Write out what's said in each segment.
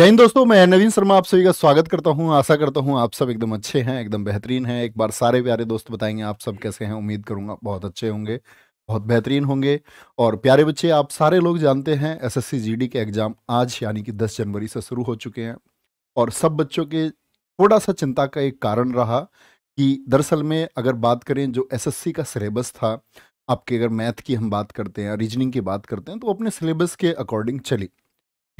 जय हिंद दोस्तों मैं नवीन शर्मा आप सभी का स्वागत करता हूं आशा करता हूं आप सब एकदम अच्छे हैं एकदम बेहतरीन हैं एक बार सारे प्यारे दोस्त बताएंगे आप सब कैसे हैं उम्मीद करूंगा बहुत अच्छे होंगे बहुत बेहतरीन होंगे और प्यारे बच्चे आप सारे लोग जानते हैं एस एस के एग्ज़ाम आज यानी कि दस जनवरी से शुरू हो चुके हैं और सब बच्चों के थोड़ा सा चिंता का एक कारण रहा कि दरअसल में अगर बात करें जो एस का सिलेबस था आपके अगर मैथ की हम बात करते हैं रीजनिंग की बात करते हैं तो अपने सिलेबस के अकॉर्डिंग चली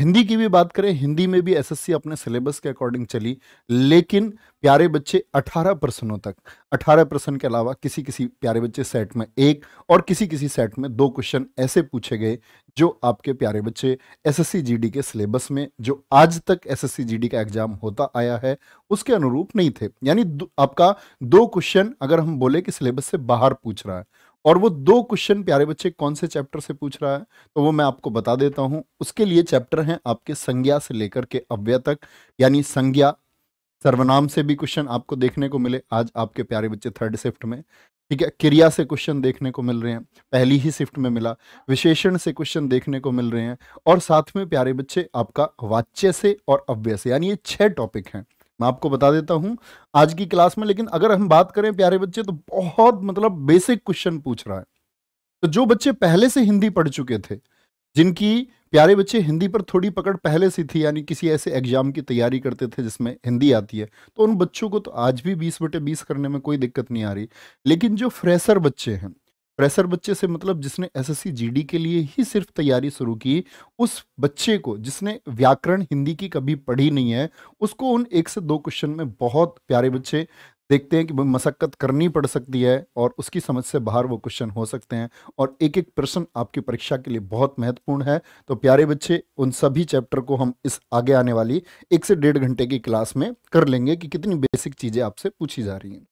हिंदी की भी बात करें हिंदी में भी एसएससी अपने सिलेबस के अकॉर्डिंग चली लेकिन प्यारे बच्चे 18 प्रश्नों तक 18 प्रश्न के अलावा किसी किसी प्यारे बच्चे सेट में एक और किसी किसी सेट में दो क्वेश्चन ऐसे पूछे गए जो आपके प्यारे बच्चे एसएससी जीडी के सिलेबस में जो आज तक एसएससी जीडी का एग्जाम होता आया है उसके अनुरूप नहीं थे यानी आपका दो क्वेश्चन अगर हम बोले कि सिलेबस से बाहर पूछ रहा है और वो दो क्वेश्चन प्यारे बच्चे कौन से चैप्टर से पूछ रहा है तो वो मैं आपको बता देता हूँ उसके लिए चैप्टर हैं आपके संज्ञा से लेकर के अव्य तक यानी संज्ञा सर्वनाम से भी क्वेश्चन आपको देखने को मिले आज आपके प्यारे बच्चे थर्ड शिफ्ट में ठीक है क्रिया से क्वेश्चन देखने को मिल रहे हैं पहली ही शिफ्ट में मिला विशेषण से क्वेश्चन देखने को मिल रहे हैं और साथ में प्यारे बच्चे आपका वाच्य से और अव्य से यानी ये छह टॉपिक हैं मैं आपको बता देता हूँ आज की क्लास में लेकिन अगर हम बात करें प्यारे बच्चे तो बहुत मतलब बेसिक क्वेश्चन पूछ रहा है तो जो बच्चे पहले से हिंदी पढ़ चुके थे जिनकी प्यारे बच्चे हिंदी पर थोड़ी पकड़ पहले से थी यानी किसी ऐसे एग्जाम की तैयारी करते थे जिसमें हिंदी आती है तो उन बच्चों को तो आज भी बीस बटे बीस करने में कोई दिक्कत नहीं आ रही लेकिन जो फ्रेशर बच्चे हैं प्रेशर बच्चे से मतलब जिसने एसएससी जीडी के लिए ही सिर्फ तैयारी शुरू की उस बच्चे को जिसने व्याकरण हिंदी की कभी पढ़ी नहीं है उसको उन एक से दो क्वेश्चन में बहुत प्यारे बच्चे देखते हैं कि मशक्क़त करनी पड़ सकती है और उसकी समझ से बाहर वो क्वेश्चन हो सकते हैं और एक एक प्रश्न आपकी परीक्षा के लिए बहुत महत्वपूर्ण है तो प्यारे बच्चे उन सभी चैप्टर को हम इस आगे आने वाली एक से डेढ़ घंटे की क्लास में कर लेंगे कि कितनी बेसिक चीज़ें आपसे पूछी जा रही हैं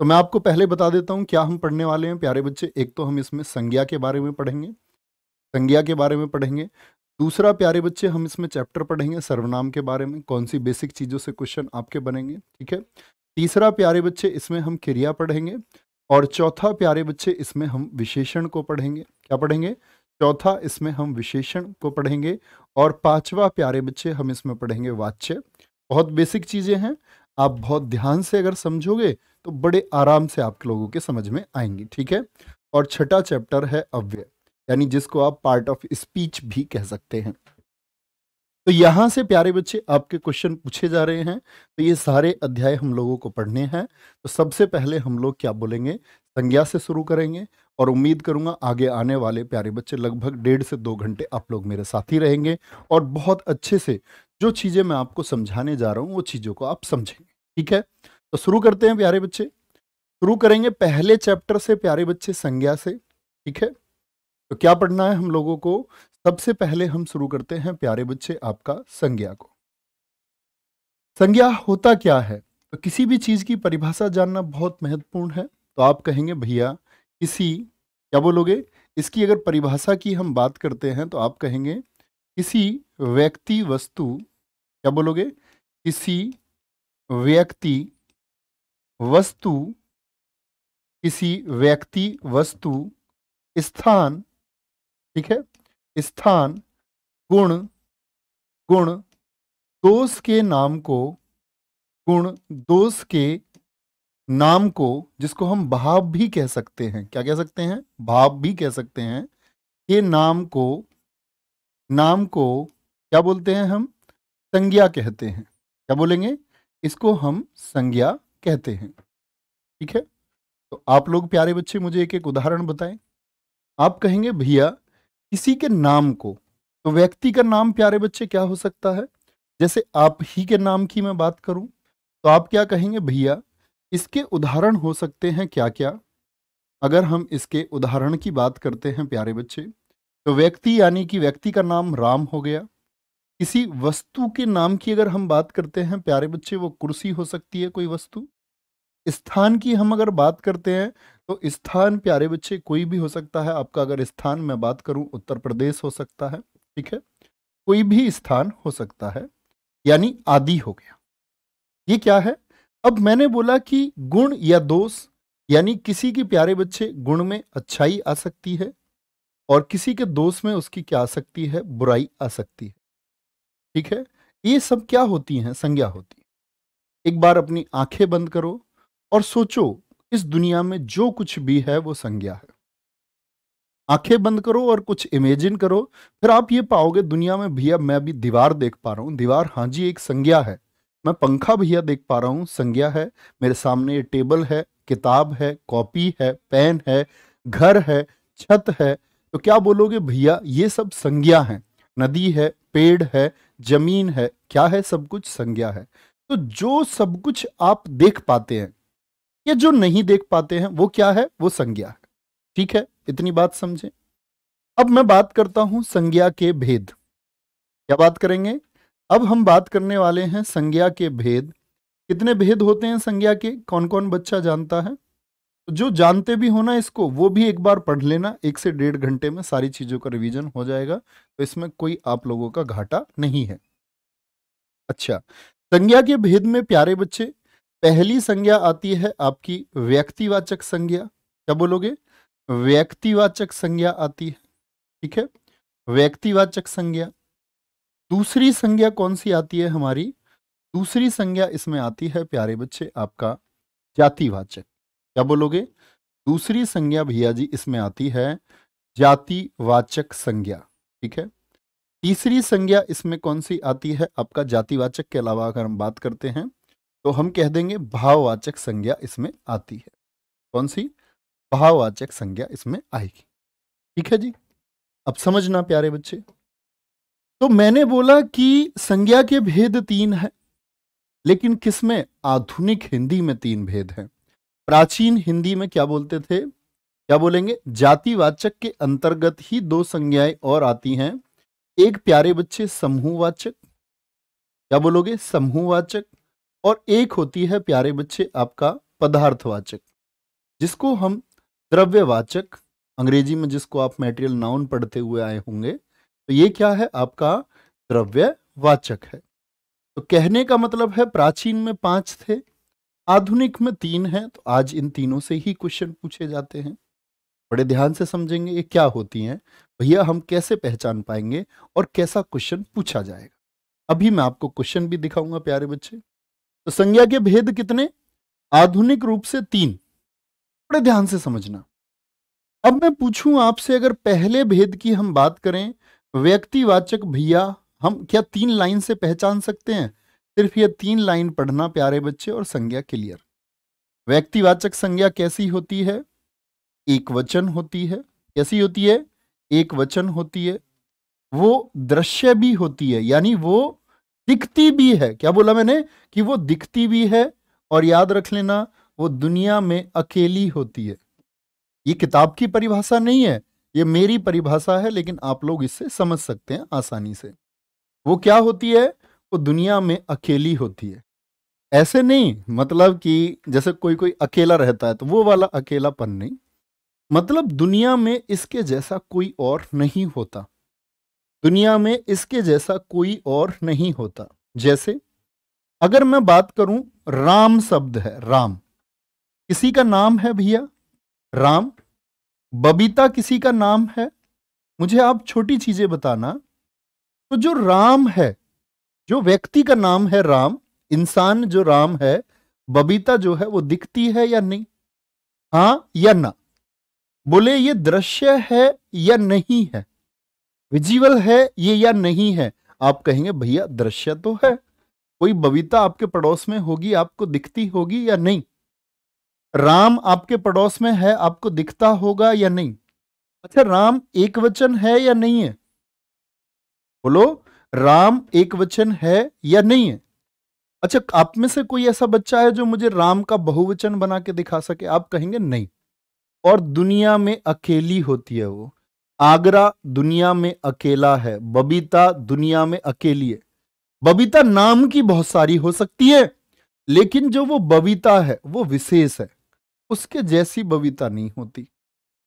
तो मैं आपको पहले बता देता हूँ क्या हम पढ़ने वाले हैं प्यारे बच्चे एक तो हम इसमें संज्ञा के बारे में पढ़ेंगे संज्ञा के बारे में पढ़ेंगे दूसरा प्यारे बच्चे हम इसमें चैप्टर पढ़ेंगे सर्वनाम के बारे में कौन सी बेसिक चीज़ों से क्वेश्चन आपके बनेंगे ठीक है तीसरा प्यारे बच्चे इसमें हम क्रिया पढ़ेंगे और चौथा प्यारे बच्चे इसमें हम विशेषण को पढ़ेंगे क्या पढ़ेंगे चौथा इसमें हम विशेषण को पढ़ेंगे और पांचवा प्यारे बच्चे हम इसमें पढ़ेंगे वाच्य बहुत बेसिक चीज़ें हैं आप बहुत ध्यान से अगर समझोगे तो बड़े आराम से आप लोगों के समझ में आएंगी ठीक है और छठा चैप्टर है अव्यय यानी जिसको आप पार्ट ऑफ स्पीच भी कह सकते हैं तो यहां से प्यारे बच्चे आपके क्वेश्चन पूछे जा रहे हैं तो ये सारे अध्याय हम लोगों को पढ़ने हैं तो सबसे पहले हम लोग क्या बोलेंगे संज्ञा से शुरू करेंगे और उम्मीद करूंगा आगे आने वाले प्यारे बच्चे लगभग डेढ़ से दो घंटे आप लोग मेरे साथ ही रहेंगे और बहुत अच्छे से जो चीज़ें मैं आपको समझाने जा रहा हूँ वो चीज़ों को आप समझेंगे ठीक है तो शुरू करते हैं प्यारे बच्चे शुरू करेंगे पहले चैप्टर से प्यारे बच्चे संज्ञा से ठीक है तो क्या पढ़ना है हम लोगों को सबसे पहले हम शुरू करते हैं प्यारे बच्चे आपका संज्ञा को संज्ञा होता क्या है तो किसी भी चीज की परिभाषा जानना बहुत महत्वपूर्ण है तो आप कहेंगे भैया किसी क्या बोलोगे इसकी अगर परिभाषा की हम बात करते हैं तो आप कहेंगे किसी व्यक्ति वस्तु क्या बोलोगे किसी व्यक्ति वस्तु किसी व्यक्ति वस्तु स्थान ठीक है स्थान गुण गुण दोष के नाम को गुण दोष के नाम को जिसको हम भाव भी कह सकते हैं क्या कह सकते हैं भाव भी कह सकते हैं ये नाम को नाम को क्या बोलते हैं हम संज्ञा कहते हैं क्या बोलेंगे इसको हम संज्ञा कहते हैं ठीक है तो आप लोग प्यारे बच्चे मुझे एक एक उदाहरण बताएं आप कहेंगे भैया किसी के नाम को तो व्यक्ति का नाम प्यारे बच्चे क्या हो सकता है जैसे आप ही के नाम की मैं बात करूं तो आप क्या कहेंगे भैया इसके उदाहरण हो सकते हैं क्या क्या अगर हम इसके उदाहरण की बात करते हैं प्यारे बच्चे तो व्यक्ति यानी कि व्यक्ति का नाम राम हो गया किसी वस्तु के नाम की अगर हम बात करते हैं प्यारे बच्चे वो कुर्सी हो सकती है कोई वस्तु स्थान की हम अगर बात करते हैं तो स्थान प्यारे बच्चे कोई भी हो सकता है आपका अगर स्थान मैं बात करूं उत्तर प्रदेश हो सकता है ठीक है कोई भी स्थान हो सकता है यानी आदि हो गया ये क्या है अब मैंने बोला कि गुण या दोष यानी किसी के प्यारे बच्चे गुण में अच्छाई आ सकती है और किसी के दोष में उसकी क्या आ सकती है बुराई आ सकती है ठीक है ये सब क्या होती हैं संज्ञा होती है एक बार अपनी आंखें बंद करो और सोचो इस दुनिया में जो कुछ भी है वो संज्ञा है आंखें बंद करो और कुछ इमेजिन करो फिर आप ये पाओगे दुनिया में भैया मैं अभी दीवार देख पा रहा हूँ दीवार हाँ जी एक संज्ञा है मैं पंखा भैया देख पा रहा हूँ संज्ञा है मेरे सामने ये टेबल है किताब है कॉपी है पेन है घर है छत है तो क्या बोलोगे भैया ये सब संज्ञा है नदी है पेड़ है जमीन है क्या है सब कुछ संज्ञा है तो जो सब कुछ आप देख पाते हैं या जो नहीं देख पाते हैं वो क्या है वो संज्ञा है ठीक है इतनी बात समझे अब मैं बात करता हूं संज्ञा के भेद क्या बात करेंगे अब हम बात करने वाले हैं संज्ञा के भेद कितने भेद होते हैं संज्ञा के कौन कौन बच्चा जानता है जो जानते भी हो ना इसको वो भी एक बार पढ़ लेना एक से डेढ़ घंटे में सारी चीज़ों का रिवीजन हो जाएगा तो इसमें कोई आप लोगों का घाटा नहीं है अच्छा संज्ञा के भेद में प्यारे बच्चे पहली संज्ञा आती है आपकी व्यक्तिवाचक संज्ञा क्या बोलोगे व्यक्तिवाचक संज्ञा आती है ठीक है व्यक्तिवाचक संज्ञा दूसरी संज्ञा कौन सी आती है हमारी दूसरी संज्ञा इसमें आती है प्यारे बच्चे आपका जातिवाचक क्या बोलोगे दूसरी संज्ञा भैया जी इसमें आती है जातिवाचक संज्ञा ठीक है तीसरी संज्ञा इसमें कौन सी आती है आपका जातिवाचक के अलावा अगर हम बात करते हैं तो हम कह देंगे भाववाचक संज्ञा इसमें आती है कौन सी भाववाचक संज्ञा इसमें आएगी ठीक है जी अब समझना प्यारे बच्चे तो मैंने बोला कि संज्ञा के भेद तीन है लेकिन किसमें आधुनिक हिंदी में तीन भेद हैं प्राचीन हिंदी में क्या बोलते थे क्या बोलेंगे जातिवाचक के अंतर्गत ही दो संज्ञाएं और आती हैं एक प्यारे बच्चे समूहवाचक क्या बोलोगे समूहवाचक और एक होती है प्यारे बच्चे आपका पदार्थवाचक जिसको हम द्रव्यवाचक अंग्रेजी में जिसको आप मेटेरियल नाउन पढ़ते हुए आए होंगे तो ये क्या है आपका द्रव्यवाचक है तो कहने का मतलब है प्राचीन में पांच थे आधुनिक में तीन है तो आज इन तीनों से ही क्वेश्चन पूछे जाते हैं बड़े ध्यान से समझेंगे ये क्या होती हैं भैया हम कैसे पहचान पाएंगे और कैसा क्वेश्चन पूछा जाएगा अभी मैं आपको क्वेश्चन भी दिखाऊंगा प्यारे बच्चे तो संज्ञा के भेद कितने आधुनिक रूप से तीन बड़े ध्यान से समझना अब मैं पूछूं आपसे अगर पहले भेद की हम बात करें व्यक्तिवाचक भैया हम क्या तीन लाइन से पहचान सकते हैं सिर्फ यह तीन लाइन पढ़ना प्यारे बच्चे और संज्ञा क्लियर व्यक्तिवाचक संज्ञा कैसी होती है एक वचन होती है कैसी होती है एक वचन होती है वो दृश्य भी होती है यानी वो दिखती भी है क्या बोला मैंने कि वो दिखती भी है और याद रख लेना वो दुनिया में अकेली होती है ये किताब की परिभाषा नहीं है ये मेरी परिभाषा है लेकिन आप लोग इससे समझ सकते हैं आसानी से वो क्या होती है वो दुनिया में अकेली होती है ऐसे नहीं मतलब कि जैसे कोई कोई अकेला रहता है तो वो वाला अकेलापन नहीं मतलब दुनिया में इसके जैसा कोई और नहीं होता दुनिया में इसके जैसा कोई और नहीं होता जैसे अगर मैं बात करूं राम शब्द है राम किसी का नाम है भैया राम बबीता किसी का नाम है मुझे आप छोटी चीजें बताना तो जो राम है जो व्यक्ति का नाम है राम इंसान जो राम है बबीता जो है वो दिखती है या नहीं हाँ या ना बोले ये दृश्य है या नहीं है विजिबल है ये या नहीं है आप कहेंगे भैया दृश्य तो है कोई बबीता आपके पड़ोस में होगी आपको दिखती होगी या नहीं राम आपके पड़ोस में है आपको दिखता होगा या नहीं अच्छा राम एक वचन है या नहीं है बोलो राम एक वचन है या नहीं है अच्छा आप में से कोई ऐसा बच्चा है जो मुझे राम का बहुवचन बना के दिखा सके आप कहेंगे नहीं और दुनिया में अकेली होती है वो आगरा दुनिया में अकेला है बबीता दुनिया में अकेली है बबीता नाम की बहुत सारी हो सकती है लेकिन जो वो बबीता है वो विशेष है उसके जैसी बबीता नहीं होती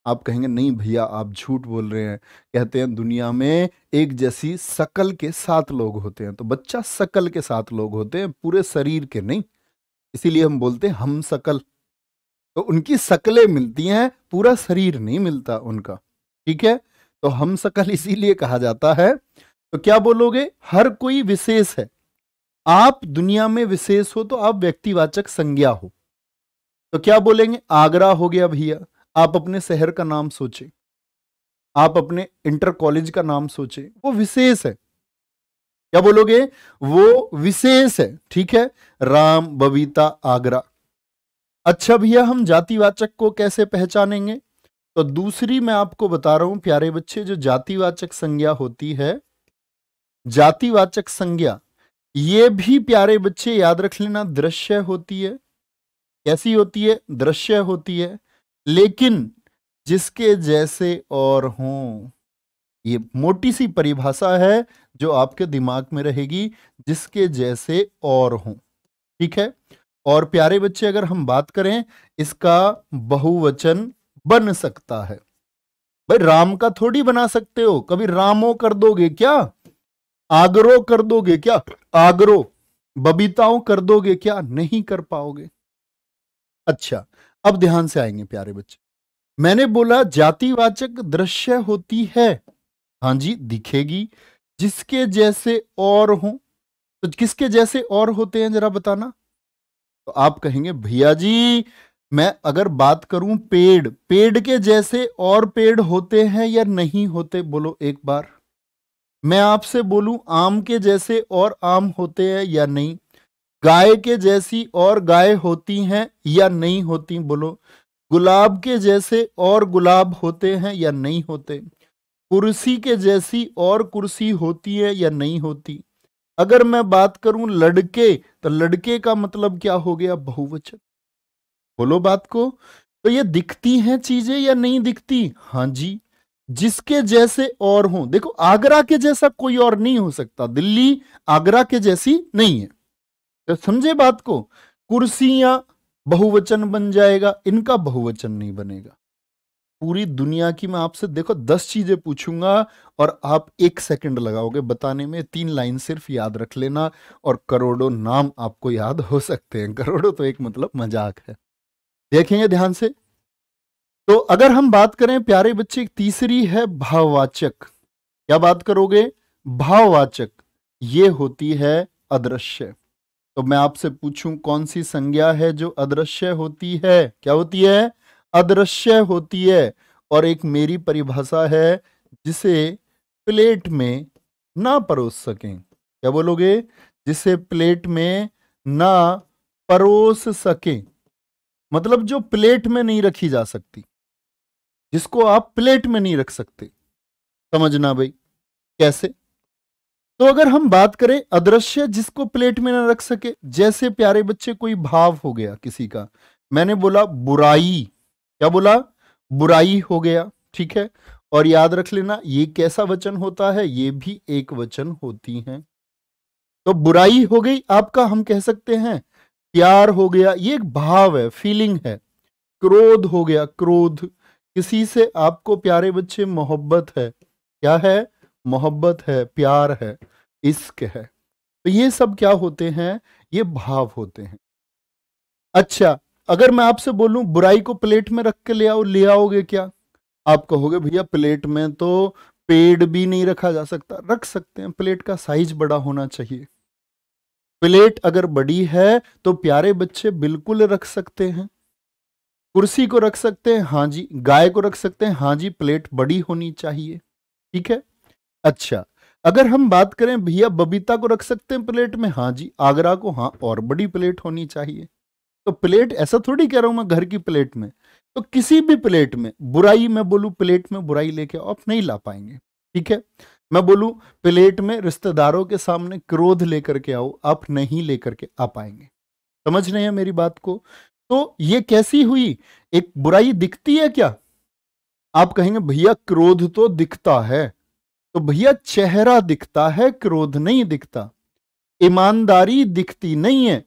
आप कहेंगे नहीं भैया आप झूठ बोल रहे हैं कहते हैं दुनिया में एक जैसी शकल के सात लोग होते हैं तो बच्चा शकल के सात लोग होते हैं पूरे शरीर के नहीं इसीलिए हम बोलते हैं हम शकल तो उनकी शकलें मिलती हैं पूरा शरीर नहीं मिलता उनका ठीक है तो हम शकल इसीलिए कहा जाता है तो क्या बोलोगे हर कोई विशेष है आप दुनिया में विशेष हो तो आप व्यक्तिवाचक संज्ञा हो तो क्या बोलेंगे आगरा हो गया भैया आप अपने शहर का नाम सोचें आप अपने इंटर कॉलेज का नाम सोचें वो विशेष है क्या बोलोगे वो विशेष है ठीक है राम बबीता आगरा अच्छा भैया हम जातिवाचक को कैसे पहचानेंगे तो दूसरी मैं आपको बता रहा हूं प्यारे बच्चे जो जातिवाचक संज्ञा होती है जातिवाचक संज्ञा ये भी प्यारे बच्चे याद रख लेना दृश्य होती है कैसी होती है दृश्य होती है लेकिन जिसके जैसे और हों ये मोटी सी परिभाषा है जो आपके दिमाग में रहेगी जिसके जैसे और हों ठीक है और प्यारे बच्चे अगर हम बात करें इसका बहुवचन बन सकता है भाई राम का थोड़ी बना सकते हो कभी रामो कर दोगे क्या आगरो कर दोगे क्या आगरो बबीताओं कर दोगे क्या नहीं कर पाओगे अच्छा अब ध्यान से आएंगे प्यारे बच्चे मैंने बोला जातिवाचक दृश्य होती है हाँ जी दिखेगी जिसके जैसे और हो तो किसके जैसे और होते हैं जरा बताना तो आप कहेंगे भैया जी मैं अगर बात करूं पेड़ पेड़ के जैसे और पेड़ होते हैं या नहीं होते बोलो एक बार मैं आपसे बोलूं आम के जैसे और आम होते हैं या नहीं गाय के जैसी और गाय होती हैं या नहीं होती बोलो गुलाब के जैसे और गुलाब होते हैं या नहीं होते कुर्सी के जैसी और कुर्सी होती है या नहीं होती अगर मैं बात करूं लड़के तो लड़के का मतलब क्या हो गया बहुवचन बोलो बात को तो ये दिखती हैं चीजें या नहीं दिखती हाँ जी जिसके जैसे और हों देखो आगरा के जैसा कोई और नहीं हो सकता दिल्ली आगरा के जैसी नहीं है तो समझे बात को कुर्सियां बहुवचन बन जाएगा इनका बहुवचन नहीं बनेगा पूरी दुनिया की मैं आपसे देखो दस चीजें पूछूंगा और आप एक सेकंड लगाओगे बताने में तीन लाइन सिर्फ याद रख लेना और करोड़ों नाम आपको याद हो सकते हैं करोड़ों तो एक मतलब मजाक है देखेंगे ध्यान से तो अगर हम बात करें प्यारे बच्चे तीसरी है भाववाचक क्या बात करोगे भाववाचक ये होती है अदृश्य तो मैं आपसे पूछूं कौन सी संज्ञा है जो अदृश्य होती है क्या होती है अदृश्य होती है और एक मेरी परिभाषा है जिसे प्लेट में ना परोस सकें क्या बोलोगे जिसे प्लेट में ना परोस सकें मतलब जो प्लेट में नहीं रखी जा सकती जिसको आप प्लेट में नहीं रख सकते समझना भाई कैसे तो अगर हम बात करें अदृश्य जिसको प्लेट में ना रख सके जैसे प्यारे बच्चे कोई भाव हो गया किसी का मैंने बोला बुराई क्या बोला बुराई हो गया ठीक है और याद रख लेना ये कैसा वचन होता है ये भी एक वचन होती है तो बुराई हो गई आपका हम कह सकते हैं प्यार हो गया ये एक भाव है फीलिंग है क्रोध हो गया क्रोध किसी से आपको प्यारे बच्चे मोहब्बत है क्या है मोहब्बत है प्यार है इश्क है तो ये सब क्या होते हैं ये भाव होते हैं अच्छा अगर मैं आपसे बोलूं बुराई को प्लेट में रख के ले आओ ले आओगे क्या आप कहोगे भैया प्लेट में तो पेड़ भी नहीं रखा जा सकता रख सकते हैं प्लेट का साइज बड़ा होना चाहिए प्लेट अगर बड़ी है तो प्यारे बच्चे बिल्कुल रख सकते हैं कुर्सी को रख सकते हैं हाँ जी गाय को रख सकते हैं हाँ जी प्लेट बड़ी होनी चाहिए ठीक है अच्छा अगर हम बात करें भैया बबीता को रख सकते हैं प्लेट में हाँ जी आगरा को हाँ और बड़ी प्लेट होनी चाहिए तो प्लेट ऐसा थोड़ी कह रहा हूं मैं घर की प्लेट में तो किसी भी प्लेट में बुराई मैं बोलू प्लेट में बुराई लेके आप नहीं ला पाएंगे ठीक है मैं बोलू प्लेट में रिश्तेदारों के सामने क्रोध लेकर के आओ आप नहीं लेकर के आ पाएंगे समझ रहे हैं मेरी बात को तो ये कैसी हुई एक बुराई दिखती है क्या आप कहेंगे भैया क्रोध तो दिखता है तो भैया चेहरा दिखता है क्रोध नहीं दिखता ईमानदारी दिखती नहीं है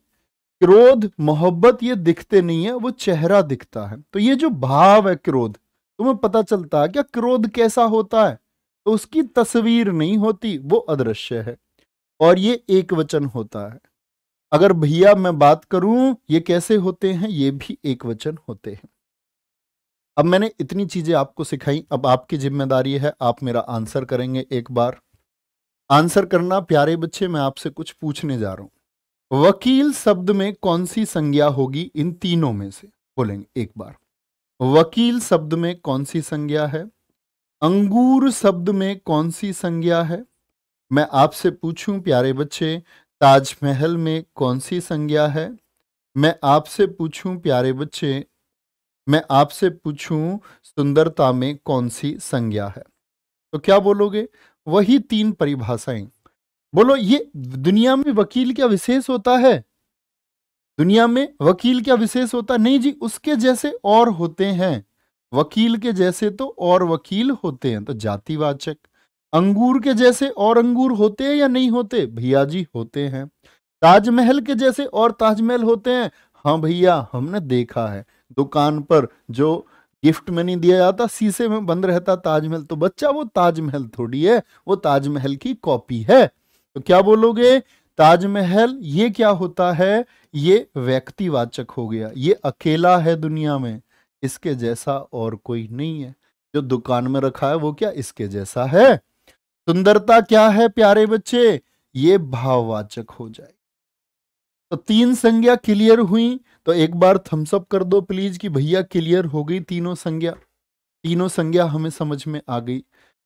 क्रोध मोहब्बत ये दिखते नहीं है वो चेहरा दिखता है तो ये जो भाव है क्रोध तुम्हें पता चलता है क्या क्रोध कैसा होता है तो उसकी तस्वीर नहीं होती वो अदृश्य है और ये एक वचन होता है अगर भैया मैं बात करूं ये कैसे होते हैं ये भी एक वचन होते हैं अब मैंने इतनी चीज़ें आपको सिखाई अब आपकी जिम्मेदारी है आप मेरा आंसर करेंगे एक बार आंसर करना प्यारे बच्चे मैं आपसे कुछ पूछने जा रहा हूं वकील शब्द में कौन सी संज्ञा होगी इन तीनों में से बोलेंगे एक बार वकील शब्द में कौन सी संज्ञा है अंगूर शब्द में कौन सी संज्ञा है मैं आपसे पूछूं प्यारे बच्चे ताजमहल में कौन सी संज्ञा है मैं आपसे पूछूं प्यारे बच्चे मैं आपसे पूछूं सुंदरता में कौन सी संज्ञा है तो क्या बोलोगे वही तीन परिभाषाएं बोलो ये दुनिया में वकील क्या विशेष होता है दुनिया में वकील क्या विशेष होता नहीं जी उसके जैसे और होते हैं वकील के जैसे तो और वकील होते हैं तो जातिवाचक अंगूर के जैसे और अंगूर होते हैं या नहीं होते भैया जी होते हैं ताजमहल के जैसे और ताजमहल होते हैं हाँ भैया हमने देखा है दुकान पर जो गिफ्ट में नहीं दिया जाता शीशे में बंद रहता ताजमहल तो बच्चा वो ताजमहल थोड़ी है वो ताजमहल की कॉपी है तो क्या बोलोगे ताजमहल ये क्या होता है ये व्यक्तिवाचक हो गया ये अकेला है दुनिया में इसके जैसा और कोई नहीं है जो दुकान में रखा है वो क्या इसके जैसा है सुंदरता क्या है प्यारे बच्चे ये भाववाचक हो जाए तो तीन संज्ञा क्लियर हुई तो एक बार थम्सअप कर दो प्लीज कि भैया क्लियर हो गई तीनों संज्ञा तीनों संज्ञा हमें समझ में आ गई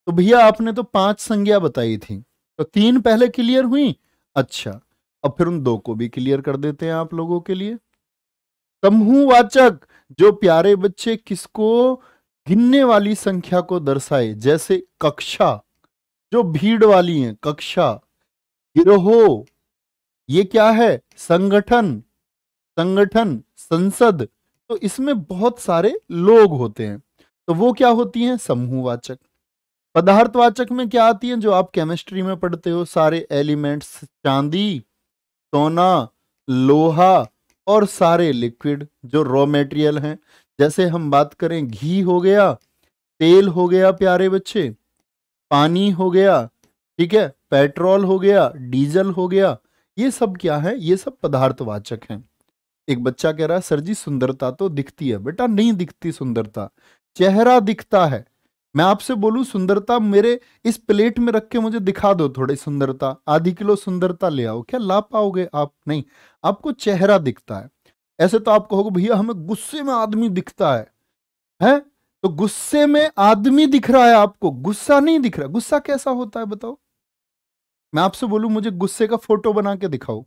तो भैया आपने तो पांच संज्ञा बताई थी तो तीन पहले क्लियर हुई अच्छा अब फिर उन दो को भी क्लियर कर देते हैं आप लोगों के लिए समूहवाचक जो प्यारे बच्चे किसको गिनने वाली संख्या को दर्शाए जैसे कक्षा जो भीड़ वाली है कक्षा गिरोह ये क्या है संगठन संगठन संसद तो इसमें बहुत सारे लोग होते हैं तो वो क्या होती हैं समूहवाचक पदार्थवाचक में क्या आती हैं जो आप केमिस्ट्री में पढ़ते हो सारे एलिमेंट्स चांदी सोना लोहा और सारे लिक्विड जो रॉ मेटेरियल हैं जैसे हम बात करें घी हो गया तेल हो गया प्यारे बच्चे पानी हो गया ठीक है पेट्रोल हो गया डीजल हो गया ये सब क्या है ये सब पदार्थवाचक हैं एक बच्चा कह रहा है सर जी सुंदरता तो दिखती है बेटा नहीं दिखती सुंदरता चेहरा दिखता है मैं आपसे बोलूं सुंदरता मेरे इस प्लेट में रख के मुझे दिखा दो थोड़ी सुंदरता आधी किलो सुंदरता ले आओ क्या ला पाओगे आप नहीं आपको चेहरा दिखता है ऐसे तो आप कहोगे भैया हमें गुस्से में आदमी दिखता है है तो गुस्से में आदमी दिख रहा है आपको गुस्सा नहीं दिख रहा गुस्सा कैसा होता है बताओ मैं आपसे बोलूं मुझे गुस्से का फोटो बना के दिखाओ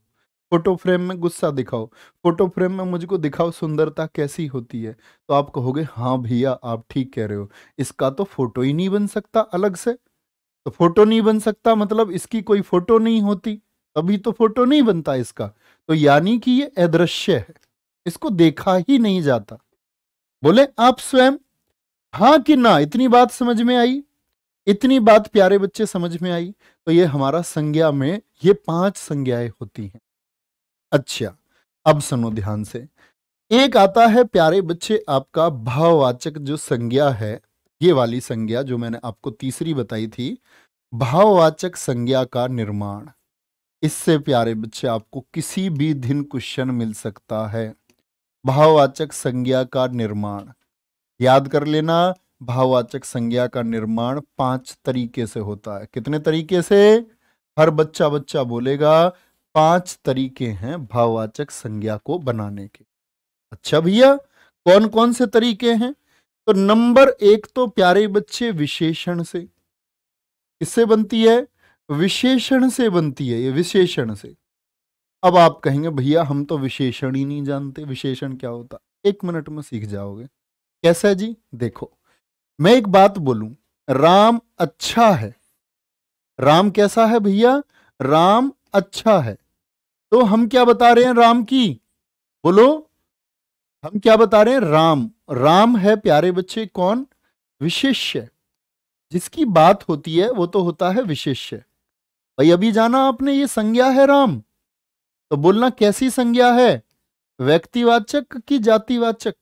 फोटो फ्रेम में गुस्सा दिखाओ फोटो फ्रेम में मुझको दिखाओ सुंदरता कैसी होती है तो आप कहोगे हाँ भैया आप ठीक कह रहे हो इसका तो फोटो ही नहीं बन सकता अलग से तो फोटो नहीं बन सकता मतलब इसकी कोई फोटो नहीं होती तभी तो फोटो नहीं बनता इसका तो यानी कि ये अदृश्य है इसको देखा ही नहीं जाता बोले आप स्वयं हाँ कि ना इतनी बात समझ में आई इतनी बात प्यारे बच्चे समझ में आई तो ये हमारा संज्ञा में ये पांच संज्ञाएं होती हैं अच्छा अब सुनो ध्यान से एक आता है प्यारे बच्चे आपका भाववाचक जो संज्ञा है ये वाली संज्ञा जो मैंने आपको तीसरी बताई थी भाववाचक संज्ञा का निर्माण इससे प्यारे बच्चे आपको किसी भी दिन क्वेश्चन मिल सकता है भाववाचक संज्ञा का निर्माण याद कर लेना भाववाचक संज्ञा का निर्माण पांच तरीके से होता है कितने तरीके से हर बच्चा बच्चा बोलेगा पांच तरीके हैं भाववाचक संज्ञा को बनाने के अच्छा भैया कौन कौन से तरीके हैं तो नंबर एक तो प्यारे बच्चे विशेषण से किससे बनती है विशेषण से बनती है ये विशेषण से अब आप कहेंगे भैया हम तो विशेषण ही नहीं जानते विशेषण क्या होता एक मिनट में सीख जाओगे कैसा है जी देखो मैं एक बात बोलूं राम अच्छा है राम कैसा है भैया राम अच्छा है तो हम क्या बता रहे हैं राम की बोलो हम क्या बता रहे हैं राम राम है प्यारे बच्चे कौन विशिष्य जिसकी बात होती है वो तो होता है विशिष्य भाई अभी जाना आपने ये संज्ञा है राम तो बोलना कैसी संज्ञा है व्यक्तिवाचक की जातिवाचक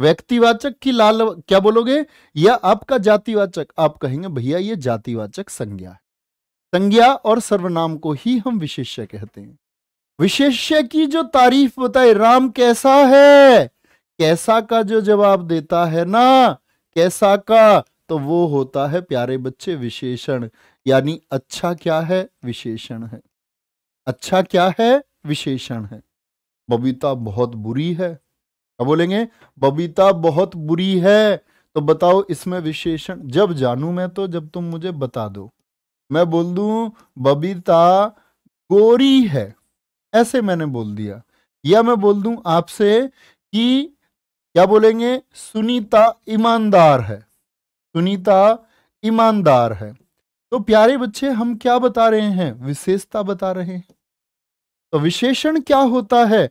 व्यक्तिवाचक की लाल क्या बोलोगे या आपका जातिवाचक आप कहेंगे भैया ये जातिवाचक संज्ञा है संज्ञा और सर्वनाम को ही हम विशेष्य कहते हैं विशेष्य की जो तारीफ बताए राम कैसा है कैसा का जो जवाब देता है ना कैसा का तो वो होता है प्यारे बच्चे विशेषण यानी अच्छा क्या है विशेषण है अच्छा क्या है विशेषण है बबीता बहुत बुरी है क्या बोलेंगे बबीता बहुत बुरी है तो बताओ इसमें विशेषण जब जानू मैं तो जब तुम मुझे बता दो मैं बोल दू बबीता गोरी है ऐसे मैंने बोल दिया या मैं बोल दू आपसे कि क्या बोलेंगे सुनीता ईमानदार है सुनीता ईमानदार है तो प्यारे बच्चे हम क्या बता रहे हैं विशेषता बता रहे हैं तो विशेषण क्या होता है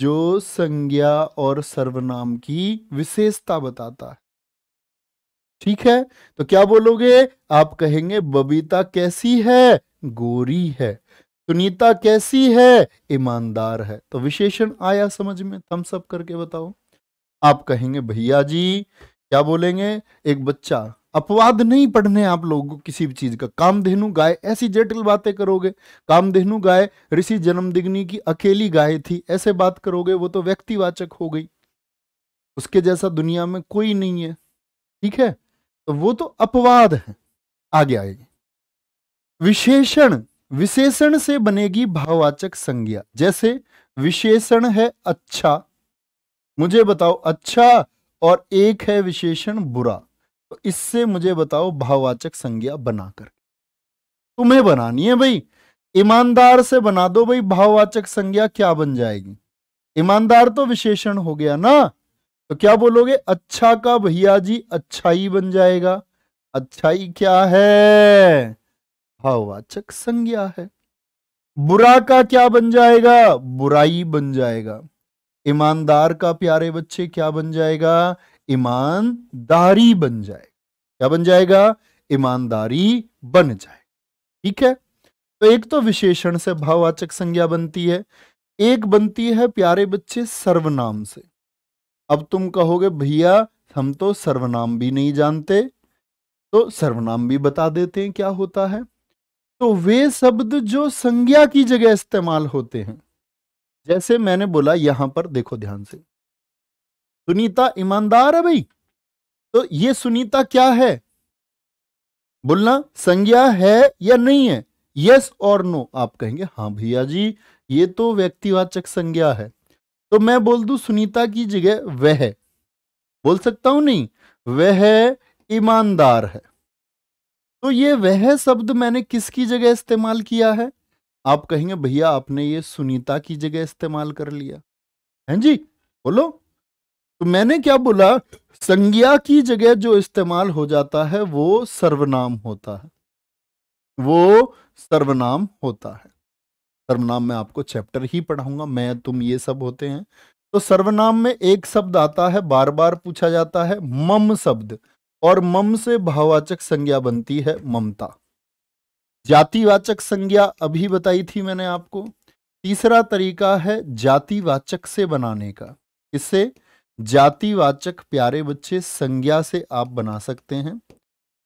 जो संज्ञा और सर्वनाम की विशेषता बताता है ठीक है तो क्या बोलोगे आप कहेंगे बबीता कैसी है गोरी है सुनीता कैसी है ईमानदार है तो विशेषण आया समझ में थम्स अप करके बताओ आप कहेंगे भैया जी क्या बोलेंगे एक बच्चा अपवाद नहीं पढ़ने आप लोगों को किसी भी चीज का धेनु गाय ऐसी जटिल बातें करोगे काम धेनु गाय ऋषि जन्मदिग्नी की अकेली गाय थी ऐसे बात करोगे वो तो व्यक्तिवाचक हो गई उसके जैसा दुनिया में कोई नहीं है ठीक है तो वो तो अपवाद है आगे आएगी विशेषण विशेषण से बनेगी भाववाचक संज्ञा जैसे विशेषण है अच्छा मुझे बताओ अच्छा और एक है विशेषण बुरा तो इससे मुझे बताओ भाववाचक संज्ञा बना कर तुम्हें बनानी है भाई ईमानदार से बना दो भाई भाववाचक संज्ञा क्या बन जाएगी ईमानदार तो विशेषण हो गया ना तो क्या बोलोगे अच्छा का भैया जी अच्छाई बन जाएगा अच्छाई क्या है भाववाचक संज्ञा है बुरा का क्या बन जाएगा बुराई बन जाएगा ईमानदार का प्यारे बच्चे क्या बन जाएगा ईमानदारी बन जाएगा क्या बन जाएगा ईमानदारी बन जाएगा ठीक है तो एक तो विशेषण से भाववाचक संज्ञा बनती है एक बनती है प्यारे बच्चे सर्वनाम से अब तुम कहोगे भैया हम तो सर्वनाम भी नहीं जानते तो सर्वनाम भी बता देते हैं क्या होता है तो वे शब्द जो संज्ञा की जगह इस्तेमाल होते हैं जैसे मैंने बोला यहां पर देखो ध्यान से सुनीता ईमानदार है भाई तो ये सुनीता क्या है बोलना संज्ञा है या नहीं है यस और नो आप कहेंगे हाँ भैया जी ये तो व्यक्तिवाचक संज्ञा है तो मैं बोल दू सुनीता की जगह वह बोल सकता हूं नहीं वह ईमानदार है तो ये वह शब्द मैंने किसकी जगह इस्तेमाल किया है आप कहेंगे भैया आपने ये सुनीता की जगह इस्तेमाल कर लिया है जी बोलो तो मैंने क्या बोला संज्ञा की जगह जो इस्तेमाल हो जाता है वो सर्वनाम होता है वो सर्वनाम होता है सर्वनाम में आपको चैप्टर ही पढ़ाऊंगा मैं तुम ये सब होते हैं तो सर्वनाम में एक शब्द आता है बार बार पूछा जाता है मम शब्द और मम से भाववाचक संज्ञा बनती है ममता जातिवाचक संज्ञा अभी बताई थी मैंने आपको तीसरा तरीका है जातिवाचक से बनाने का इससे जातिवाचक प्यारे बच्चे संज्ञा से आप बना सकते हैं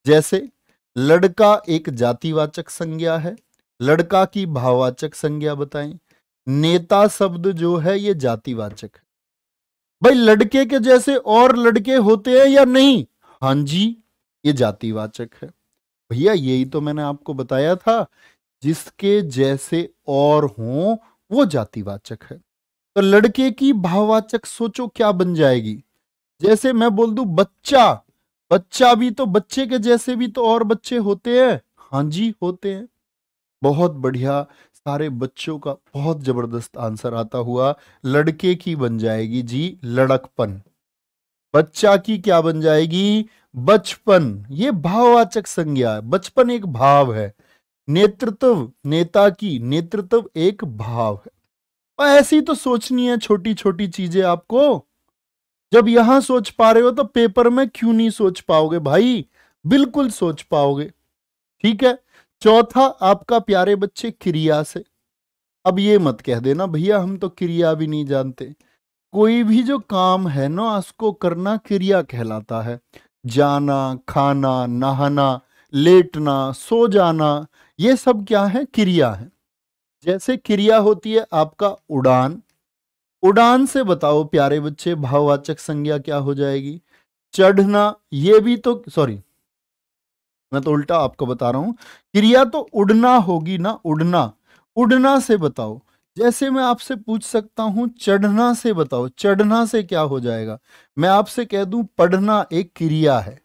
जैसे लड़का एक जातिवाचक संज्ञा है लड़का की भाववाचक संज्ञा बताएं नेता शब्द जो है ये जातिवाचक है भाई लड़के के जैसे और लड़के होते हैं या नहीं हां जी ये जातिवाचक है भैया यही तो मैंने आपको बताया था जिसके जैसे और हों वो जातिवाचक है तो लड़के की भाववाचक सोचो क्या बन जाएगी जैसे मैं बोल दू बच्चा बच्चा भी तो बच्चे के जैसे भी तो और बच्चे होते हैं हाँ जी होते हैं बहुत बढ़िया सारे बच्चों का बहुत जबरदस्त आंसर आता हुआ लड़के की बन जाएगी जी लड़कपन बच्चा की क्या बन जाएगी बचपन ये भाववाचक संज्ञा है बचपन एक भाव है नेतृत्व नेता की नेतृत्व एक भाव है ऐसी तो सोचनी है छोटी छोटी चीजें आपको जब यहां सोच पा रहे हो तो पेपर में क्यों नहीं सोच पाओगे भाई बिल्कुल सोच पाओगे ठीक है चौथा आपका प्यारे बच्चे क्रिया से अब ये मत कह देना भैया हम तो क्रिया भी नहीं जानते कोई भी जो काम है ना उसको करना क्रिया कहलाता है जाना खाना नहाना लेटना सो जाना ये सब क्या है क्रिया है जैसे क्रिया होती है आपका उड़ान उड़ान से बताओ प्यारे बच्चे भाववाचक संज्ञा क्या हो जाएगी चढ़ना ये भी तो सॉरी मैं तो उल्टा आपको बता रहा हूं क्रिया तो उड़ना होगी ना उड़ना उड़ना से बताओ जैसे मैं आपसे पूछ सकता हूं चढ़ना से बताओ चढ़ना से क्या हो जाएगा मैं आपसे कह दूं पढ़ना एक क्रिया है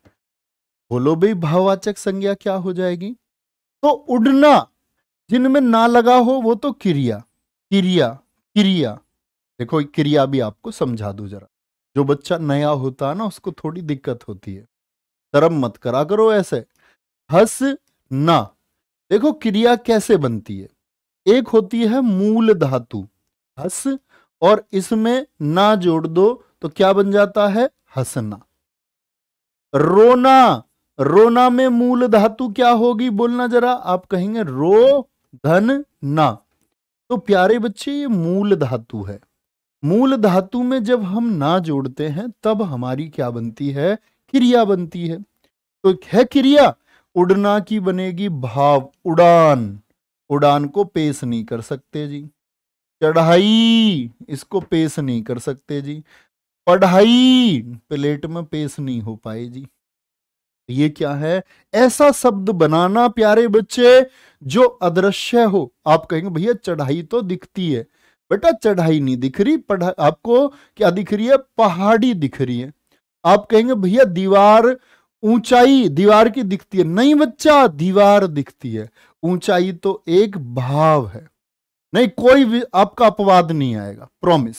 बोलो भाई भाववाचक संज्ञा क्या हो जाएगी तो उड़ना जिनमें ना लगा हो वो तो क्रिया क्रिया क्रिया देखो एक क्रिया भी आपको समझा दू जरा जो बच्चा नया होता है ना उसको थोड़ी दिक्कत होती है शर्म मत करा करो ऐसे हस ना देखो क्रिया कैसे बनती है एक होती है मूल धातु हस और इसमें ना जोड़ दो तो क्या बन जाता है हंसना रोना रोना में मूल धातु क्या होगी बोलना जरा आप कहेंगे रो धन ना तो प्यारे बच्चे ये मूल धातु है मूल धातु में जब हम ना जोड़ते हैं तब हमारी क्या बनती है क्रिया बनती है तो है क्रिया उड़ना की बनेगी भाव उड़ान उड़ान को पेश नहीं कर सकते जी चढ़ाई इसको पेश नहीं कर सकते जी पढ़ाई प्लेट में पेश नहीं हो पाए जी ये क्या है ऐसा शब्द बनाना प्यारे बच्चे जो अदृश्य हो आप कहेंगे भैया चढ़ाई तो दिखती है बेटा चढ़ाई नहीं दिख रही पढ़ा आपको क्या दिख रही है पहाड़ी दिख रही है आप कहेंगे भैया दीवार ऊंचाई दीवार की दिखती है नहीं बच्चा दीवार दिखती है ऊंचाई तो एक भाव है नहीं कोई भी आपका अपवाद नहीं आएगा प्रॉमिस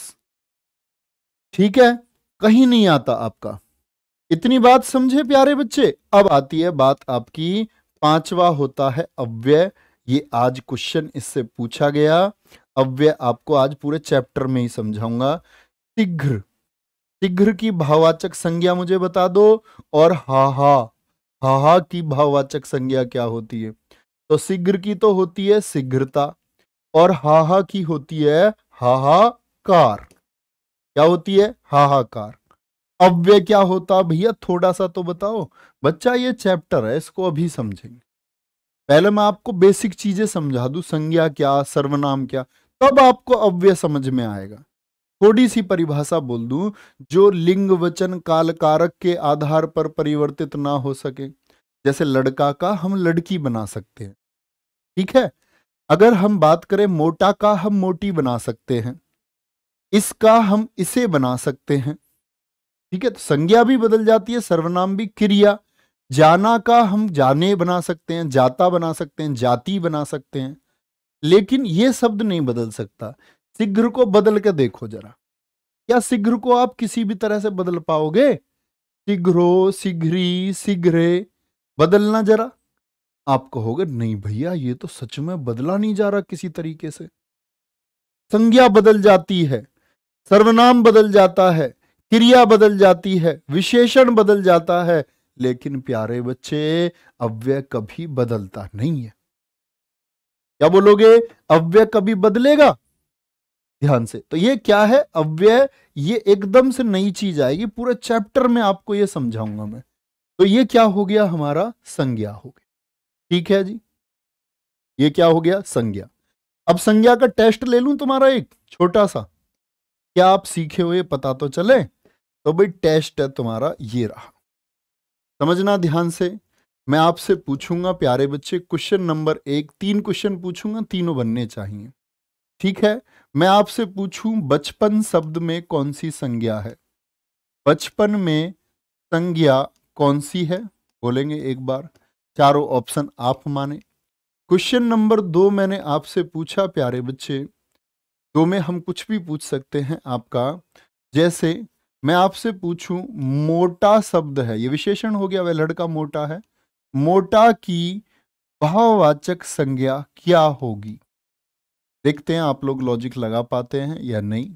ठीक है कहीं नहीं आता आपका इतनी बात समझे प्यारे बच्चे अब आती है बात आपकी पांचवा होता है अव्यय ये आज क्वेश्चन इससे पूछा गया अव्यय आपको आज पूरे चैप्टर में ही समझाऊंगा शीघ्र तिघ्र की भाववाचक संज्ञा मुझे बता दो और हाहा हाहा की भाववाचक संज्ञा क्या होती है तो शीघ्र की तो होती है शीघ्रता और हाहा की होती है हाहाकार क्या होती है हाहाकार अव्यय क्या होता भैया थोड़ा सा तो बताओ बच्चा ये चैप्टर है इसको अभी समझेंगे पहले मैं आपको बेसिक चीजें समझा दू संज्ञा क्या सर्वनाम क्या तब आपको अव्यय समझ में आएगा थोड़ी सी परिभाषा बोल दूं जो लिंग वचन काल कारक के आधार पर परिवर्तित ना हो सके जैसे लड़का का हम लड़की बना सकते हैं ठीक है अगर हम बात करें मोटा का हम मोटी बना सकते हैं इसका हम इसे बना सकते हैं ठीक है तो संज्ञा भी बदल जाती है सर्वनाम भी क्रिया जाना का हम जाने बना सकते हैं जाता बना सकते हैं जाति बना सकते हैं लेकिन ये शब्द नहीं बदल सकता शीघ्र को बदल के देखो जरा क्या शीघ्र को आप किसी भी तरह से बदल पाओगे शीघ्रो शीघ्री शीघ्र बदलना जरा आप कहोगे नहीं भैया ये तो सच में बदला नहीं जा रहा किसी तरीके से संज्ञा बदल जाती है सर्वनाम बदल जाता है क्रिया बदल जाती है विशेषण बदल जाता है लेकिन प्यारे बच्चे अव्यय कभी बदलता नहीं है क्या बोलोगे अव्यय कभी बदलेगा ध्यान से तो ये क्या है अव्यय ये एकदम से नई चीज आएगी पूरे चैप्टर में आपको ये समझाऊंगा मैं तो ये क्या हो गया हमारा संज्ञा हो गया ठीक है जी ये क्या हो गया संज्ञा अब संज्ञा का टेस्ट ले लूं तुम्हारा एक छोटा सा क्या आप सीखे हुए पता तो चले तो भाई टेस्ट है तुम्हारा ये रहा समझना ध्यान से मैं आपसे पूछूंगा प्यारे बच्चे क्वेश्चन नंबर एक तीन क्वेश्चन पूछूंगा तीनों बनने चाहिए ठीक है मैं आपसे पूछूं बचपन शब्द में कौन सी संज्ञा है बचपन में संज्ञा कौन सी है बोलेंगे एक बार चारों ऑप्शन आप माने क्वेश्चन नंबर दो मैंने आपसे पूछा प्यारे बच्चे दो में हम कुछ भी पूछ सकते हैं आपका जैसे मैं आपसे पूछूं मोटा शब्द है ये विशेषण हो गया वह लड़का मोटा है मोटा की भाववाचक संज्ञा क्या होगी देखते हैं आप लोग लॉजिक लगा पाते हैं या नहीं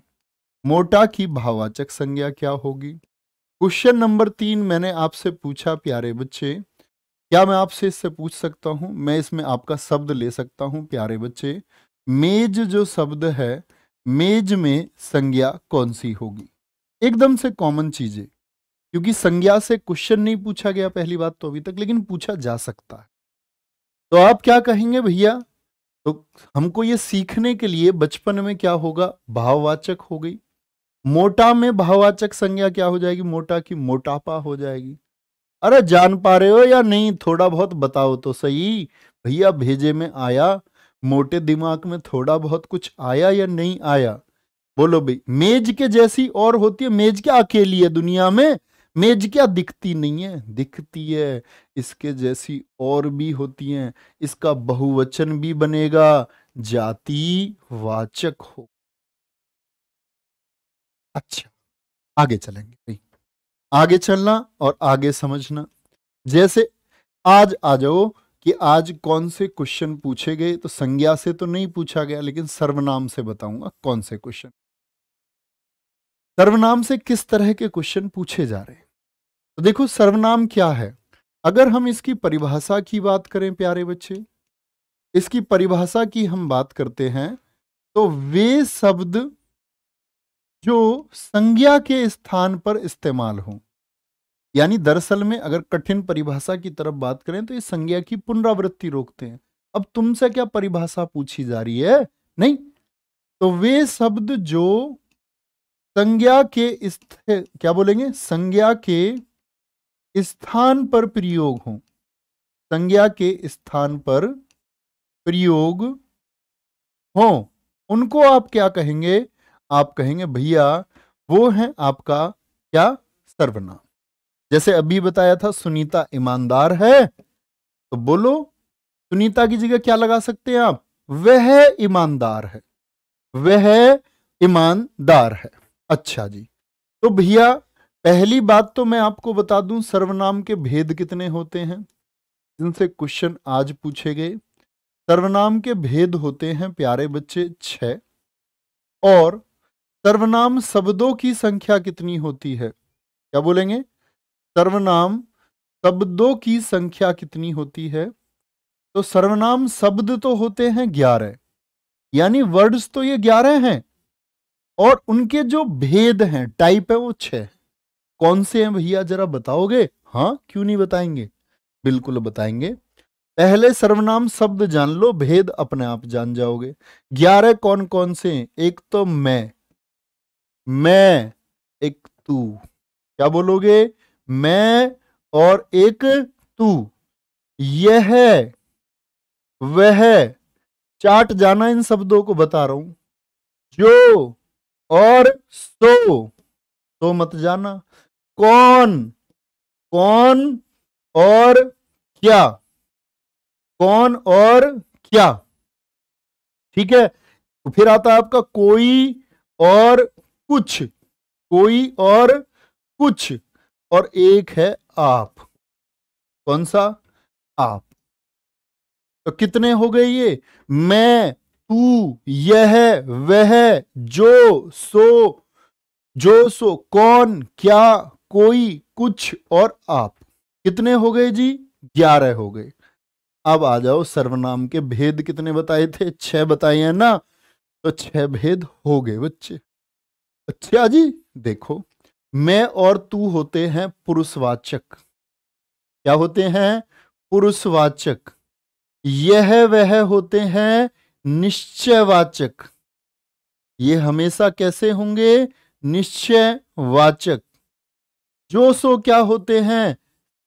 मोटा की भावाचक संज्ञा क्या होगी क्वेश्चन नंबर तीन मैंने आपसे पूछा प्यारे बच्चे क्या मैं आपसे इससे पूछ सकता हूं मैं इसमें आपका शब्द ले सकता हूं प्यारे बच्चे मेज जो शब्द है मेज में संज्ञा कौन सी होगी एकदम से कॉमन चीजें क्योंकि संज्ञा से क्वेश्चन नहीं पूछा गया पहली बात तो अभी तक लेकिन पूछा जा सकता है तो आप क्या कहेंगे भैया तो हमको ये सीखने के लिए बचपन में क्या होगा भाववाचक हो गई मोटा में भाववाचक संज्ञा क्या हो जाएगी मोटा की मोटापा हो जाएगी अरे जान पा रहे हो या नहीं थोड़ा बहुत बताओ तो सही भैया भेजे में आया मोटे दिमाग में थोड़ा बहुत कुछ आया या नहीं आया बोलो भाई मेज के जैसी और होती है मेज क्या अकेली है दुनिया में मेज क्या दिखती नहीं है दिखती है इसके जैसी और भी होती हैं इसका बहुवचन भी बनेगा जाति वाचक हो अच्छा आगे चलेंगे भाई आगे चलना और आगे समझना जैसे आज आ जाओ कि आज कौन से क्वेश्चन पूछे गए तो संज्ञा से तो नहीं पूछा गया लेकिन सर्वनाम से बताऊंगा कौन से क्वेश्चन सर्वनाम से किस तरह के क्वेश्चन पूछे जा रहे हैं तो देखो सर्वनाम क्या है अगर हम इसकी परिभाषा की बात करें प्यारे बच्चे इसकी परिभाषा की हम बात करते हैं तो वे शब्द जो संज्ञा के स्थान पर इस्तेमाल हो यानी दरअसल में अगर कठिन परिभाषा की तरफ बात करें तो ये संज्ञा की पुनरावृत्ति रोकते हैं अब तुमसे क्या परिभाषा पूछी जा रही है नहीं तो वे शब्द जो संज्ञा के स्थ क्या बोलेंगे संज्ञा के स्थान पर प्रयोग हो संज्ञा के स्थान पर प्रयोग हो उनको आप क्या कहेंगे आप कहेंगे भैया वो है आपका क्या सर्वनाम जैसे अभी बताया था सुनीता ईमानदार है तो बोलो सुनीता की जगह क्या लगा सकते हैं आप वह ईमानदार है वह ईमानदार है अच्छा जी तो भैया पहली बात तो मैं आपको बता दूं सर्वनाम के भेद कितने होते हैं जिनसे क्वेश्चन आज पूछे गए सर्वनाम के भेद होते हैं प्यारे बच्चे छ और सर्वनाम शब्दों की संख्या कितनी होती है क्या बोलेंगे सर्वनाम शब्दों की संख्या कितनी होती है तो सर्वनाम शब्द तो होते हैं ग्यारह यानी वर्ड्स तो ये ग्यारह हैं और उनके जो भेद हैं टाइप है वो छह कौन से हैं भैया जरा बताओगे हाँ क्यों नहीं बताएंगे बिल्कुल बताएंगे पहले सर्वनाम शब्द जान लो भेद अपने आप जान जाओगे ग्यारह कौन कौन से हैं एक तो मैं मैं एक तू क्या बोलोगे मैं और एक तू यह वह चाट जाना इन शब्दों को बता रहा हूं जो और सो तो मत जाना कौन कौन और क्या कौन और क्या ठीक है तो फिर आता है आपका कोई और कुछ कोई और कुछ और एक है आप कौन सा आप तो कितने हो गए ये मैं तू यह वह जो सो जो सो कौन क्या कोई कुछ और आप कितने हो गए जी ग्यारह हो गए अब आ जाओ सर्वनाम के भेद कितने बताए थे छह बताए हैं ना तो छह भेद हो गए बच्चे अच्छा जी देखो मैं और तू होते हैं पुरुषवाचक क्या होते हैं पुरुषवाचक यह वह होते हैं निश्चयवाचक ये हमेशा कैसे होंगे निश्चयवाचक जो सो क्या होते हैं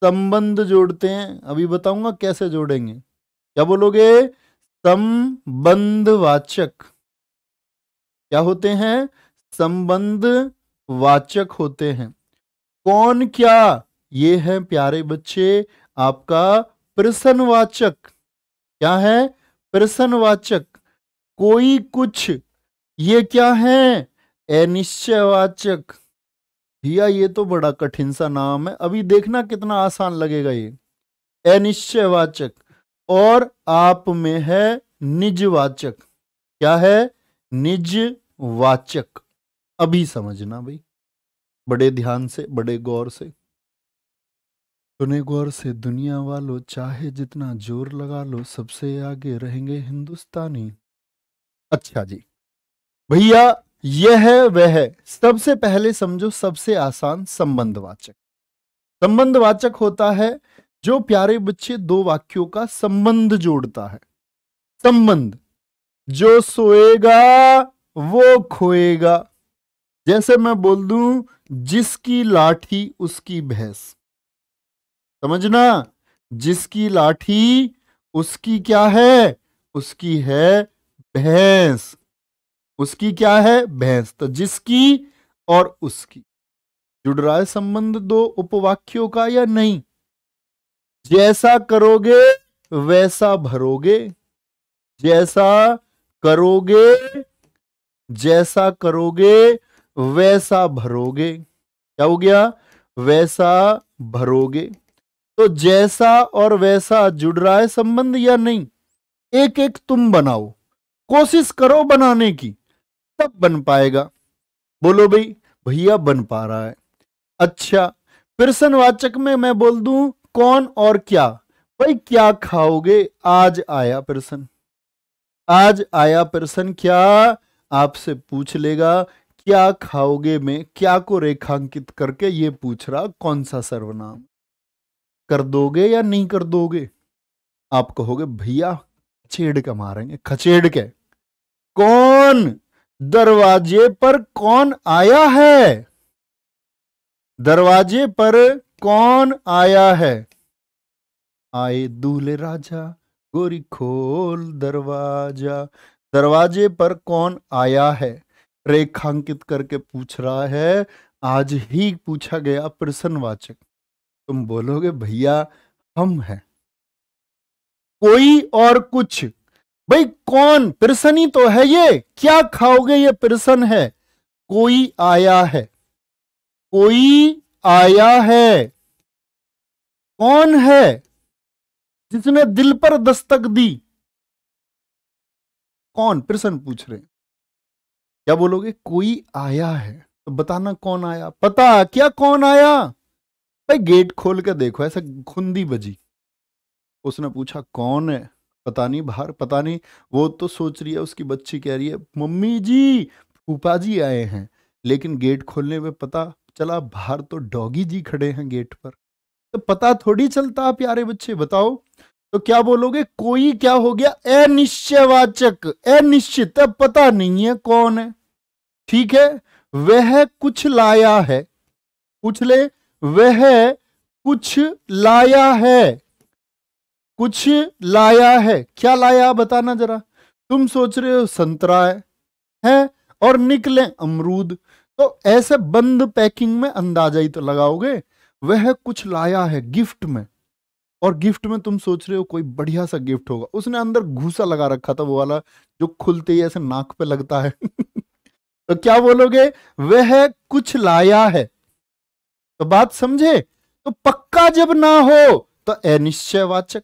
संबंध जोड़ते हैं अभी बताऊंगा कैसे जोड़ेंगे क्या बोलोगे संबंधवाचक क्या होते हैं संबंध वाचक होते हैं कौन क्या ये है प्यारे बच्चे आपका प्रसन्नवाचक क्या है प्रसन्नवाचक कोई कुछ ये क्या है अनिश्चयवाचक भैया ये तो बड़ा कठिन सा नाम है अभी देखना कितना आसान लगेगा ये अनिश्चयवाचक और आप में है निजवाचक क्या है निजवाचक अभी समझना भाई बड़े ध्यान से बड़े गौर से सुने गौर से दुनिया वालों चाहे जितना जोर लगा लो सबसे आगे रहेंगे हिंदुस्तानी अच्छा जी भैया यह है वह है सबसे पहले समझो सबसे आसान संबंधवाचक संबंधवाचक होता है जो प्यारे बच्चे दो वाक्यों का संबंध जोड़ता है संबंध जो सोएगा वो खोएगा जैसे मैं बोल दू जिसकी लाठी उसकी भैंस समझना जिसकी लाठी उसकी क्या है उसकी है भैंस उसकी क्या है भैंस तो जिसकी और उसकी जुड़ रहा है संबंध दो उपवाक्यों का या नहीं जैसा करोगे वैसा भरोगे जैसा करोगे जैसा करोगे वैसा भरोगे क्या हो गया वैसा भरोगे तो जैसा और वैसा जुड़ रहा है संबंध या नहीं एक एक तुम बनाओ कोशिश करो बनाने की तब बन पाएगा बोलो भाई भैया बन पा रहा है अच्छा प्रश्नवाचक में मैं बोल दू कौन और क्या भाई क्या खाओगे आज आया प्रश्न आज आया प्रश्न क्या आपसे पूछ लेगा क्या खाओगे में क्या को रेखांकित करके ये पूछ रहा कौन सा सर्वनाम कर दोगे या नहीं कर दोगे आप कहोगे भैया खचेड़ के मारेंगे खचेड़ के कौन दरवाजे पर कौन आया है दरवाजे पर कौन आया है आए दूल्हे राजा गोरी खोल दरवाजा दरवाजे पर कौन आया है रेखांकित करके पूछ रहा है आज ही पूछा गया प्रश्नवाचक तुम बोलोगे भैया हम हैं कोई और कुछ भाई कौन ही तो है ये क्या खाओगे ये पिरसन है कोई आया है कोई आया है कौन है जिसने दिल पर दस्तक दी कौन पिरसन पूछ रहे क्या बोलोगे कोई आया है तो बताना कौन आया पता क्या कौन आया भाई गेट खोल के देखो ऐसा खुंदी बजी उसने पूछा कौन है पता नहीं बाहर पता नहीं वो तो सोच रही है उसकी बच्ची कह रही है मम्मी जी फूफा जी आए हैं लेकिन गेट खोलने में पता चला बाहर तो डॉगी जी खड़े हैं गेट पर तो पता थोड़ी चलता प्यारे बच्चे बताओ तो क्या बोलोगे कोई क्या हो गया अनिश्चयवाचक अनिश्चित पता नहीं है कौन है ठीक है वह कुछ लाया है पूछ ले वह कुछ लाया है कुछ लाया है क्या लाया बताना जरा तुम सोच रहे हो संतरा है, है? और निकले अमरूद तो ऐसे बंद पैकिंग में अंदाजा ही तो लगाओगे वह कुछ लाया है गिफ्ट में और गिफ्ट में तुम सोच रहे हो कोई बढ़िया सा गिफ्ट होगा उसने अंदर घूसा लगा रखा था वो वाला जो खुलते ही ऐसे नाक पे लगता है तो क्या बोलोगे वह कुछ लाया है तो बात समझे तो पक्का जब ना हो तो अनिश्चयवाचक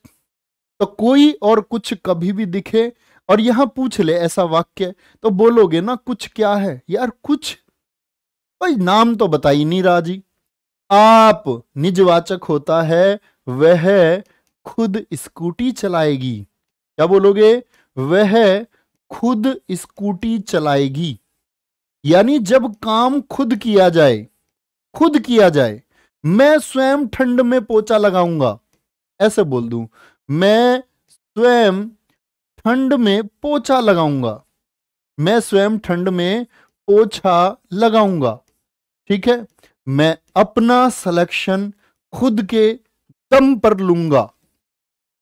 तो कोई और कुछ कभी भी दिखे और यहां पूछ ले ऐसा वाक्य तो बोलोगे ना कुछ क्या है यार कुछ भाई नाम तो बता ही नहीं रहा जी आप निजवाचक होता है वह खुद स्कूटी चलाएगी क्या बोलोगे वह खुद स्कूटी चलाएगी यानी जब काम खुद किया जाए खुद किया जाए मैं स्वयं ठंड में पोचा लगाऊंगा ऐसे बोल दूं मैं स्वयं ठंड में पोछा लगाऊंगा मैं स्वयं ठंड में पोछा लगाऊंगा ठीक है मैं अपना सिलेक्शन खुद के दम पर लूंगा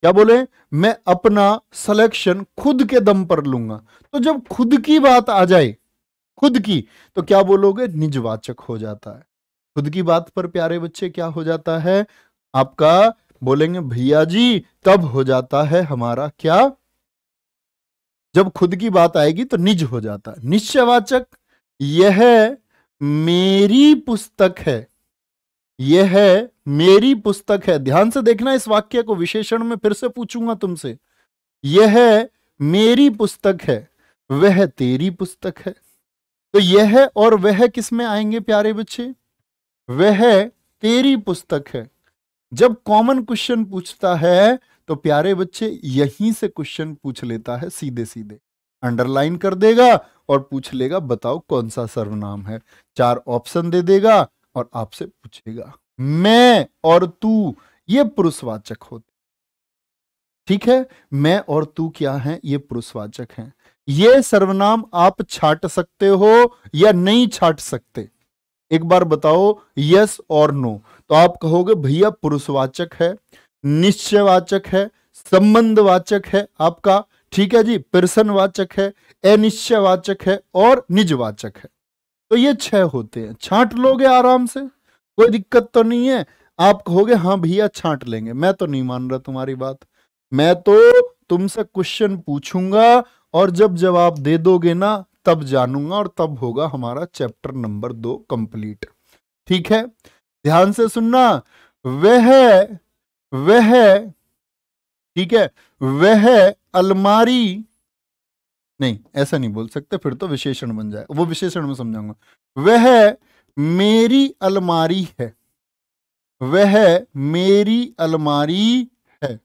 क्या बोले मैं अपना सिलेक्शन खुद के दम पर लूंगा तो जब खुद की बात आ जाए खुद की तो क्या बोलोगे निजवाचक हो जाता है खुद की बात पर प्यारे बच्चे क्या हो जाता है आपका बोलेंगे भैया जी तब हो जाता है हमारा क्या जब खुद की बात आएगी तो निज हो जाता है निश्चयवाचक यह मेरी पुस्तक है यह मेरी पुस्तक है ध्यान से देखना इस वाक्य को विशेषण में फिर से पूछूंगा तुमसे यह मेरी पुस्तक है वह तेरी पुस्तक है तो यह और वह किसमें आएंगे प्यारे बच्चे वह तेरी पुस्तक है जब कॉमन क्वेश्चन पूछता है तो प्यारे बच्चे यहीं से क्वेश्चन पूछ लेता है सीधे सीधे अंडरलाइन कर देगा और पूछ लेगा बताओ कौन सा सर्वनाम है चार ऑप्शन दे देगा और आपसे पूछेगा मैं और तू ये पुरुषवाचक होते ठीक है मैं और तू क्या है ये पुरुषवाचक है ये सर्वनाम आप छाट सकते हो या नहीं छाट सकते एक बार बताओ यस और नो तो आप कहोगे भैया पुरुषवाचक है निश्चयवाचक है संबंधवाचक है आपका ठीक है जी प्रसन्नवाचक है अनिश्चयवाचक है और निजवाचक है तो ये छह होते हैं छांट लोगे आराम से कोई दिक्कत तो नहीं है आप कहोगे हाँ भैया छांट लेंगे मैं तो नहीं मान रहा तुम्हारी बात मैं तो तुमसे क्वेश्चन पूछूंगा और जब जवाब दे दोगे ना तब जानूंगा और तब होगा हमारा चैप्टर नंबर दो कंप्लीट ठीक है ध्यान से सुनना वह वह ठीक है वह अलमारी नहीं ऐसा नहीं बोल सकते फिर तो विशेषण बन जाए वो विशेषण में समझाऊंगा वह मेरी अलमारी है वह मेरी अलमारी है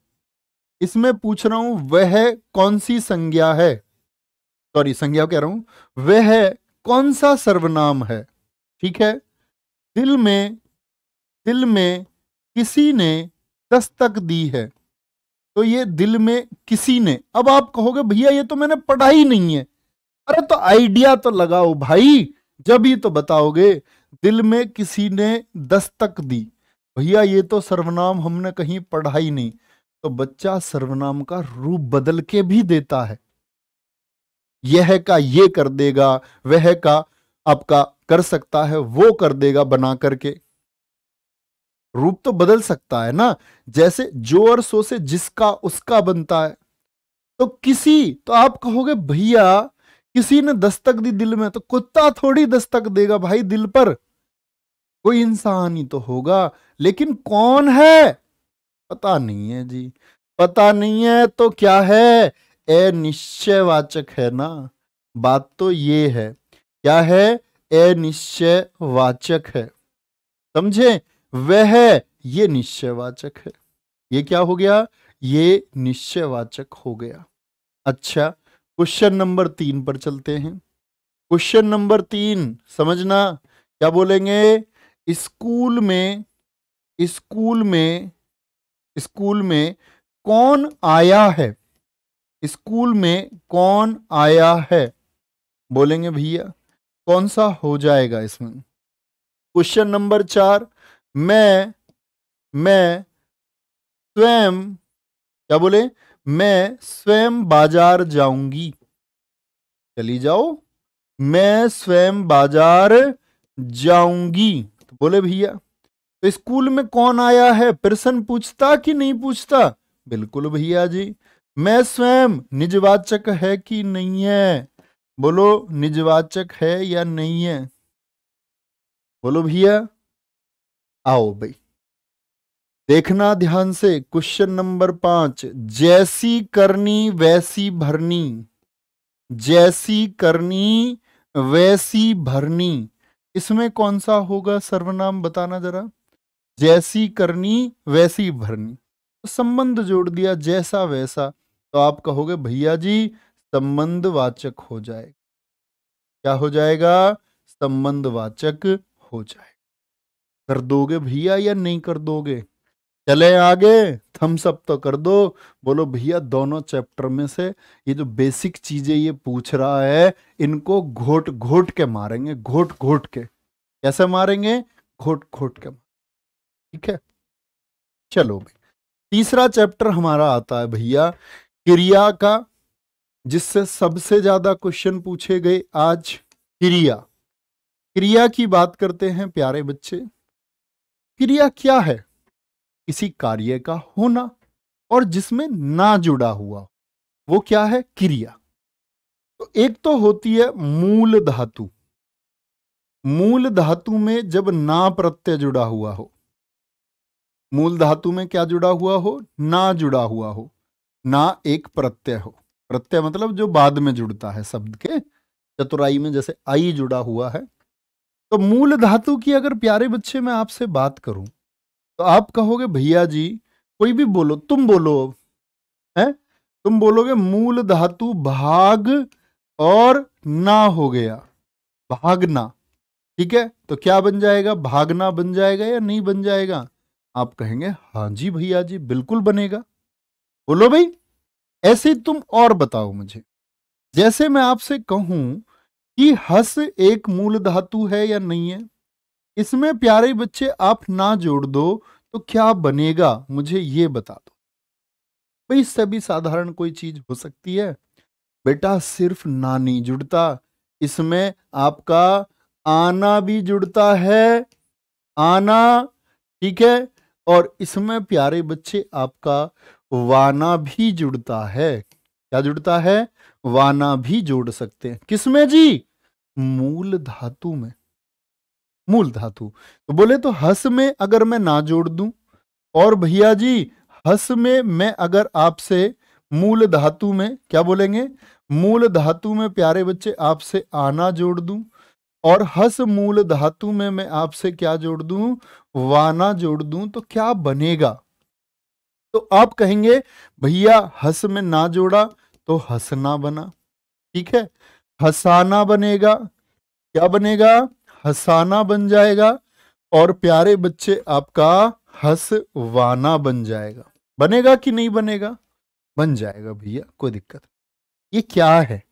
इसमें पूछ रहा हूं वह कौन सी संज्ञा है सॉरी संज्ञा कह रहा हूं वह कौन सा सर्वनाम है ठीक है दिल में दिल में किसी ने दस्तक दी है तो ये दिल में किसी ने अब आप कहोगे भैया ये तो मैंने पढ़ा ही नहीं है अरे तो आइडिया तो लगाओ भाई जब ही तो बताओगे दिल में किसी ने दस्तक दी भैया ये तो सर्वनाम हमने कहीं पढ़ा ही नहीं तो बच्चा सर्वनाम का रूप बदल के भी देता है यह का ये कर देगा वह का आपका कर सकता है वो कर देगा बना करके रूप तो बदल सकता है ना जैसे जो और सो से जिसका उसका बनता है तो किसी तो आप कहोगे भैया किसी ने दस्तक दी दिल में तो कुत्ता थोड़ी दस्तक देगा भाई दिल पर कोई इंसान ही तो होगा लेकिन कौन है पता नहीं है जी पता नहीं है तो क्या है ए वाचक है ना बात तो ये है क्या है ए वाचक है समझे वह ये निश्चय वाचक है ये क्या हो गया ये निश्चय वाचक हो गया अच्छा क्वेश्चन नंबर तीन पर चलते हैं क्वेश्चन नंबर तीन समझना क्या बोलेंगे स्कूल में स्कूल में स्कूल में कौन आया है स्कूल में कौन आया है बोलेंगे भैया कौन सा हो जाएगा इसमें क्वेश्चन नंबर चार मैं मैं स्वयं क्या बोले मैं स्वयं बाजार जाऊंगी चली जाओ मैं स्वयं बाजार जाऊंगी तो बोले भैया तो स्कूल में कौन आया है प्रश्न पूछता कि नहीं पूछता बिल्कुल भैया जी मैं स्वयं निजवाचक है कि नहीं है बोलो निजवाचक है या नहीं है बोलो भैया आओ भाई देखना ध्यान से क्वेश्चन नंबर पांच जैसी करनी वैसी भरनी जैसी करनी वैसी भरनी इसमें कौन सा होगा सर्वनाम बताना जरा जैसी करनी वैसी भरनी तो संबंध जोड़ दिया जैसा वैसा तो आप कहोगे भैया जी संबंधवाचक हो जाएगा क्या हो जाएगा संबंधवाचक हो जाएगा कर दोगे भैया या नहीं कर दोगे चले आगे थम्स अप तो कर दो बोलो भैया दोनों चैप्टर में से ये जो बेसिक चीजें ये पूछ रहा है इनको घोट घोट के मारेंगे घोट घोट के कैसे मारेंगे घोट घोट के ठीक है चलो भाई तीसरा चैप्टर हमारा आता है भैया क्रिया का जिससे सबसे ज्यादा क्वेश्चन पूछे गए आज क्रिया क्रिया की बात करते हैं प्यारे बच्चे क्रिया क्या है किसी कार्य का होना और जिसमें ना जुड़ा हुआ वो क्या है क्रिया तो एक तो होती है मूल धातु मूल धातु में जब ना प्रत्यय जुड़ा हुआ हो मूल धातु में क्या जुड़ा हुआ हो ना जुड़ा हुआ हो ना एक प्रत्यय हो प्रत्यय मतलब जो बाद में जुड़ता है शब्द के चतुराई में जैसे आई जुड़ा हुआ है तो मूल धातु की अगर प्यारे बच्चे मैं आपसे बात करूं तो आप कहोगे भैया जी कोई भी बोलो तुम बोलो है तुम बोलोगे मूल धातु भाग और ना हो गया भागना ठीक है तो क्या बन जाएगा भागना बन जाएगा या नहीं बन जाएगा आप कहेंगे हाँ जी भैया जी बिल्कुल बनेगा बोलो भाई ऐसे तुम और बताओ मुझे जैसे मैं आपसे कहूं कि हस एक मूल धातु है या नहीं है इसमें प्यारे बच्चे आप ना जोड़ दो तो क्या बनेगा मुझे ये बता दो भाई इससे भी साधारण कोई चीज हो सकती है बेटा सिर्फ ना नहीं जुड़ता इसमें आपका आना भी जुड़ता है आना ठीक है और इसमें प्यारे बच्चे आपका वाना भी जुड़ता है क्या जुड़ता है वाना भी जोड़ सकते हैं किसमें जी मूल धातु में मूल धातु तो बोले तो हस में अगर मैं ना जोड़ दूं और भैया जी हस में मैं अगर आपसे मूल धातु में क्या बोलेंगे मूल धातु में प्यारे बच्चे आपसे आना जोड़ दूं और हस मूल धातु में मैं आपसे क्या जोड़ दूं वाना जोड़ दूं तो क्या बनेगा तो आप कहेंगे भैया हस में ना जोड़ा तो हसना बना ठीक है हसाना बनेगा क्या बनेगा हसाना बन जाएगा और प्यारे बच्चे आपका हसवाना बन जाएगा बनेगा कि नहीं बनेगा बन जाएगा भैया कोई दिक्कत ये क्या है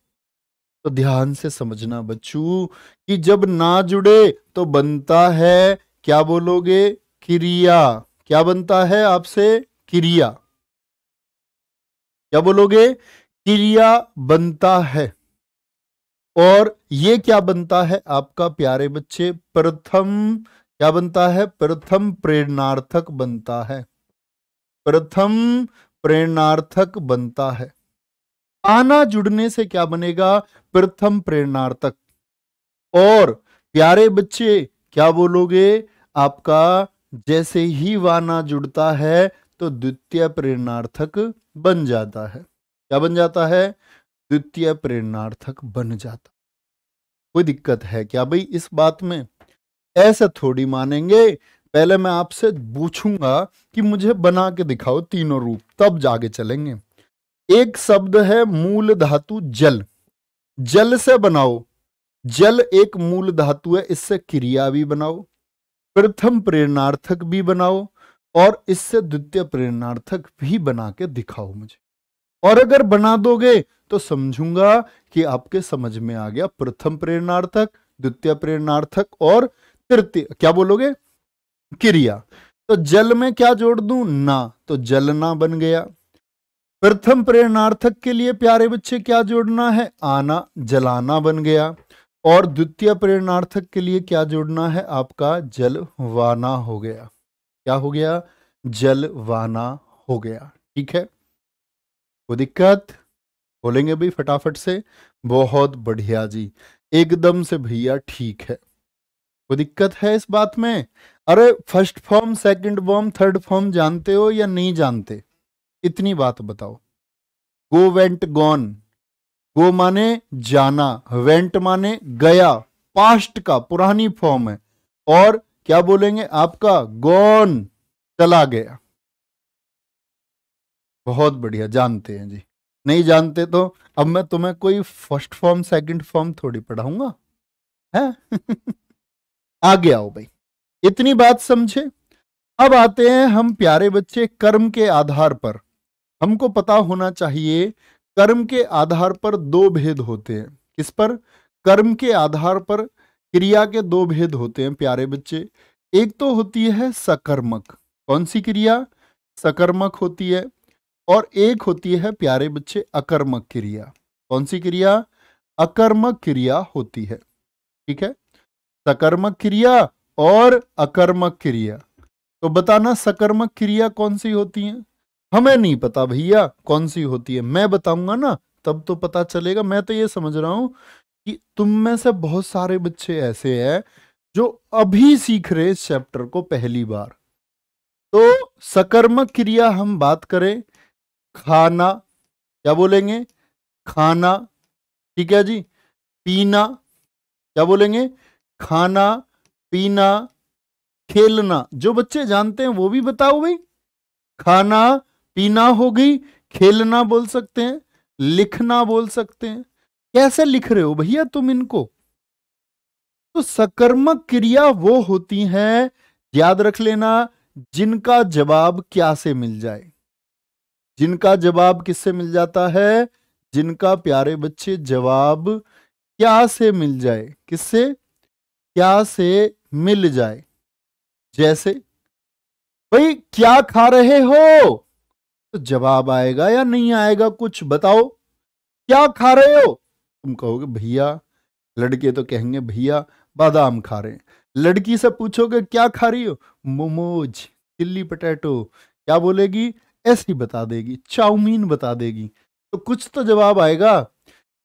तो ध्यान से समझना बच्चू कि जब ना जुड़े तो बनता है क्या बोलोगे क्रिया क्या बनता है आपसे क्रिया क्या बोलोगे क्रिया बनता है और ये क्या बनता है आपका प्यारे बच्चे प्रथम क्या बनता है प्रथम प्रेरणार्थक बनता है प्रथम प्रेरणार्थक बनता है आना जुड़ने से क्या बनेगा प्रथम प्रेरणार्थक और प्यारे बच्चे क्या बोलोगे आपका जैसे ही वाना जुड़ता है तो द्वितीय प्रेरणार्थक बन जाता है क्या बन जाता है द्वितीय प्रेरणार्थक बन जाता कोई दिक्कत है क्या भाई इस बात में ऐसे थोड़ी मानेंगे पहले मैं आपसे पूछूंगा कि मुझे बना के दिखाओ तीनों रूप तब जाके चलेंगे एक शब्द है मूल धातु जल जल से बनाओ जल एक मूल धातु है इससे क्रिया भी बनाओ प्रथम प्रेरणार्थक भी बनाओ और इससे द्वितीय प्रेरणार्थक भी बना के दिखाओ मुझे और अगर बना दोगे तो समझूंगा कि आपके समझ में आ गया प्रथम प्रेरणार्थक द्वितीय प्रेरणार्थक और तृतीय क्या बोलोगे क्रिया तो जल में क्या जोड़ दू ना तो जल ना बन गया प्रथम प्रेरणार्थक के लिए प्यारे बच्चे क्या जोड़ना है आना जलाना बन गया और द्वितीय प्रेरणार्थक के लिए क्या जोड़ना है आपका जलवाना हो गया क्या हो गया जलवाना हो गया ठीक है कोई दिक्कत बोलेंगे भाई फटाफट से बहुत बढ़िया जी एकदम से भैया ठीक है कोई दिक्कत है इस बात में अरे first form second form third form जानते हो या नहीं जानते इतनी बात बताओ गो वेंट गॉन गो माने जाना वेंट माने गया पास्ट का पुरानी फॉर्म है और क्या बोलेंगे आपका गौन चला गया बहुत बढ़िया जानते हैं जी नहीं जानते तो अब मैं तुम्हें कोई फर्स्ट फॉर्म सेकंड फॉर्म थोड़ी पढ़ाऊंगा है आगे आओ भाई इतनी बात समझे अब आते हैं हम प्यारे बच्चे कर्म के आधार पर हमको पता होना चाहिए कर्म के आधार पर दो भेद होते हैं किस पर कर्म के आधार पर क्रिया के दो भेद होते हैं प्यारे बच्चे एक तो होती है सकर्मक कौन सी क्रिया सकर्मक होती है और एक होती है प्यारे बच्चे अकर्मक क्रिया कौन सी क्रिया अकर्मक क्रिया होती है ठीक है सकर्मक क्रिया और अकर्मक क्रिया तो बताना सकर्मक क्रिया कौन सी होती है हमें नहीं पता भैया कौन सी होती है मैं बताऊंगा ना तब तो पता चलेगा मैं तो ये समझ रहा हूं कि तुम में से बहुत सारे बच्चे ऐसे हैं जो अभी सीख रहे इस चैप्टर को पहली बार तो सकर्मक क्रिया हम बात करें खाना क्या बोलेंगे खाना ठीक है जी पीना क्या बोलेंगे खाना पीना खेलना जो बच्चे जानते हैं वो भी बताओ भाई खाना पीना हो गई खेलना बोल सकते हैं लिखना बोल सकते हैं कैसे लिख रहे हो भैया तुम इनको तो सकर्मक क्रिया वो होती है याद रख लेना जिनका जवाब क्या से मिल जाए जिनका जवाब किससे मिल जाता है जिनका प्यारे बच्चे जवाब क्या से मिल जाए किससे क्या से मिल जाए जैसे भाई क्या खा रहे हो तो जवाब आएगा या नहीं आएगा कुछ बताओ क्या खा रहे हो तुम कहोगे भैया लड़के तो कहेंगे भैया बादाम खा रहे हैं लड़की से पूछोगे क्या खा रही हो मोमोज चिल्ली पटेटो क्या बोलेगी ऐसी बता देगी चाउमीन बता देगी तो कुछ तो जवाब आएगा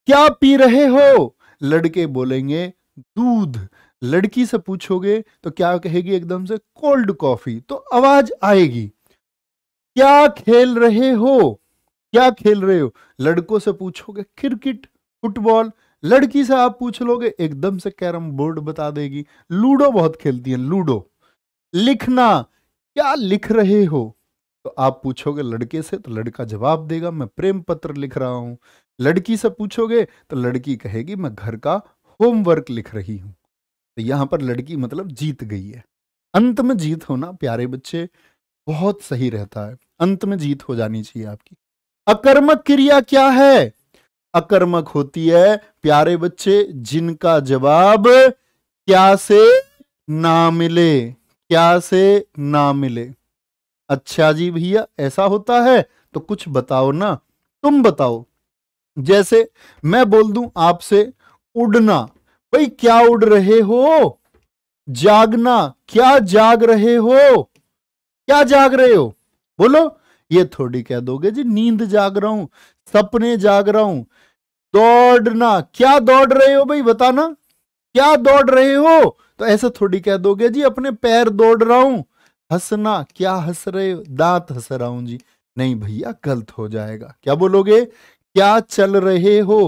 क्या पी रहे हो लड़के बोलेंगे दूध लड़की से पूछोगे तो क्या कहेगी एकदम से कोल्ड कॉफी तो आवाज आएगी क्या खेल रहे हो क्या खेल रहे हो लड़कों से पूछोगे क्रिकेट फुटबॉल लड़की से आप पूछ लोगे एकदम से कैरम बोर्ड बता देगी लूडो बहुत खेलती है लूडो लिखना क्या लिख रहे हो तो आप पूछोगे लड़के से तो लड़का जवाब देगा मैं प्रेम पत्र लिख रहा हूं लड़की से पूछोगे तो लड़की कहेगी मैं घर का होमवर्क लिख रही हूँ तो यहां पर लड़की मतलब जीत गई है अंत में जीत होना प्यारे बच्चे बहुत सही रहता है अंत में जीत हो जानी चाहिए आपकी अकर्मक क्रिया क्या है अकर्मक होती है प्यारे बच्चे जिनका जवाब क्या से ना मिले क्या से ना मिले अच्छा जी भैया ऐसा होता है तो कुछ बताओ ना तुम बताओ जैसे मैं बोल दूं आपसे उड़ना भाई क्या उड़ रहे हो जागना क्या जाग रहे हो क्या जाग रहे हो बोलो ये थोड़ी कह दोगे जी नींद जाग रहा हूं सपने जाग रहा हूं दौड़ना क्या दौड़ रहे हो भाई बताना क्या दौड़ रहे हो तो ऐसा थोड़ी कह दोगे जी अपने पैर दौड़ रहा हूं हंसना क्या हंस रहे हो दांत हंस रहा हूं जी नहीं भैया गलत हो जाएगा क्या बोलोगे क्या चल रहे हो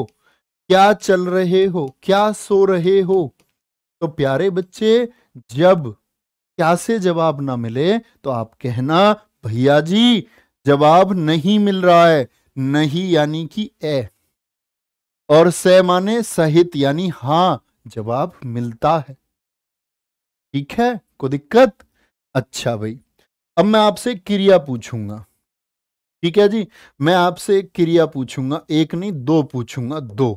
क्या चल रहे हो क्या सो रहे हो तो प्यारे बच्चे जब क्या से जवाब ना मिले तो आप कहना भैया जी जवाब नहीं मिल रहा है नहीं यानी कि ए और स माने सहित यानी हाँ जवाब मिलता है ठीक है कोई दिक्कत अच्छा भाई अब मैं आपसे क्रिया पूछूंगा ठीक है जी मैं आपसे क्रिया पूछूंगा एक नहीं दो पूछूंगा दो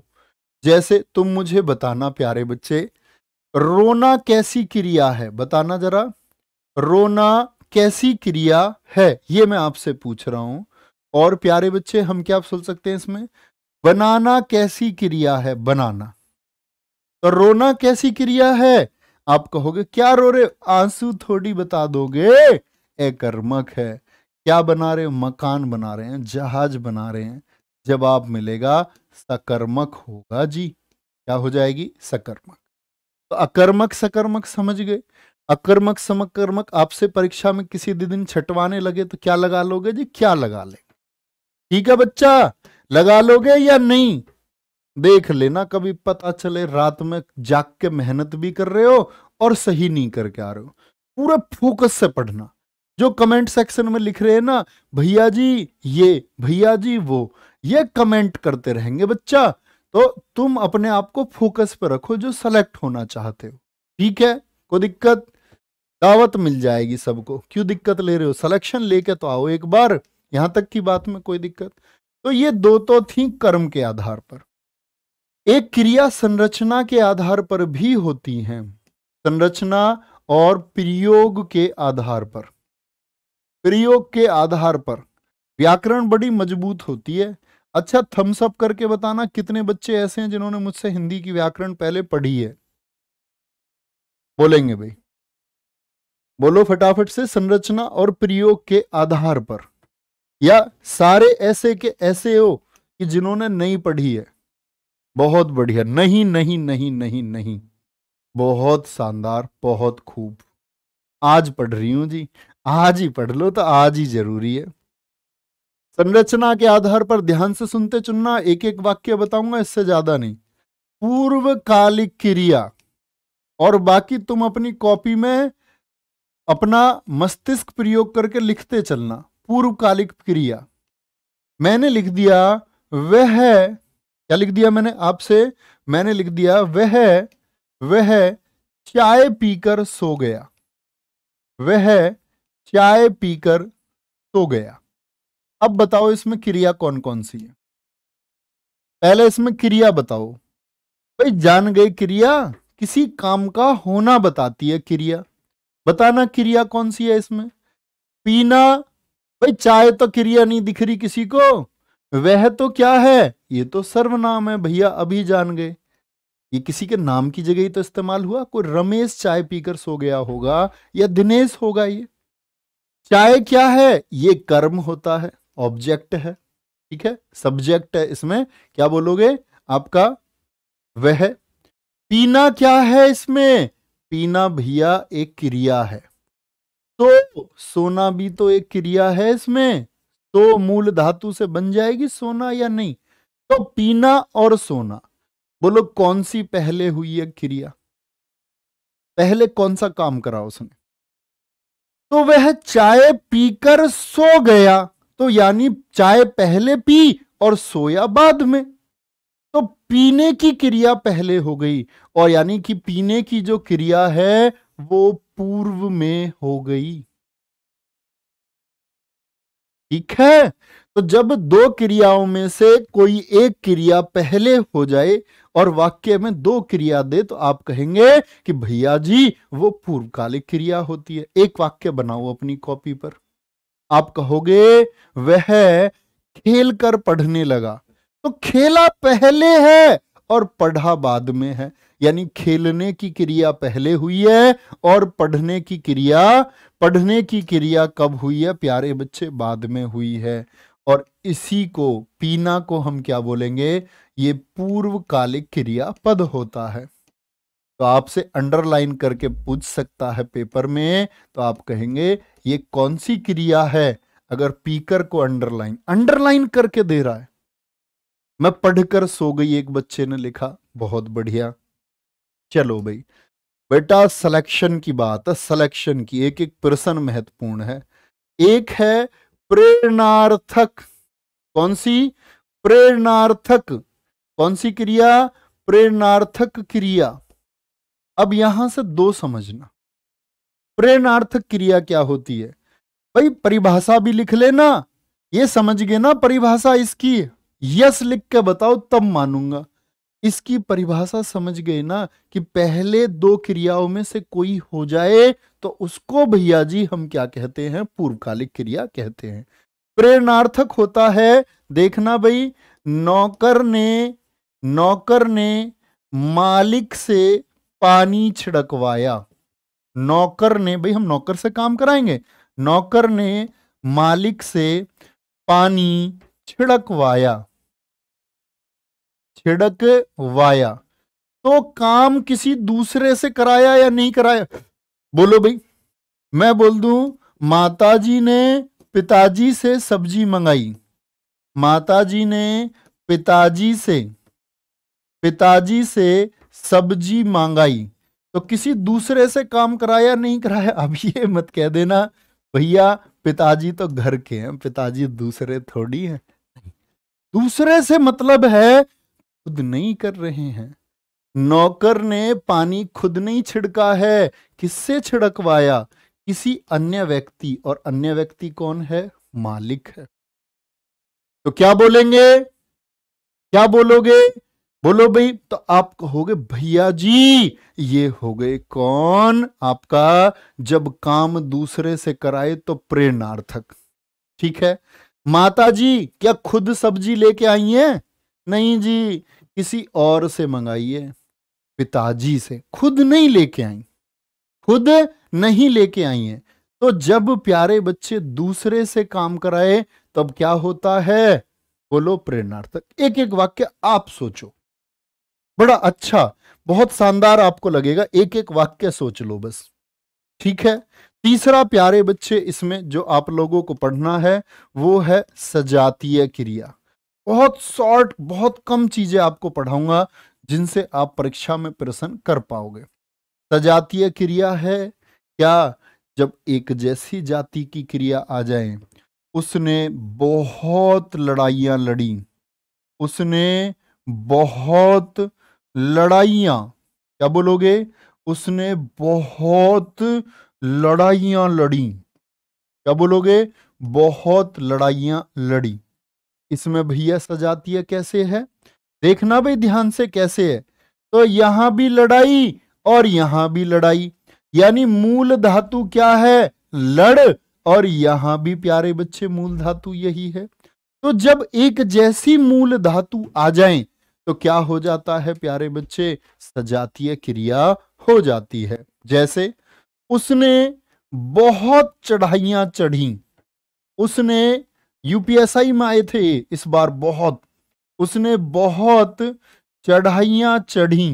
जैसे तुम मुझे बताना प्यारे बच्चे रोना कैसी क्रिया है बताना जरा रोना कैसी क्रिया है ये मैं आपसे पूछ रहा हूं और प्यारे बच्चे हम क्या सोच सकते हैं इसमें बनाना कैसी क्रिया है बनाना तो रोना कैसी क्रिया है आप कहोगे क्या रो रहे आंसू थोड़ी बता दोगे अकर्मक कर्मक है क्या बना रहे हो मकान बना रहे हैं जहाज बना रहे हैं जवाब मिलेगा सकर्मक होगा जी क्या हो जाएगी सकर्मक तो अकर्मक सकर्मक समझ गए अकर्मक समकर्मक आपसे परीक्षा में किसी दिन छटवाने लगे तो क्या लगा लोगे जी क्या लगा ले ठीक है बच्चा लगा लोगे या नहीं देख लेना कभी पता चले रात में जाग के मेहनत भी कर रहे हो और सही नहीं करके आ रहे हो पूरा फोकस से पढ़ना जो कमेंट सेक्शन में लिख रहे हैं ना भैया जी ये भैया जी वो ये कमेंट करते रहेंगे बच्चा तो तुम अपने आप को फोकस पर रखो जो सेलेक्ट होना चाहते हो ठीक है कोई दिक्कत दावत मिल जाएगी सबको क्यों दिक्कत ले रहे हो सिलेक्शन लेके तो आओ एक बार यहां तक की बात में कोई दिक्कत तो ये दो तो थी कर्म के आधार पर एक क्रिया संरचना के आधार पर भी होती हैं संरचना और प्रयोग के आधार पर प्रयोग के आधार पर व्याकरण बड़ी मजबूत होती है अच्छा थम्स अप करके बताना कितने बच्चे ऐसे हैं जिन्होंने मुझसे हिंदी की व्याकरण पहले पढ़ी है बोलेंगे भाई बोलो फटाफट से संरचना और प्रयोग के आधार पर या सारे ऐसे के ऐसे हो कि जिन्होंने नहीं पढ़ी है बहुत बढ़िया नहीं नहीं नहीं नहीं नहीं बहुत शानदार बहुत खूब आज पढ़ रही हूं जी आज ही पढ़ लो तो आज ही जरूरी है संरचना के आधार पर ध्यान से सुनते चुनना एक एक वाक्य बताऊंगा इससे ज्यादा नहीं पूर्वकालिक क्रिया और बाकी तुम अपनी कॉपी में अपना मस्तिष्क प्रयोग करके लिखते चलना पूर्वकालिक क्रिया मैंने लिख दिया वह क्या लिख दिया मैंने आपसे मैंने लिख दिया वह वह चाय पीकर सो गया वह चाय पीकर सो गया अब बताओ इसमें क्रिया कौन कौन सी है पहले इसमें क्रिया बताओ भाई जान गई क्रिया किसी काम का होना बताती है क्रिया बताना क्रिया कौन सी है इसमें पीना भाई चाय तो क्रिया नहीं दिख रही किसी को वह तो क्या है ये तो सर्वनाम है भैया अभी जान गए ये किसी के नाम की जगह ही तो इस्तेमाल हुआ कोई रमेश चाय पीकर सो गया होगा या दिनेश होगा ये चाय क्या है ये कर्म होता है ऑब्जेक्ट है ठीक है सब्जेक्ट है इसमें क्या बोलोगे आपका वह पीना क्या है इसमें पीना भैया एक क्रिया है तो सोना भी तो एक क्रिया है इसमें तो मूल धातु से बन जाएगी सोना या नहीं तो पीना और सोना बोलो कौन सी पहले हुई है क्रिया पहले कौन सा काम करा उसने तो वह चाय पीकर सो गया तो यानी चाय पहले पी और सोया बाद में तो पीने की क्रिया पहले हो गई और यानी कि पीने की जो क्रिया है वो पूर्व में हो गई ठीक है तो जब दो क्रियाओं में से कोई एक क्रिया पहले हो जाए और वाक्य में दो क्रिया दे तो आप कहेंगे कि भैया जी वो पूर्वकालिक क्रिया होती है एक वाक्य बनाओ अपनी कॉपी पर आप कहोगे वह खेल कर पढ़ने लगा तो खेला पहले है और पढ़ा बाद में है यानी खेलने की क्रिया पहले हुई है और पढ़ने की क्रिया पढ़ने की क्रिया कब हुई है प्यारे बच्चे बाद में हुई है और इसी को पीना को हम क्या बोलेंगे ये पूर्वकालिक क्रिया पद होता है तो आपसे अंडरलाइन करके पूछ सकता है पेपर में तो आप कहेंगे ये कौन सी क्रिया है अगर पीकर को अंडरलाइन अंडरलाइन करके दे रहा है मैं पढ़कर सो गई एक बच्चे ने लिखा बहुत बढ़िया चलो भाई बेटा सिलेक्शन की बात है सिलेक्शन की एक एक प्रश्न महत्वपूर्ण है एक है प्रेरणार्थक कौन सी प्रेरणार्थक कौन सी क्रिया प्रेरणार्थक क्रिया अब यहां से दो समझना प्रेरणार्थक क्रिया क्या होती है भाई परिभाषा भी लिख लेना ये समझ गए ना परिभाषा इसकी यस लिख के बताओ तब मानूंगा इसकी परिभाषा समझ गए ना कि पहले दो क्रियाओं में से कोई हो जाए तो उसको भैया जी हम क्या कहते हैं पूर्वकालिक क्रिया कहते हैं प्रेरणार्थक होता है देखना भाई नौकर ने नौकर ने मालिक से पानी छिड़कवाया नौकर ने भाई हम नौकर से काम कराएंगे नौकर ने मालिक से पानी छिड़कवाया छिड़कवाया तो काम किसी दूसरे से कराया या नहीं कराया बोलो भाई मैं बोल दू माताजी ने पिताजी से सब्जी मंगाई माताजी ने पिताजी से पिताजी से सब्जी मांगाई तो किसी दूसरे से काम कराया नहीं कराया अब ये मत कह देना भैया पिताजी तो घर के हैं पिताजी दूसरे थोड़ी हैं दूसरे से मतलब है खुद नहीं कर रहे हैं नौकर ने पानी खुद नहीं छिड़का है किससे छिड़कवाया किसी अन्य व्यक्ति और अन्य व्यक्ति कौन है मालिक है तो क्या बोलेंगे क्या बोलोगे बोलो भाई तो आप कहोगे भैया जी ये हो गए कौन आपका जब काम दूसरे से कराए तो प्रेरणार्थक ठीक है माता जी क्या खुद सब्जी लेके आई हैं नहीं जी किसी और से मंगाइए पिताजी से खुद नहीं लेके आई खुद नहीं लेके आई है तो जब प्यारे बच्चे दूसरे से काम कराए तब क्या होता है बोलो प्रेरणार्थक एक एक वाक्य आप सोचो बड़ा अच्छा बहुत शानदार आपको लगेगा एक एक वाक्य सोच लो बस ठीक है तीसरा प्यारे बच्चे इसमें जो आप लोगों को पढ़ना है वो है सजातीय क्रिया बहुत शॉर्ट बहुत कम चीजें आपको पढ़ाऊंगा जिनसे आप परीक्षा में प्रश्न कर पाओगे सजातीय क्रिया है क्या जब एक जैसी जाति की क्रिया आ जाए उसने बहुत लड़ाइयाँ लड़ी उसने बहुत लड़ाइयाँ क्या बोलोगे उसने बहुत लड़ाइयाँ लड़ी क्या बोलोगे बहुत लड़ाइयाँ लड़ी इसमें भैया सजातीय कैसे है देखना भाई ध्यान से कैसे है तो यहां भी लड़ाई और यहां भी लड़ाई यानी मूल धातु क्या है लड़ और यहां भी प्यारे बच्चे मूल धातु यही है तो जब एक जैसी मूल धातु आ जाए तो क्या हो जाता है प्यारे बच्चे सजातीय क्रिया हो जाती है जैसे उसने बहुत चढ़ाइयां चढ़ी उसने यूपीएसआई में आए थे इस बार बहुत उसने बहुत चढ़ाइया चढ़ी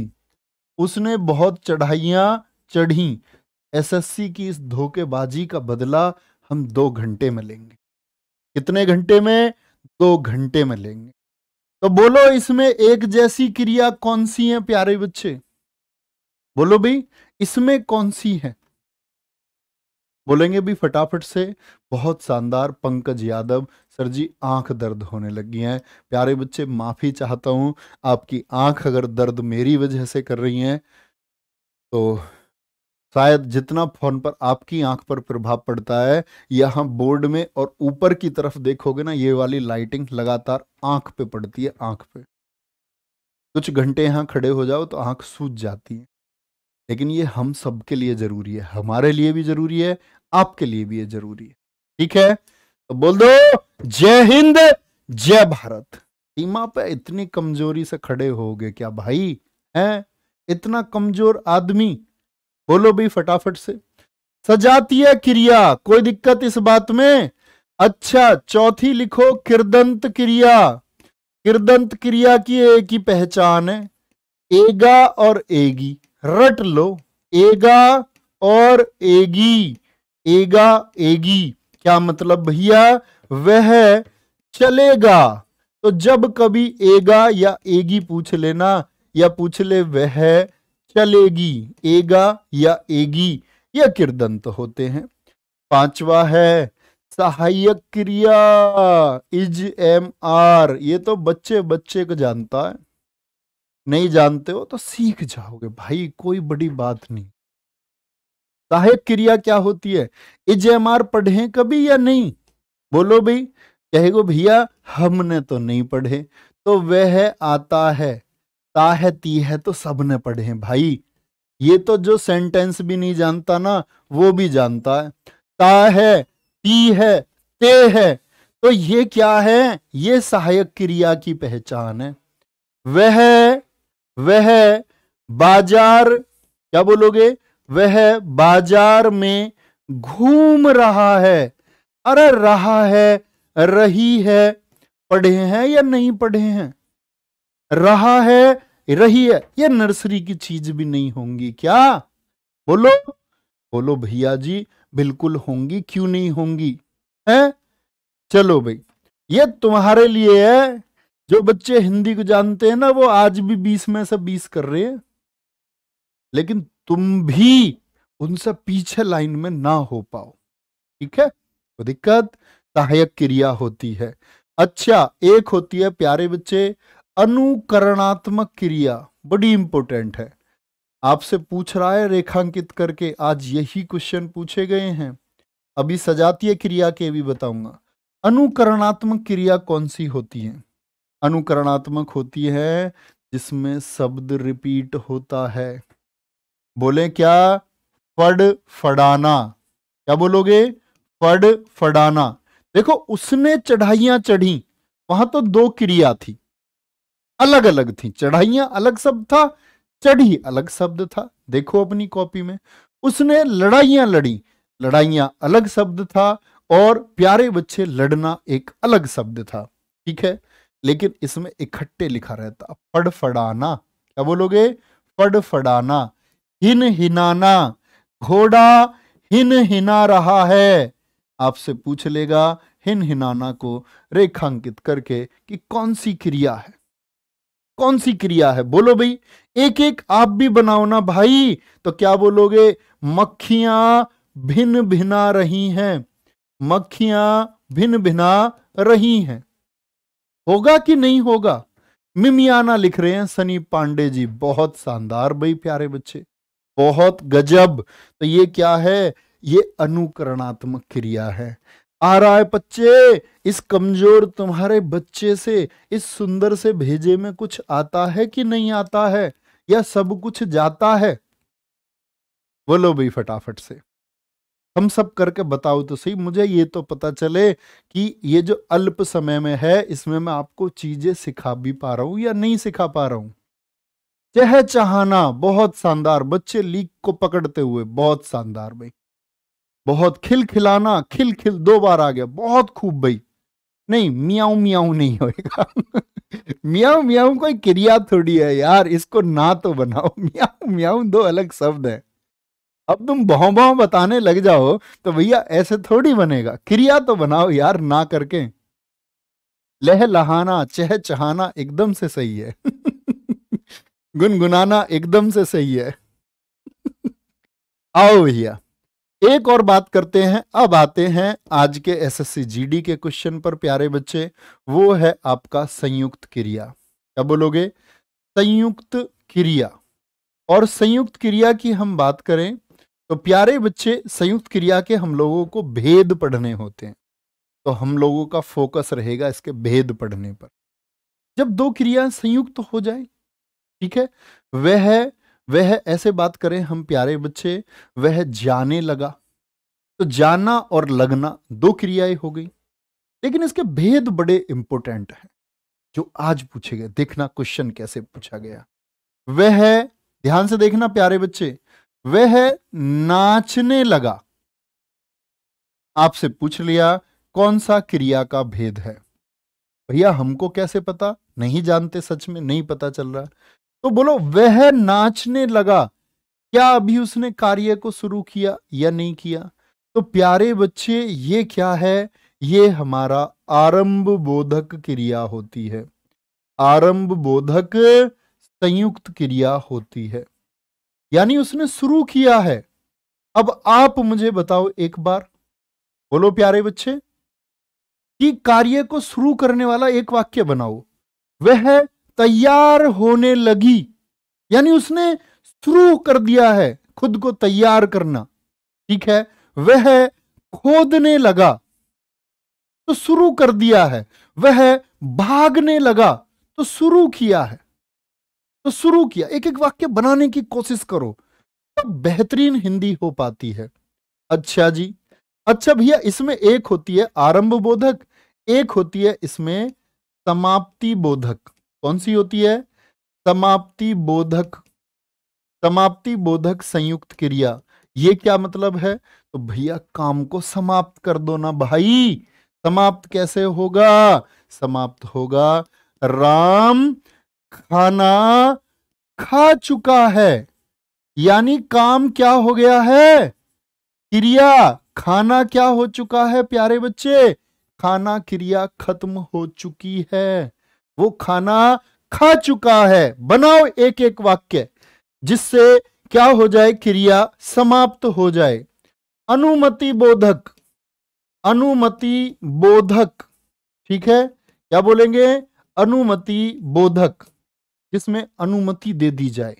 उसने बहुत चढ़ाइया चढ़ी एसएससी की इस धोखेबाजी का बदला हम दो घंटे में लेंगे कितने घंटे में दो घंटे में लेंगे तो बोलो इसमें एक जैसी क्रिया कौन सी है प्यारे बच्चे बोलो भाई इसमें कौन सी है बोलेंगे भी फटाफट से बहुत शानदार पंकज यादव सर जी आंख दर्द होने लगी हैं प्यारे बच्चे माफ़ी चाहता हूँ आपकी आंख अगर दर्द मेरी वजह से कर रही हैं तो शायद जितना फोन पर आपकी आंख पर प्रभाव पड़ता है यहाँ बोर्ड में और ऊपर की तरफ देखोगे ना ये वाली लाइटिंग लगातार आंख पे पड़ती है आंख पे कुछ घंटे यहाँ खड़े हो जाओ तो आंख सूज जाती है लेकिन ये हम सबके लिए ज़रूरी है हमारे लिए भी ज़रूरी है आपके लिए भी ये जरूरी है ठीक है तो बोल दो जय हिंद जय भारत सीमा पे इतनी कमजोरी से खड़े हो गए क्या भाई हैं इतना कमजोर आदमी बोलो भाई फटाफट से सजातीय क्रिया कोई दिक्कत इस बात में अच्छा चौथी लिखो किरदंत क्रिया किरदंत क्रिया की एक ही पहचान है एगा और एगी रट लो एगा और एगी एगा एगी क्या मतलब भैया वह चलेगा तो जब कभी एगा या एगी पूछ लेना या पूछ ले वह चलेगी एगा या एगी यह किरदंत होते हैं पांचवा है सहायक क्रिया इज एम आर ये तो बच्चे बच्चे को जानता है नहीं जानते हो तो सीख जाओगे भाई कोई बड़ी बात नहीं साहेब क्रिया क्या होती है इजेमार पढ़े कभी या नहीं बोलो भाई कहेगो भैया हमने तो नहीं पढ़े तो वह आता है ताहती है तो सबने पढ़े भाई ये तो जो सेंटेंस भी नहीं जानता ना वो भी जानता है ता है ती है ते है तो ये क्या है ये सहायक क्रिया की पहचान है वह वह बाजार क्या बोलोगे वह बाजार में घूम रहा है अरे रहा है रही है पढ़े हैं या नहीं पढ़े हैं रहा है रही है ये नर्सरी की चीज भी नहीं होंगी क्या बोलो बोलो भैया जी बिल्कुल होंगी क्यों नहीं होंगी हैं चलो भाई ये तुम्हारे लिए है जो बच्चे हिंदी को जानते हैं ना वो आज भी बीस में से बीस कर रहे हैं लेकिन तुम भी उनसे पीछे लाइन में ना हो पाओ ठीक है तो दिक्कत सहायक क्रिया होती है अच्छा एक होती है प्यारे बच्चे अनुकरणात्मक क्रिया बड़ी इंपॉर्टेंट है आपसे पूछ रहा है रेखांकित करके आज यही क्वेश्चन पूछे गए हैं अभी सजातीय क्रिया के भी बताऊंगा अनुकरणात्मक क्रिया कौन सी होती है अनुकरणात्मक होती है जिसमें शब्द रिपीट होता है बोले क्या फड फड़ाना क्या बोलोगे फड फड़ाना देखो उसने चढ़ाइयां चढ़ी वहां तो दो क्रिया थी अलग अलग थी चढ़ाइयां अलग शब्द था चढ़ी अलग शब्द था देखो अपनी कॉपी में उसने लड़ाइयां लड़ी लड़ाइयां अलग शब्द था और प्यारे बच्चे लड़ना एक अलग शब्द था ठीक है लेकिन इसमें इकट्ठे लिखा रहता फड़फड़ाना क्या बोलोगे फड़फड़ाना हिन हिनाना घोड़ा हिन हिना रहा है आपसे पूछ लेगा हिन हिनाना को रेखांकित करके कि कौन सी क्रिया है कौन सी क्रिया है बोलो भाई एक एक आप भी बनाओ ना भाई तो क्या बोलोगे मक्खियां भिन्न भिना रही हैं मक्खियां भिन्न भिना रही हैं होगा कि नहीं होगा मिमियाना लिख रहे हैं सनी पांडे जी बहुत शानदार भाई प्यारे बच्चे बहुत गजब तो ये क्या है ये अनुकरणात्मक क्रिया है आ रहा है बच्चे इस कमजोर तुम्हारे बच्चे से इस सुंदर से भेजे में कुछ आता है कि नहीं आता है या सब कुछ जाता है बोलो भाई फटाफट से हम सब करके बताओ तो सही मुझे ये तो पता चले कि ये जो अल्प समय में है इसमें मैं आपको चीजें सिखा भी पा रहा हूं या नहीं सिखा पा रहा हूं चह चहाना बहुत शानदार बच्चे लीक को पकड़ते हुए बहुत शानदार भाई बहुत खिलखिलाना खिल खिल दो बार आ गया बहुत खूब भाई नहीं मियाऊ मियाऊ नहीं होएगा मियाऊ मियाऊ कोई क्रिया थोड़ी है यार इसको ना तो बनाओ मियाऊ मियाऊ दो अलग शब्द है अब तुम भाव भाव बताने लग जाओ तो भैया ऐसे थोड़ी बनेगा क्रिया तो बनाओ यार ना करके लहलहाना चहाना एकदम से सही है गुनगुनाना एकदम से सही है आओ भैया एक और बात करते हैं अब आते हैं आज के एसएससी जीडी के क्वेश्चन पर प्यारे बच्चे वो है आपका संयुक्त क्रिया क्या बोलोगे संयुक्त क्रिया और संयुक्त क्रिया की हम बात करें तो प्यारे बच्चे संयुक्त क्रिया के हम लोगों को भेद पढ़ने होते हैं तो हम लोगों का फोकस रहेगा इसके भेद पढ़ने पर जब दो क्रिया संयुक्त हो जाए ठीक है वह है वह ऐसे बात करें हम प्यारे बच्चे वह जाने लगा तो जाना और लगना दो क्रियाएं हो गई लेकिन इसके भेद बड़े इंपॉर्टेंट हैं जो आज पूछे गए देखना क्वेश्चन कैसे पूछा गया वह ध्यान से देखना प्यारे बच्चे वह नाचने लगा आपसे पूछ लिया कौन सा क्रिया का भेद है भैया हमको कैसे पता नहीं जानते सच में नहीं पता चल रहा तो बोलो वह नाचने लगा क्या अभी उसने कार्य को शुरू किया या नहीं किया तो प्यारे बच्चे ये क्या है ये हमारा आरंभ बोधक क्रिया होती है आरंभ बोधक संयुक्त क्रिया होती है यानी उसने शुरू किया है अब आप मुझे बताओ एक बार बोलो प्यारे बच्चे कि कार्य को शुरू करने वाला एक वाक्य बनाओ वह तैयार होने लगी यानी उसने शुरू कर दिया है खुद को तैयार करना ठीक है वह खोदने लगा तो शुरू कर दिया है वह भागने लगा तो शुरू किया है तो शुरू किया एक एक वाक्य बनाने की कोशिश करो तो बेहतरीन हिंदी हो पाती है अच्छा जी अच्छा भैया इसमें एक होती है आरंभ बोधक एक होती है इसमें समाप्ति बोधक कौन सी होती है समाप्ति बोधक समाप्ति बोधक संयुक्त क्रिया ये क्या मतलब है तो भैया काम को समाप्त कर दो ना भाई समाप्त कैसे होगा समाप्त होगा राम खाना खा चुका है यानी काम क्या हो गया है क्रिया खाना क्या हो चुका है प्यारे बच्चे खाना क्रिया खत्म हो चुकी है वो खाना खा चुका है बनाओ एक एक वाक्य जिससे क्या हो जाए क्रिया समाप्त हो जाए अनुमति बोधक अनुमति बोधक ठीक है क्या बोलेंगे अनुमति बोधक जिसमें अनुमति दे दी जाए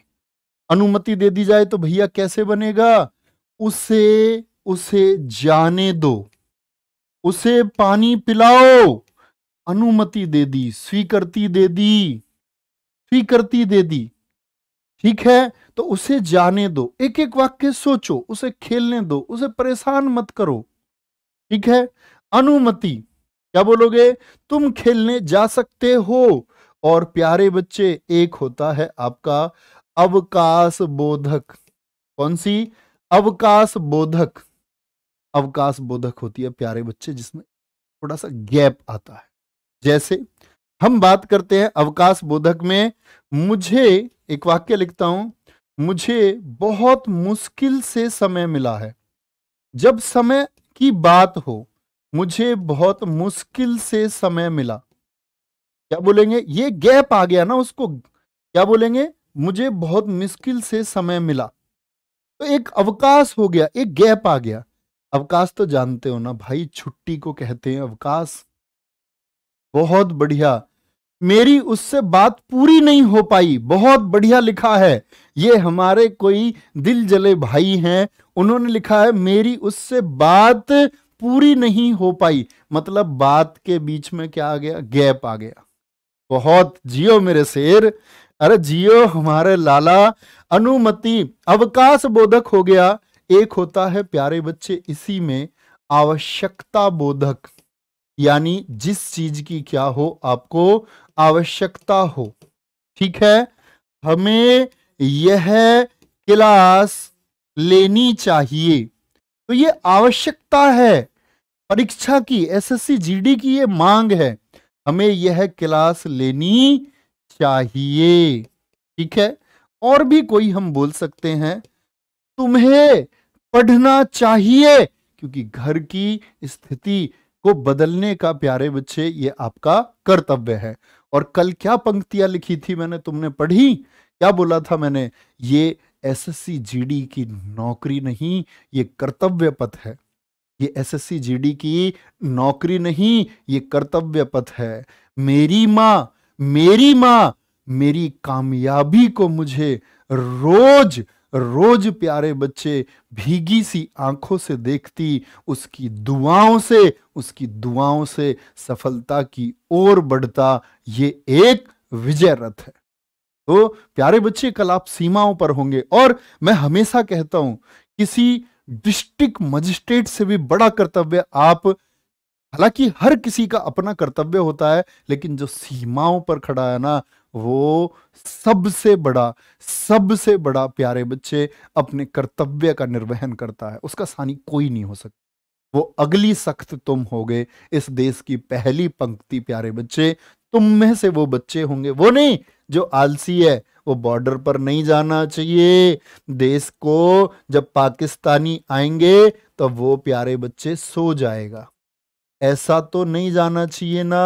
अनुमति दे दी जाए तो भैया कैसे बनेगा उसे उसे जाने दो उसे पानी पिलाओ अनुमति दे दी स्वीकृति दे दी स्वीकृति दे दी ठीक है तो उसे जाने दो एक एक वाक्य सोचो उसे खेलने दो उसे परेशान मत करो ठीक है अनुमति क्या बोलोगे तुम खेलने जा सकते हो और प्यारे बच्चे एक होता है आपका अवकाश बोधक कौन सी अवकाश बोधक अवकाश बोधक होती है प्यारे बच्चे जिसमें थोड़ा सा गैप आता है जैसे हम बात करते हैं अवकाश बोधक में मुझे एक वाक्य लिखता हूं मुझे बहुत मुश्किल से समय मिला है जब समय की बात हो मुझे बहुत मुश्किल से समय मिला क्या बोलेंगे ये गैप आ गया ना उसको क्या बोलेंगे मुझे बहुत मुश्किल से समय मिला तो एक अवकाश हो गया एक गैप आ गया अवकाश तो जानते हो ना भाई छुट्टी को कहते हैं अवकाश बहुत बढ़िया मेरी उससे बात पूरी नहीं हो पाई बहुत बढ़िया लिखा है ये हमारे कोई दिल जले भाई हैं उन्होंने लिखा है मेरी उससे बात पूरी नहीं हो पाई मतलब बात के बीच में क्या आ गया गैप आ गया बहुत जियो मेरे शेर अरे जियो हमारे लाला अनुमति अवकाश बोधक हो गया एक होता है प्यारे बच्चे इसी में आवश्यकता बोधक यानी जिस चीज की क्या हो आपको आवश्यकता हो ठीक है हमें यह क्लास लेनी चाहिए तो ये आवश्यकता है परीक्षा की एसएससी जीडी की ये मांग है हमें यह क्लास लेनी चाहिए ठीक है और भी कोई हम बोल सकते हैं तुम्हें पढ़ना चाहिए क्योंकि घर की स्थिति को बदलने का प्यारे बच्चे ये आपका कर्तव्य है और कल क्या पंक्तियां लिखी थी मैंने तुमने पढ़ी क्या बोला था मैंने ये एसएससी जीडी की नौकरी नहीं ये कर्तव्य पथ है ये एसएससी जीडी की नौकरी नहीं ये कर्तव्य पथ है मेरी माँ मेरी माँ मेरी कामयाबी को मुझे रोज रोज प्यारे बच्चे भीगी सी आंखों से देखती उसकी दुआओं से उसकी दुआओं से सफलता की ओर बढ़ता ये एक विजय रथ है तो प्यारे बच्चे कल आप सीमाओं पर होंगे और मैं हमेशा कहता हूं किसी डिस्ट्रिक्ट मजिस्ट्रेट से भी बड़ा कर्तव्य आप हालांकि हर किसी का अपना कर्तव्य होता है लेकिन जो सीमाओं पर खड़ा है ना वो सबसे बड़ा सबसे बड़ा प्यारे बच्चे अपने कर्तव्य का निर्वहन करता है उसका सानी कोई नहीं हो सकता वो अगली सख्त तुम होगे इस देश की पहली पंक्ति प्यारे बच्चे तुम में से वो बच्चे होंगे वो नहीं जो आलसी है वो बॉर्डर पर नहीं जाना चाहिए देश को जब पाकिस्तानी आएंगे तो वो प्यारे बच्चे सो जाएगा ऐसा तो नहीं जाना चाहिए ना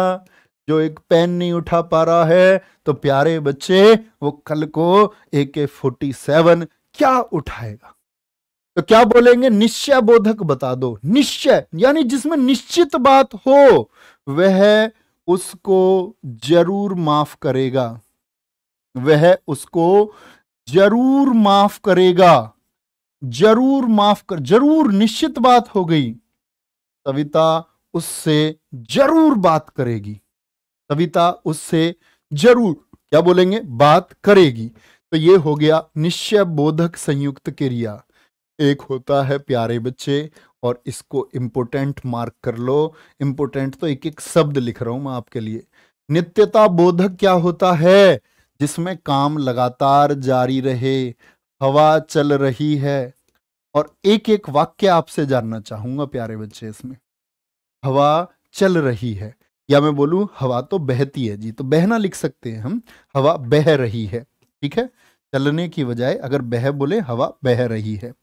जो एक पेन नहीं उठा पा रहा है तो प्यारे बच्चे वो कल को ए के फोर्टी सेवन क्या उठाएगा तो क्या बोलेंगे निश्चय बोधक बता दो निश्चय यानी जिसमें निश्चित बात हो वह उसको जरूर माफ करेगा वह उसको जरूर माफ करेगा जरूर माफ कर जरूर निश्चित बात हो गई सविता उससे जरूर बात करेगी सविता उससे जरूर क्या बोलेंगे बात करेगी तो ये हो गया निश्चय बोधक संयुक्त क्रिया एक होता है प्यारे बच्चे और इसको इंपोर्टेंट मार्क कर लो इंपोर्टेंट तो एक एक शब्द लिख रहा हूं मैं आपके लिए नित्यता बोधक क्या होता है जिसमें काम लगातार जारी रहे हवा चल रही है और एक एक वाक्य आपसे जानना चाहूंगा प्यारे बच्चे इसमें हवा चल रही है या मैं बोलूं हवा तो बहती है जी तो बहना लिख सकते हैं हम हवा बह रही है ठीक है चलने की बजाय अगर बह बोले हवा बह रही है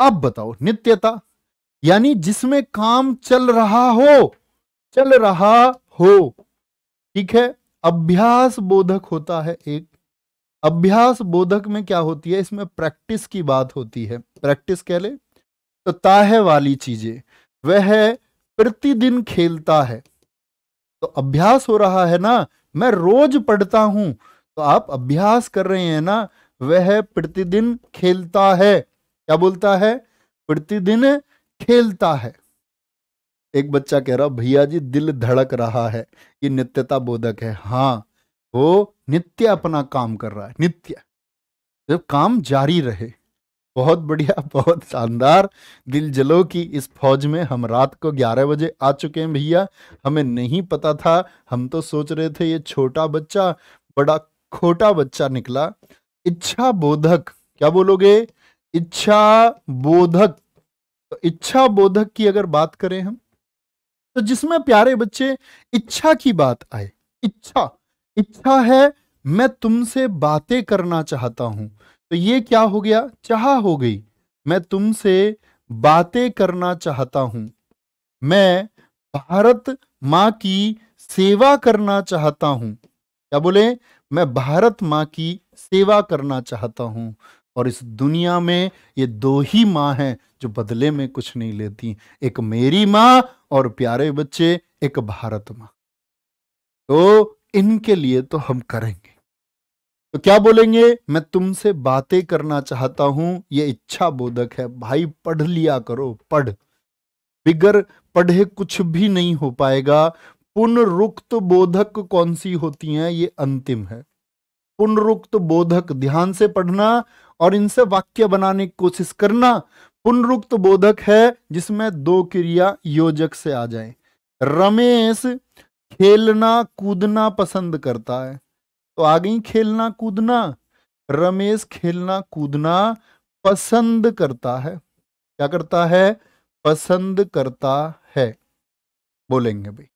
आप बताओ नित्यता यानी जिसमें काम चल रहा हो चल रहा हो ठीक है अभ्यास बोधक होता है एक अभ्यास बोधक में क्या होती है इसमें प्रैक्टिस की बात होती है प्रैक्टिस कह ले तो ताह वाली चीजें वह प्रतिदिन खेलता है तो अभ्यास हो रहा है ना मैं रोज पढ़ता हूं तो आप अभ्यास कर रहे हैं ना वह प्रतिदिन खेलता है क्या बोलता है प्रतिदिन खेलता है एक बच्चा कह रहा भैया जी दिल धड़क रहा है ये नित्यता बोधक है हाँ वो नित्य अपना काम कर रहा है नित्य जब काम जारी रहे बहुत बढ़िया बहुत शानदार दिल जलो की इस फौज में हम रात को 11 बजे आ चुके हैं भैया हमें नहीं पता था हम तो सोच रहे थे ये छोटा बच्चा बड़ा खोटा बच्चा निकला इच्छा बोधक क्या बोलोगे इच्छा बोधक तो इच्छा बोधक की अगर बात करें हम तो जिसमें प्यारे बच्चे इच्छा की बात आए इच्छा इच्छा है मैं तुमसे बातें करना चाहता हूं तो ये क्या हो गया चाह हो गई मैं तुमसे बातें करना चाहता हूं मैं भारत माँ की सेवा करना चाहता हूं क्या बोले मैं भारत माँ की सेवा करना चाहता हूं और इस दुनिया में ये दो ही माँ हैं जो बदले में कुछ नहीं लेती एक मेरी माँ और प्यारे बच्चे एक भारत माँ तो इनके लिए तो हम करेंगे तो क्या बोलेंगे मैं तुमसे बातें करना चाहता हूं ये इच्छा बोधक है भाई पढ़ लिया करो पढ़ बिगर पढ़े कुछ भी नहीं हो पाएगा पुनरुक्त बोधक कौन सी होती हैं ये अंतिम है पुनरुक्त बोधक ध्यान से पढ़ना और इनसे वाक्य बनाने की कोशिश करना पुनरुक्त बोधक है जिसमें दो क्रिया योजक से आ जाए रमेश खेलना कूदना पसंद करता है तो आ गई खेलना कूदना रमेश खेलना कूदना पसंद करता है क्या करता है पसंद करता है बोलेंगे भाई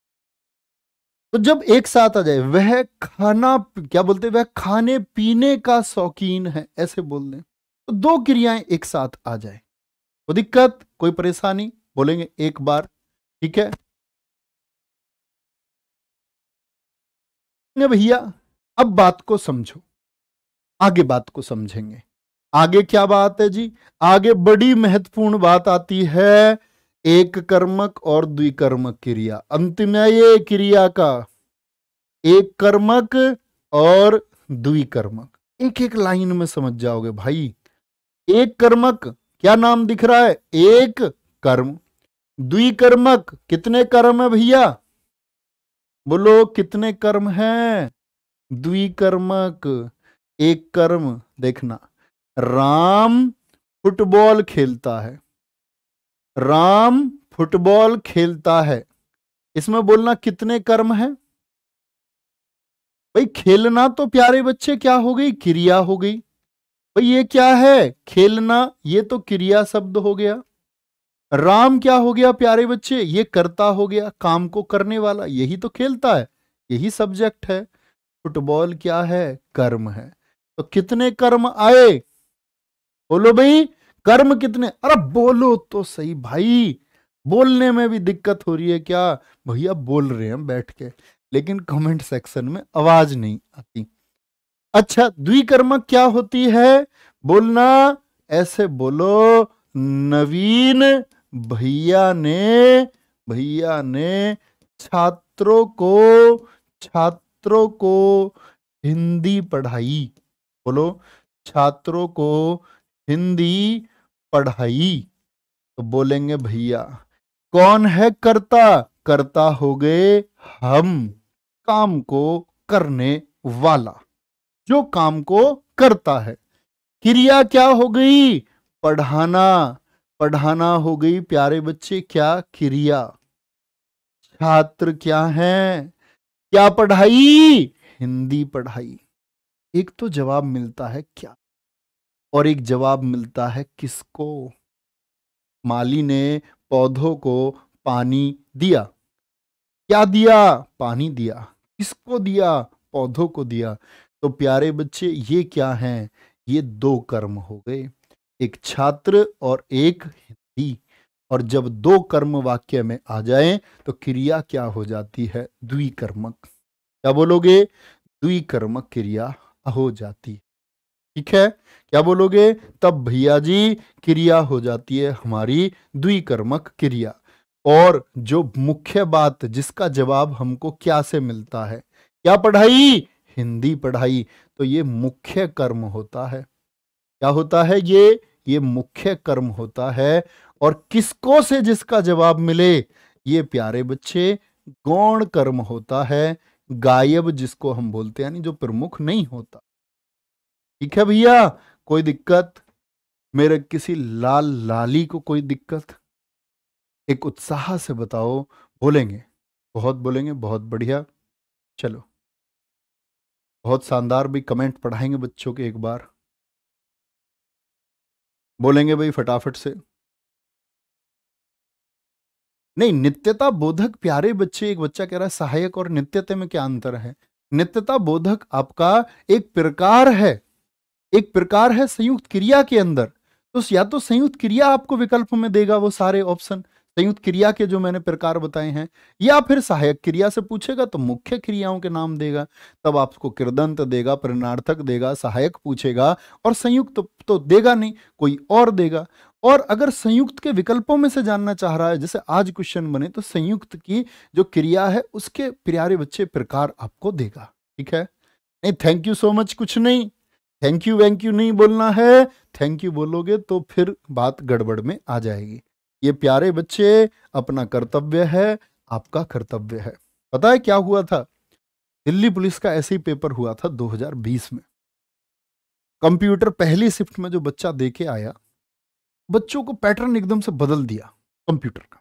तो जब एक साथ आ जाए वह खाना क्या बोलते वह खाने पीने का शौकीन है ऐसे बोल दें तो दो क्रियाएं एक साथ आ जाए तो दिक्कत कोई परेशानी बोलेंगे एक बार ठीक है भैया अब बात को समझो आगे बात को समझेंगे आगे क्या बात है जी आगे बड़ी महत्वपूर्ण बात आती है एक कर्मक और द्विकर्मक क्रिया अंतिम है ये क्रिया का एक कर्मक और द्विकर्मक एक एक लाइन में समझ जाओगे भाई एक कर्मक क्या नाम दिख रहा है एक कर्म द्विकर्मक कितने कर्म है भैया बोलो कितने कर्म हैं द्विकर्मक एक कर्म देखना राम फुटबॉल खेलता है राम फुटबॉल खेलता है इसमें बोलना कितने कर्म है भाई खेलना तो प्यारे बच्चे क्या हो गई क्रिया हो गई भाई ये क्या है खेलना ये तो क्रिया शब्द हो गया राम क्या हो गया प्यारे बच्चे ये करता हो गया काम को करने वाला यही तो खेलता है यही सब्जेक्ट है फुटबॉल क्या है कर्म है तो कितने कर्म आए बोलो भाई कर्म कितने अरे बोलो तो सही भाई बोलने में भी दिक्कत हो रही है क्या भैया बोल रहे हैं बैठ के लेकिन कमेंट सेक्शन में आवाज नहीं आती अच्छा द्विकर्म क्या होती है बोलना ऐसे बोलो नवीन भैया ने भैया ने छात्रों को छात्र छात्रों को हिंदी पढ़ाई बोलो छात्रों को हिंदी पढ़ाई तो बोलेंगे भैया कौन है करता करता हो गए हम काम को करने वाला जो काम को करता है क्रिया क्या हो गई पढ़ाना पढ़ाना हो गई प्यारे बच्चे क्या क्रिया छात्र क्या है क्या पढ़ाई हिंदी पढ़ाई एक तो जवाब मिलता है क्या और एक जवाब मिलता है किसको माली ने पौधों को पानी दिया क्या दिया पानी दिया किसको दिया पौधों को दिया तो प्यारे बच्चे ये क्या हैं ये दो कर्म हो गए एक छात्र और एक हिंदी और जब दो कर्म वाक्य में आ जाए तो क्रिया क्या हो जाती है द्विकर्मक क्या बोलोगे द्विकर्मक क्रिया हो जाती है ठीक है क्या बोलोगे तब भैया जी क्रिया हो जाती है हमारी द्विकर्मक क्रिया और जो मुख्य बात जिसका जवाब हमको क्या से मिलता है क्या पढ़ाई हिंदी पढ़ाई तो ये मुख्य कर्म होता है क्या होता है ये ये मुख्य कर्म होता है और किसको से जिसका जवाब मिले ये प्यारे बच्चे गौण कर्म होता है गायब जिसको हम बोलते हैं जो प्रमुख नहीं होता ठीक है भैया कोई दिक्कत मेरे किसी लाल लाली को कोई दिक्कत एक उत्साह से बताओ बोलेंगे बहुत बोलेंगे बहुत बढ़िया चलो बहुत शानदार भी कमेंट पढ़ाएंगे बच्चों के एक बार बोलेंगे भाई फटाफट से नहीं नित्यता बोधक प्यारे बच्चे एक बच्चा कह रहा है सहायक और नित्यता में क्या अंतर है नित्यता बोधक आपका एक प्रकार है एक प्रकार है संयुक्त क्रिया के अंदर तो या तो संयुक्त क्रिया आपको विकल्प में देगा वो सारे ऑप्शन संयुक्त क्रिया के जो मैंने प्रकार बताए हैं या फिर सहायक क्रिया से पूछेगा तो मुख्य क्रियाओं के नाम देगा तब आपको किरदंत देगा प्रणार्थक देगा सहायक पूछेगा और संयुक्त तो, तो देगा नहीं कोई और देगा और अगर संयुक्त के विकल्पों में से जानना चाह रहा है जैसे आज क्वेश्चन बने तो संयुक्त की जो क्रिया है उसके प्यारे बच्चे प्रकार आपको देगा ठीक है नहीं थैंक यू सो मच कुछ नहीं थैंक यू वैंक यू नहीं बोलना है थैंक यू बोलोगे तो फिर बात गड़बड़ में आ जाएगी ये प्यारे बच्चे अपना कर्तव्य है आपका कर्तव्य है पता है क्या हुआ था दिल्ली पुलिस का ऐसे ही पेपर हुआ था 2020 में कंप्यूटर पहली शिफ्ट में जो बच्चा देके आया बच्चों को पैटर्न एकदम से बदल दिया कंप्यूटर का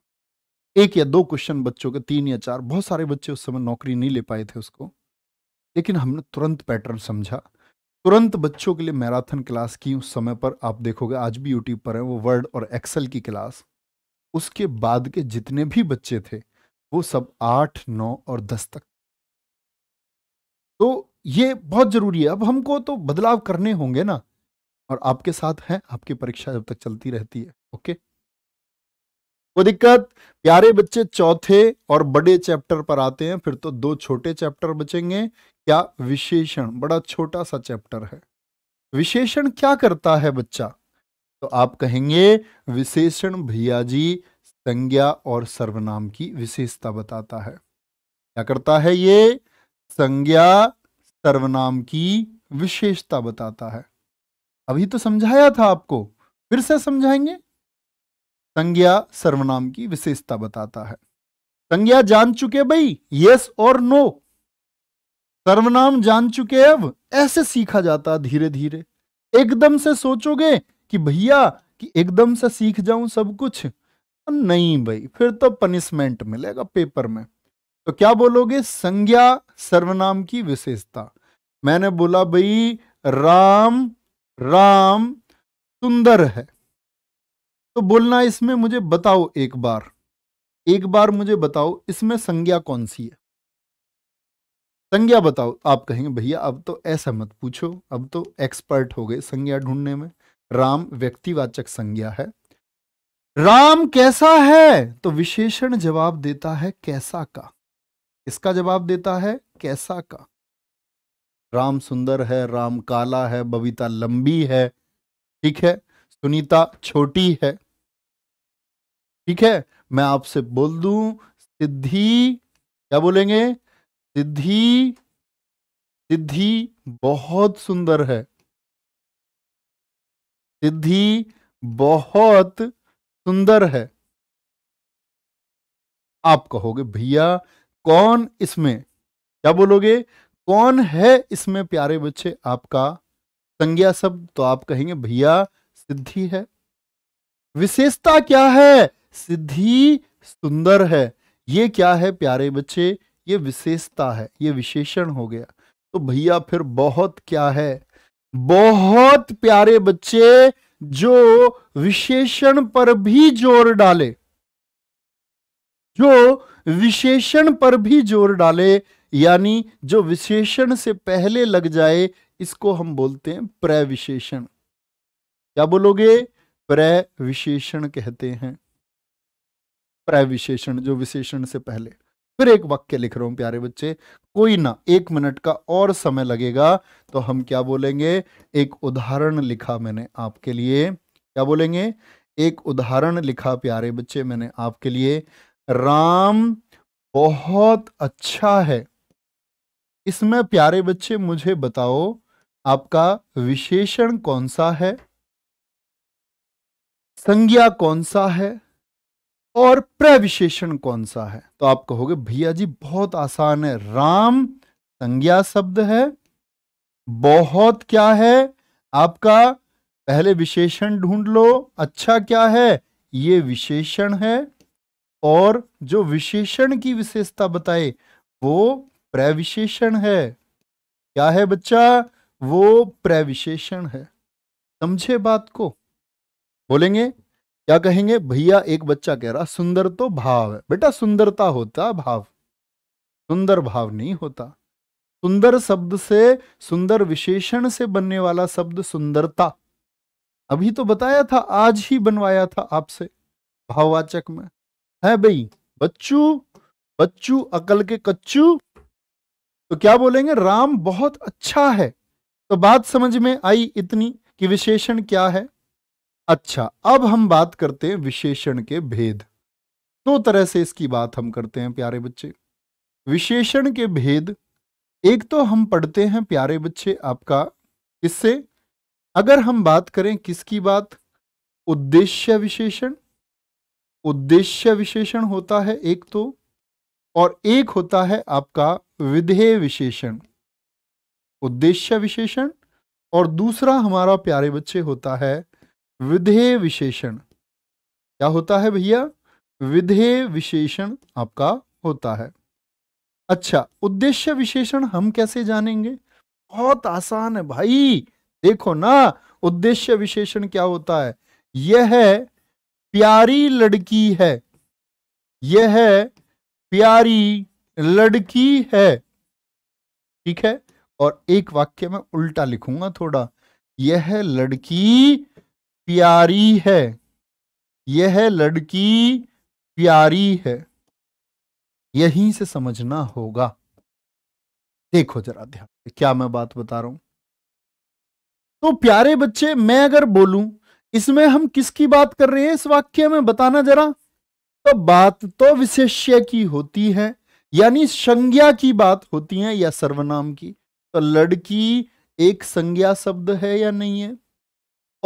एक या दो क्वेश्चन बच्चों के तीन या चार बहुत सारे बच्चे उस समय नौकरी नहीं ले पाए थे उसको लेकिन हमने तुरंत पैटर्न समझा तुरंत बच्चों के लिए मैराथन क्लास की उस समय पर आप देखोगे आज भी यूट्यूब पर है वो वर्ड और एक्सेल की क्लास उसके बाद के जितने भी बच्चे थे वो सब आठ नौ और दस तक तो ये बहुत जरूरी है अब हमको तो बदलाव करने होंगे ना और आपके साथ है आपकी परीक्षा जब तक चलती रहती है ओके वो दिक्कत प्यारे बच्चे चौथे और बड़े चैप्टर पर आते हैं फिर तो दो छोटे चैप्टर बचेंगे क्या विशेषण बड़ा छोटा सा चैप्टर है विशेषण क्या करता है बच्चा तो आप कहेंगे विशेषण भैया जी संज्ञा और सर्वनाम की विशेषता बताता है क्या करता है ये संज्ञा सर्वनाम की विशेषता बताता है अभी तो समझाया था आपको फिर से समझाएंगे संज्ञा सर्वनाम की विशेषता बताता है संज्ञा जान चुके भाई यस और नो सर्वनाम जान चुके अब ऐसे सीखा जाता धीरे धीरे एकदम से सोचोगे कि भैया कि एकदम से सीख जाऊं सब कुछ नहीं भाई फिर तो पनिशमेंट मिलेगा पेपर में तो क्या बोलोगे संज्ञा सर्वनाम की विशेषता मैंने बोला भाई राम राम सुंदर है तो बोलना इसमें मुझे बताओ एक बार एक बार मुझे बताओ इसमें संज्ञा कौन सी है संज्ञा बताओ आप कहेंगे भैया अब तो ऐसा मत पूछो अब तो एक्सपर्ट हो गए संज्ञा ढूंढने में राम व्यक्तिवाचक संज्ञा है राम कैसा है तो विशेषण जवाब देता है कैसा का इसका जवाब देता है कैसा का राम सुंदर है राम काला है बबीता लंबी है ठीक है सुनीता छोटी है ठीक है मैं आपसे बोल दू सिद्धि क्या बोलेंगे सिद्धि सिद्धि बहुत सुंदर है सिद्धि बहुत सुंदर है आप कहोगे भैया कौन इसमें क्या बोलोगे कौन है इसमें प्यारे बच्चे आपका संज्ञा शब्द तो आप कहेंगे भैया सिद्धि है विशेषता क्या है सिद्धि सुंदर है ये क्या है प्यारे बच्चे ये विशेषता है ये विशेषण हो गया तो भैया फिर बहुत क्या है बहुत प्यारे बच्चे जो विशेषण पर भी जोर डाले जो विशेषण पर भी जोर डाले यानी जो विशेषण से पहले लग जाए इसको हम बोलते हैं प्रविशेषण क्या बोलोगे प्रविशेषण कहते हैं प्रविशेषण जो विशेषण से पहले फिर एक वाक्य लिख रहा हूं प्यारे बच्चे कोई ना एक मिनट का और समय लगेगा तो हम क्या बोलेंगे एक उदाहरण लिखा मैंने आपके लिए क्या बोलेंगे एक उदाहरण लिखा प्यारे बच्चे मैंने आपके लिए राम बहुत अच्छा है इसमें प्यारे बच्चे मुझे बताओ आपका विशेषण कौन सा है संज्ञा कौन सा है और प्रविशेषण कौन सा है तो आप कहोगे भैया जी बहुत आसान है राम संज्ञा शब्द है बहुत क्या है आपका पहले विशेषण ढूंढ लो अच्छा क्या है ये विशेषण है और जो विशेषण की विशेषता बताए वो प्रविशेषण है क्या है बच्चा वो प्रविशेषण है समझे बात को बोलेंगे क्या कहेंगे भैया एक बच्चा कह रहा सुंदर तो भाव है बेटा सुंदरता होता भाव सुंदर भाव नहीं होता सुंदर शब्द से सुंदर विशेषण से बनने वाला शब्द सुंदरता अभी तो बताया था आज ही बनवाया था आपसे भाववाचक में है भाई बच्चू बच्चू अकल के कच्चू तो क्या बोलेंगे राम बहुत अच्छा है तो बात समझ में आई इतनी कि विशेषण क्या है अच्छा अब हम बात करते हैं विशेषण के भेद दो तरह से इसकी बात हम करते हैं प्यारे बच्चे विशेषण के भेद एक तो हम पढ़ते हैं प्यारे बच्चे आपका इससे अगर हम बात करें किसकी बात उद्देश्य विशेषण उद्देश्य विशेषण होता है एक तो और एक होता है आपका विधेय विशेषण उद्देश्य विशेषण और दूसरा हमारा प्यारे बच्चे होता है विधेय विशेषण क्या होता है भैया विधेय विशेषण आपका होता है अच्छा उद्देश्य विशेषण हम कैसे जानेंगे बहुत आसान है भाई देखो ना उद्देश्य विशेषण क्या होता है यह है प्यारी लड़की है यह है प्यारी लड़की है ठीक है और एक वाक्य में उल्टा लिखूंगा थोड़ा यह लड़की प्यारी है यह लड़की प्यारी है यहीं से समझना होगा देखो जरा ध्यान क्या मैं बात बता रहा हूं तो प्यारे बच्चे मैं अगर बोलूं इसमें हम किसकी बात कर रहे हैं इस वाक्य में बताना जरा तो बात तो विशेष्य की होती है यानी संज्ञा की बात होती है या सर्वनाम की तो लड़की एक संज्ञा शब्द है या नहीं है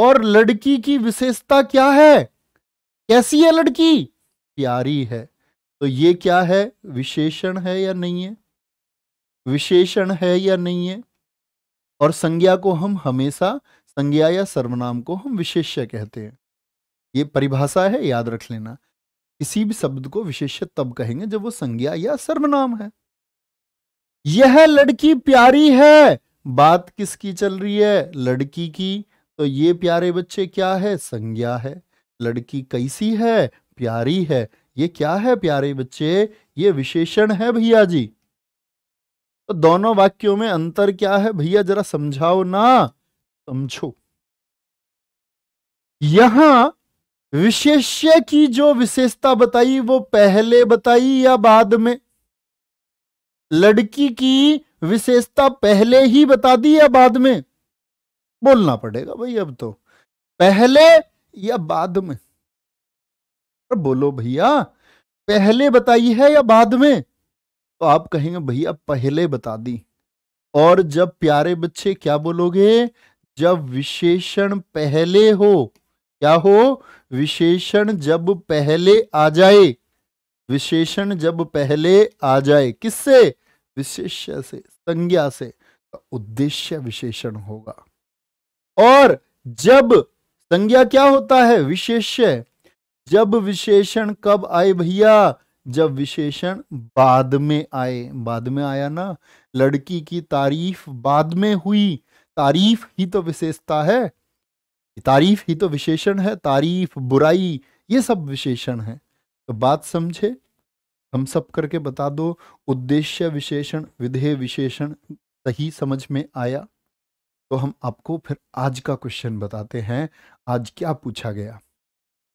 और लड़की की विशेषता क्या है कैसी है लड़की प्यारी है तो ये क्या है विशेषण है या नहीं है विशेषण है या नहीं है और संज्ञा को हम हमेशा संज्ञा या सर्वनाम को हम विशेष्य कहते हैं ये परिभाषा है याद रख लेना किसी भी शब्द को विशेष्य तब कहेंगे जब वो संज्ञा या सर्वनाम है यह लड़की प्यारी है बात किसकी चल रही है लड़की की तो ये प्यारे बच्चे क्या है संज्ञा है लड़की कैसी है प्यारी है ये क्या है प्यारे बच्चे ये विशेषण है भैया जी तो दोनों वाक्यों में अंतर क्या है भैया जरा समझाओ ना समझो यहां विशेष्य की जो विशेषता बताई वो पहले बताई या बाद में लड़की की विशेषता पहले ही बता दी या बाद में बोलना पड़ेगा भाई अब तो पहले या बाद में बोलो भैया पहले बताई है या बाद में तो आप कहेंगे भैया पहले बता दी और जब प्यारे बच्चे क्या बोलोगे जब विशेषण पहले हो क्या हो विशेषण जब पहले आ जाए विशेषण जब पहले आ जाए किससे विशेष्य से संज्ञा से तो उद्देश्य विशेषण होगा और जब संज्ञा क्या होता है विशेष्य जब विशेषण कब आए भैया जब विशेषण बाद में आए बाद में आया ना लड़की की तारीफ बाद में हुई तारीफ ही तो विशेषता है तारीफ ही तो विशेषण है तारीफ बुराई ये सब विशेषण है तो बात समझे हम सब करके बता दो उद्देश्य विशेषण विधेय विशेषण सही समझ में आया तो हम आपको फिर आज का क्वेश्चन बताते हैं आज क्या पूछा गया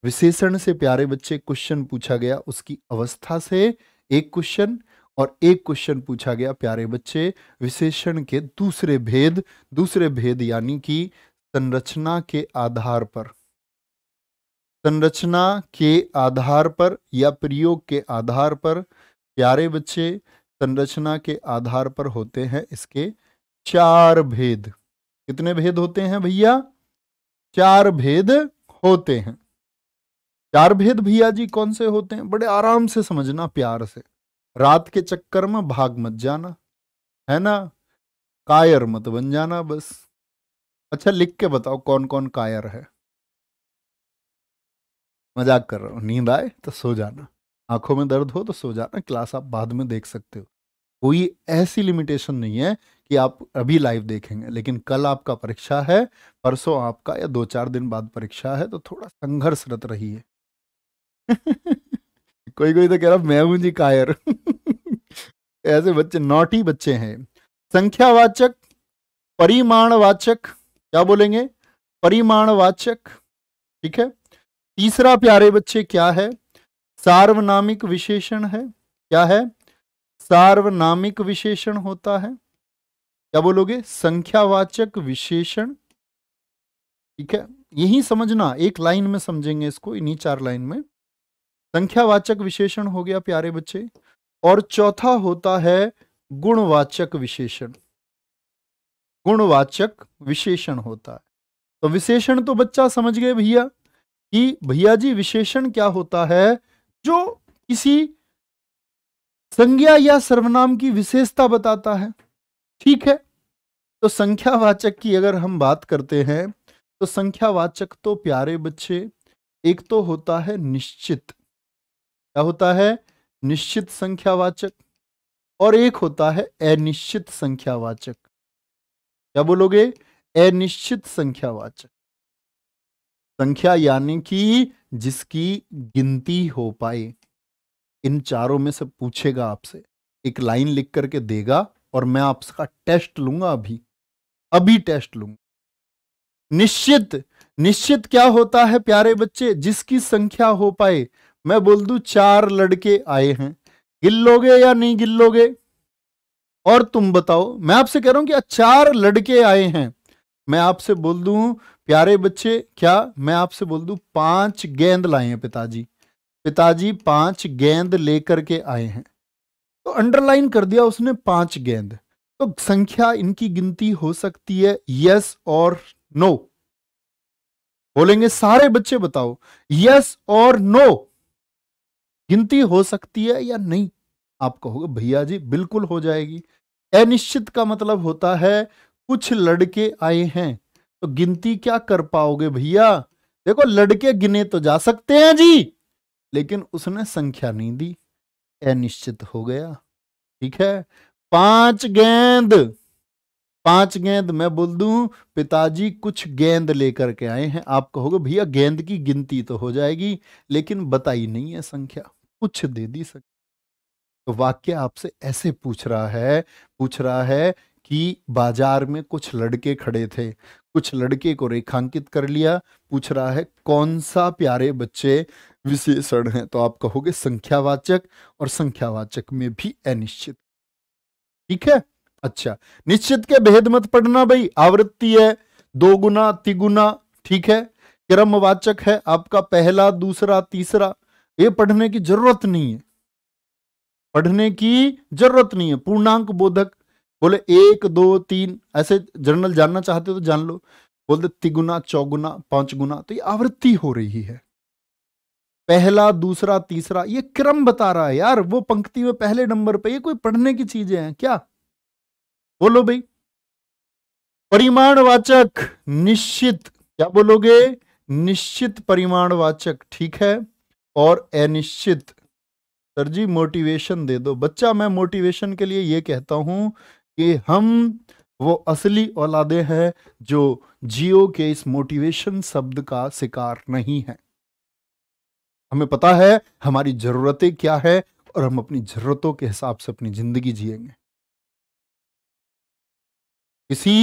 विशेषण से प्यारे बच्चे क्वेश्चन पूछा गया उसकी अवस्था से एक क्वेश्चन और एक क्वेश्चन पूछा गया प्यारे बच्चे विशेषण के दूसरे भेद दूसरे भेद यानी कि संरचना के आधार पर संरचना के आधार पर या प्रयोग के आधार पर प्यारे बच्चे संरचना के आधार पर होते हैं इसके चार भेद कितने भेद होते हैं भैया चार भेद होते हैं चार भेद भैया जी कौन से होते हैं बड़े आराम से समझना प्यार से रात के चक्कर में भाग मत जाना है ना कायर मत बन जाना बस अच्छा लिख के बताओ कौन कौन कायर है मजाक कर रहा हूँ नींद आए तो सो जाना आंखों में दर्द हो तो सो जाना क्लास आप बाद में देख सकते हो कोई ऐसी लिमिटेशन नहीं है कि आप अभी लाइव देखेंगे लेकिन कल आपका परीक्षा है परसों आपका या दो चार दिन बाद परीक्षा है तो थोड़ा संघर्षरत रहिए कोई कोई तो कह रहा मैं हूं जी कायर ऐसे बच्चे नॉटी बच्चे हैं संख्यावाचक परिमाणवाचक क्या बोलेंगे परिमाणवाचक ठीक है तीसरा प्यारे बच्चे क्या है सार्वनामिक विशेषण है क्या है सार्वनामिक विशेषण होता है क्या बोलोगे संख्यावाचक विशेषण ठीक है यही समझना एक लाइन में समझेंगे इसको इन्हीं चार लाइन में संख्यावाचक विशेषण हो गया प्यारे बच्चे और चौथा होता है गुणवाचक विशेषण गुणवाचक विशेषण होता है तो विशेषण तो बच्चा समझ गए भैया कि भैया जी विशेषण क्या होता है जो किसी संज्ञा या सर्वनाम की विशेषता बताता है ठीक है तो संख्यावाचक की अगर हम बात करते हैं तो संख्यावाचक तो प्यारे बच्चे एक तो होता है निश्चित क्या होता है निश्चित संख्यावाचक और एक होता है अनिश्चित संख्यावाचक क्या बोलोगे अनिश्चित संख्यावाचक संख्या यानी कि जिसकी गिनती हो पाए इन चारों में से पूछेगा आपसे एक लाइन लिख करके देगा और मैं आपका टेस्ट लूंगा अभी अभी टेस्ट लूंगा निश्चित निश्चित क्या होता है प्यारे बच्चे जिसकी संख्या हो पाए मैं बोल दू चार लड़के आए हैं गिल लोगे या नहीं गिल लोगे और तुम बताओ मैं आपसे कह रहा हूं कि चार लड़के आए हैं मैं आपसे बोल दूं प्यारे बच्चे क्या मैं आपसे बोल दूं पांच गेंद लाए हैं पिताजी पिताजी पांच गेंद लेकर के आए हैं तो अंडरलाइन कर दिया उसने पांच गेंद तो संख्या इनकी गिनती हो सकती है यस और नो बोलेंगे सारे बच्चे बताओ यस और नो गिनती हो सकती है या नहीं आप कहोगे भैया जी बिल्कुल हो जाएगी अनिश्चित का मतलब होता है कुछ लड़के आए हैं तो गिनती क्या कर पाओगे भैया देखो लड़के गिने तो जा सकते हैं जी लेकिन उसने संख्या नहीं दी अनिश्चित हो गया ठीक है पांच गेंद पांच गेंद मैं बोल दू पिताजी कुछ गेंद लेकर के आए हैं आप कहोगे भैया गेंद की गिनती तो हो जाएगी लेकिन बताई नहीं है संख्या कुछ दे दी संख्या तो वाक्य आपसे ऐसे पूछ रहा है पूछ रहा है कि बाजार में कुछ लड़के खड़े थे कुछ लड़के को रेखांकित कर लिया पूछ रहा है कौन सा प्यारे बच्चे विशेषण है तो आप कहोगे संख्यावाचक और संख्यावाचक में भी अनिश्चित ठीक है अच्छा निश्चित के भेद मत पढ़ना भाई आवृत्ति है दो गुना तिगुना ठीक है क्रमवाचक है आपका पहला दूसरा तीसरा ये पढ़ने की जरूरत नहीं है पढ़ने की जरूरत नहीं है पूर्णांक बोधक बोले एक दो तीन ऐसे जर्नल जानना चाहते हो तो जान लो बोलते तिगुना चौगुना पांच गुना तो ये आवृत्ति हो रही है पहला दूसरा तीसरा ये क्रम बता रहा है यार वो पंक्ति में पहले नंबर पे ये कोई पढ़ने की चीजें हैं क्या बोलो भाई परिमाणवाचक निश्चित क्या बोलोगे निश्चित परिमाणवाचक ठीक है और अनिश्चित सर जी मोटिवेशन दे दो बच्चा मैं मोटिवेशन के लिए ये कहता हूँ कि हम वो असली औलादे हैं जो जियो के इस मोटिवेशन शब्द का शिकार नहीं है हमें पता है हमारी ज़रूरतें क्या है और हम अपनी ज़रूरतों के हिसाब से अपनी ज़िंदगी जिएंगे किसी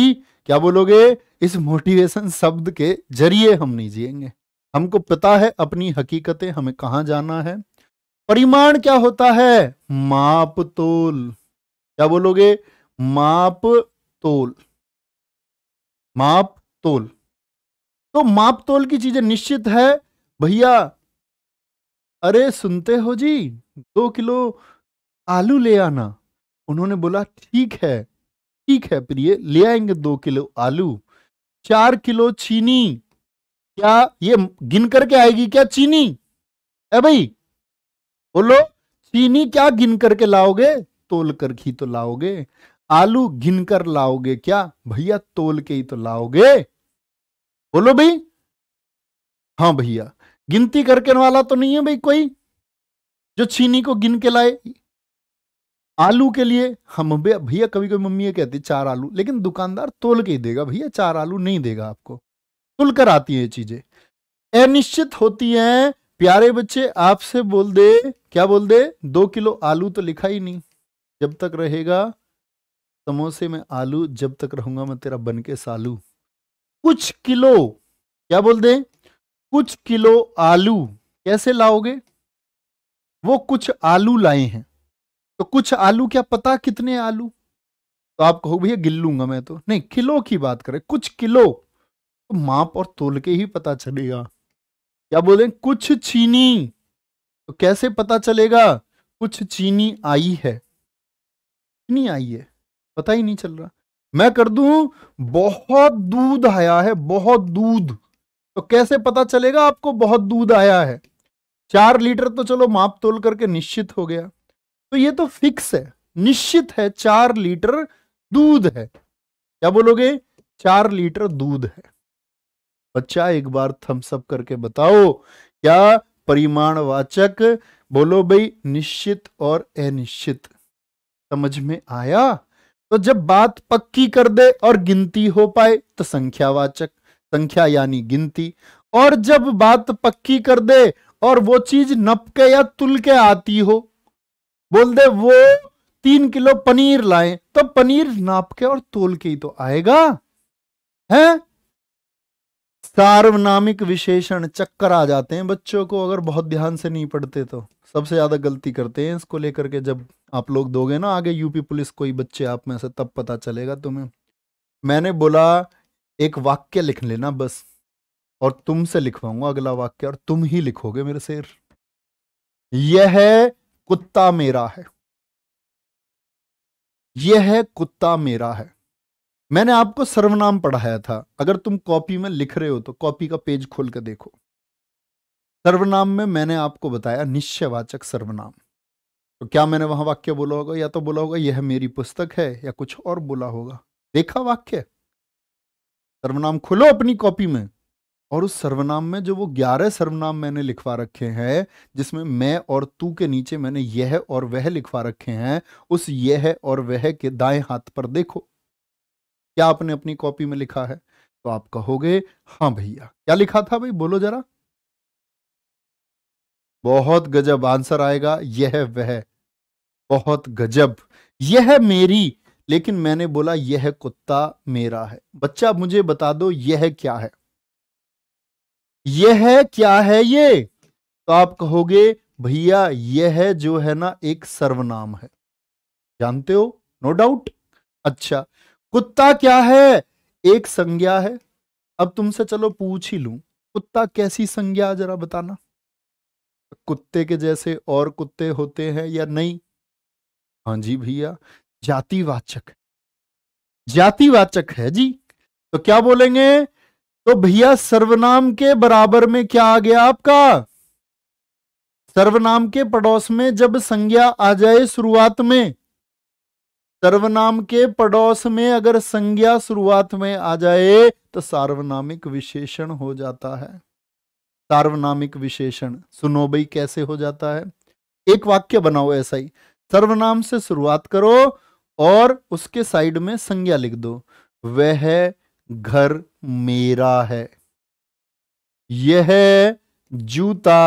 क्या बोलोगे इस मोटिवेशन शब्द के जरिए हम नहीं जिएंगे हमको पता है अपनी हकीकतें हमें कहाँ जाना है परिमाण क्या होता है माप तोल क्या बोलोगे माप तोल माप तोल तो माप तोल की चीजें निश्चित है भैया अरे सुनते हो जी दो किलो आलू ले आना उन्होंने बोला ठीक है ठीक है प्रिय ले आएंगे दो किलो आलू चार किलो चीनी क्या ये गिन करके आएगी क्या चीनी है भाई बोलो चीनी क्या गिन करके लाओगे तोल कर ही तो लाओगे आलू गिन कर लाओगे क्या भैया तोल के ही तो लाओगे बोलो भाई हाँ भैया गिनती करके वाला तो नहीं है भाई कोई जो चीनी को गिन के लाए आलू के लिए हम भैया कभी कभी मम्मी ये कहती चार आलू लेकिन दुकानदार तोल के ही देगा भैया चार आलू नहीं देगा आपको तुल कर आती ये चीजें अनिश्चित होती हैं प्यारे बच्चे आपसे बोल दे क्या बोल दे दो किलो आलू तो लिखा ही नहीं जब तक रहेगा समोसे में आलू जब तक रहूंगा मैं तेरा बन के सालू कुछ किलो क्या बोल दे कुछ किलो आलू कैसे लाओगे वो कुछ आलू लाए हैं तो कुछ आलू क्या पता कितने आलू तो आप कहो भैया गिल्लूंगा मैं तो नहीं किलो की बात करें कुछ किलो तो माप और तोल के ही पता चलेगा क्या बोल दे कुछ चीनी तो कैसे पता चलेगा कुछ चीनी आई है चीनी आई है पता ही नहीं चल रहा मैं कर दू बहुत दूध आया है बहुत दूध तो कैसे पता चलेगा आपको बहुत दूध आया है चार लीटर तो चलो माप तोल करके निश्चित हो गया तो ये तो फिक्स है निश्चित है चार लीटर दूध है क्या बोलोगे चार लीटर दूध है बच्चा एक बार थम्सअप करके बताओ क्या परिमाणवाचक बोलो भाई निश्चित और अनिश्चित समझ में आया तो जब बात पक्की कर दे और गिनती हो पाए तो संख्यावाचक संख्या यानी गिनती और जब बात पक्की कर दे और वो चीज नपके या तुल के आती हो बोल दे वो तीन किलो पनीर लाए तो पनीर नाप के और तोल के ही तो आएगा हैं सार्वनामिक विशेषण चक्कर आ जाते हैं बच्चों को अगर बहुत ध्यान से नहीं पढ़ते तो सबसे ज़्यादा गलती करते हैं इसको लेकर के जब आप लोग दोगे ना आगे यूपी पुलिस कोई बच्चे आप में से तब पता चलेगा तुम्हें मैंने बोला एक वाक्य लिख लेना बस और तुमसे लिखवाऊंगा अगला वाक्य और तुम ही लिखोगे मेरे शेर यह कुत्ता मेरा है यह कुत्ता मेरा है मैंने आपको सर्वनाम पढ़ाया था अगर तुम कॉपी में लिख रहे हो तो कॉपी का पेज खोल कर देखो सर्वनाम में मैंने आपको बताया निश्चयवाचक सर्वनाम तो क्या मैंने वहां वाक्य बोला होगा या तो बोला होगा यह मेरी पुस्तक है या कुछ और बोला होगा देखा वाक्य सर्वनाम खोलो अपनी कॉपी में और उस सर्वनाम में जो वो ग्यारह सर्वनाम मैंने लिखवा रखे हैं जिसमें मैं और तू के नीचे मैंने यह और वह लिखवा रखे हैं उस यह और वह के दाएं हाथ पर देखो क्या आपने अपनी कॉपी में लिखा है तो आप कहोगे हाँ भैया क्या लिखा था भाई बोलो जरा बहुत गजब आंसर आएगा यह वह बहुत गजब यह मेरी लेकिन मैंने बोला यह कुत्ता मेरा है बच्चा मुझे बता दो यह क्या है यह क्या है ये तो आप कहोगे भैया यह जो है ना एक सर्वनाम है जानते हो नो no डाउट अच्छा कुत्ता क्या है एक संज्ञा है अब तुमसे चलो पूछ ही लू कुत्ता कैसी संज्ञा जरा बताना कुत्ते के जैसे और कुत्ते होते हैं या नहीं हाँ जी भैया जातिवाचक जातिवाचक है जी तो क्या बोलेंगे तो भैया सर्वनाम के बराबर में क्या आ गया आपका सर्वनाम के पड़ोस में जब संज्ञा आ जाए शुरुआत में सर्वनाम के पड़ोस में अगर संज्ञा शुरुआत में आ जाए तो सार्वनामिक विशेषण हो जाता है सार्वनामिक विशेषण सुनो भाई कैसे हो जाता है एक वाक्य बनाओ ऐसा ही सर्वनाम से शुरुआत करो और उसके साइड में संज्ञा लिख दो वह घर मेरा है यह जूता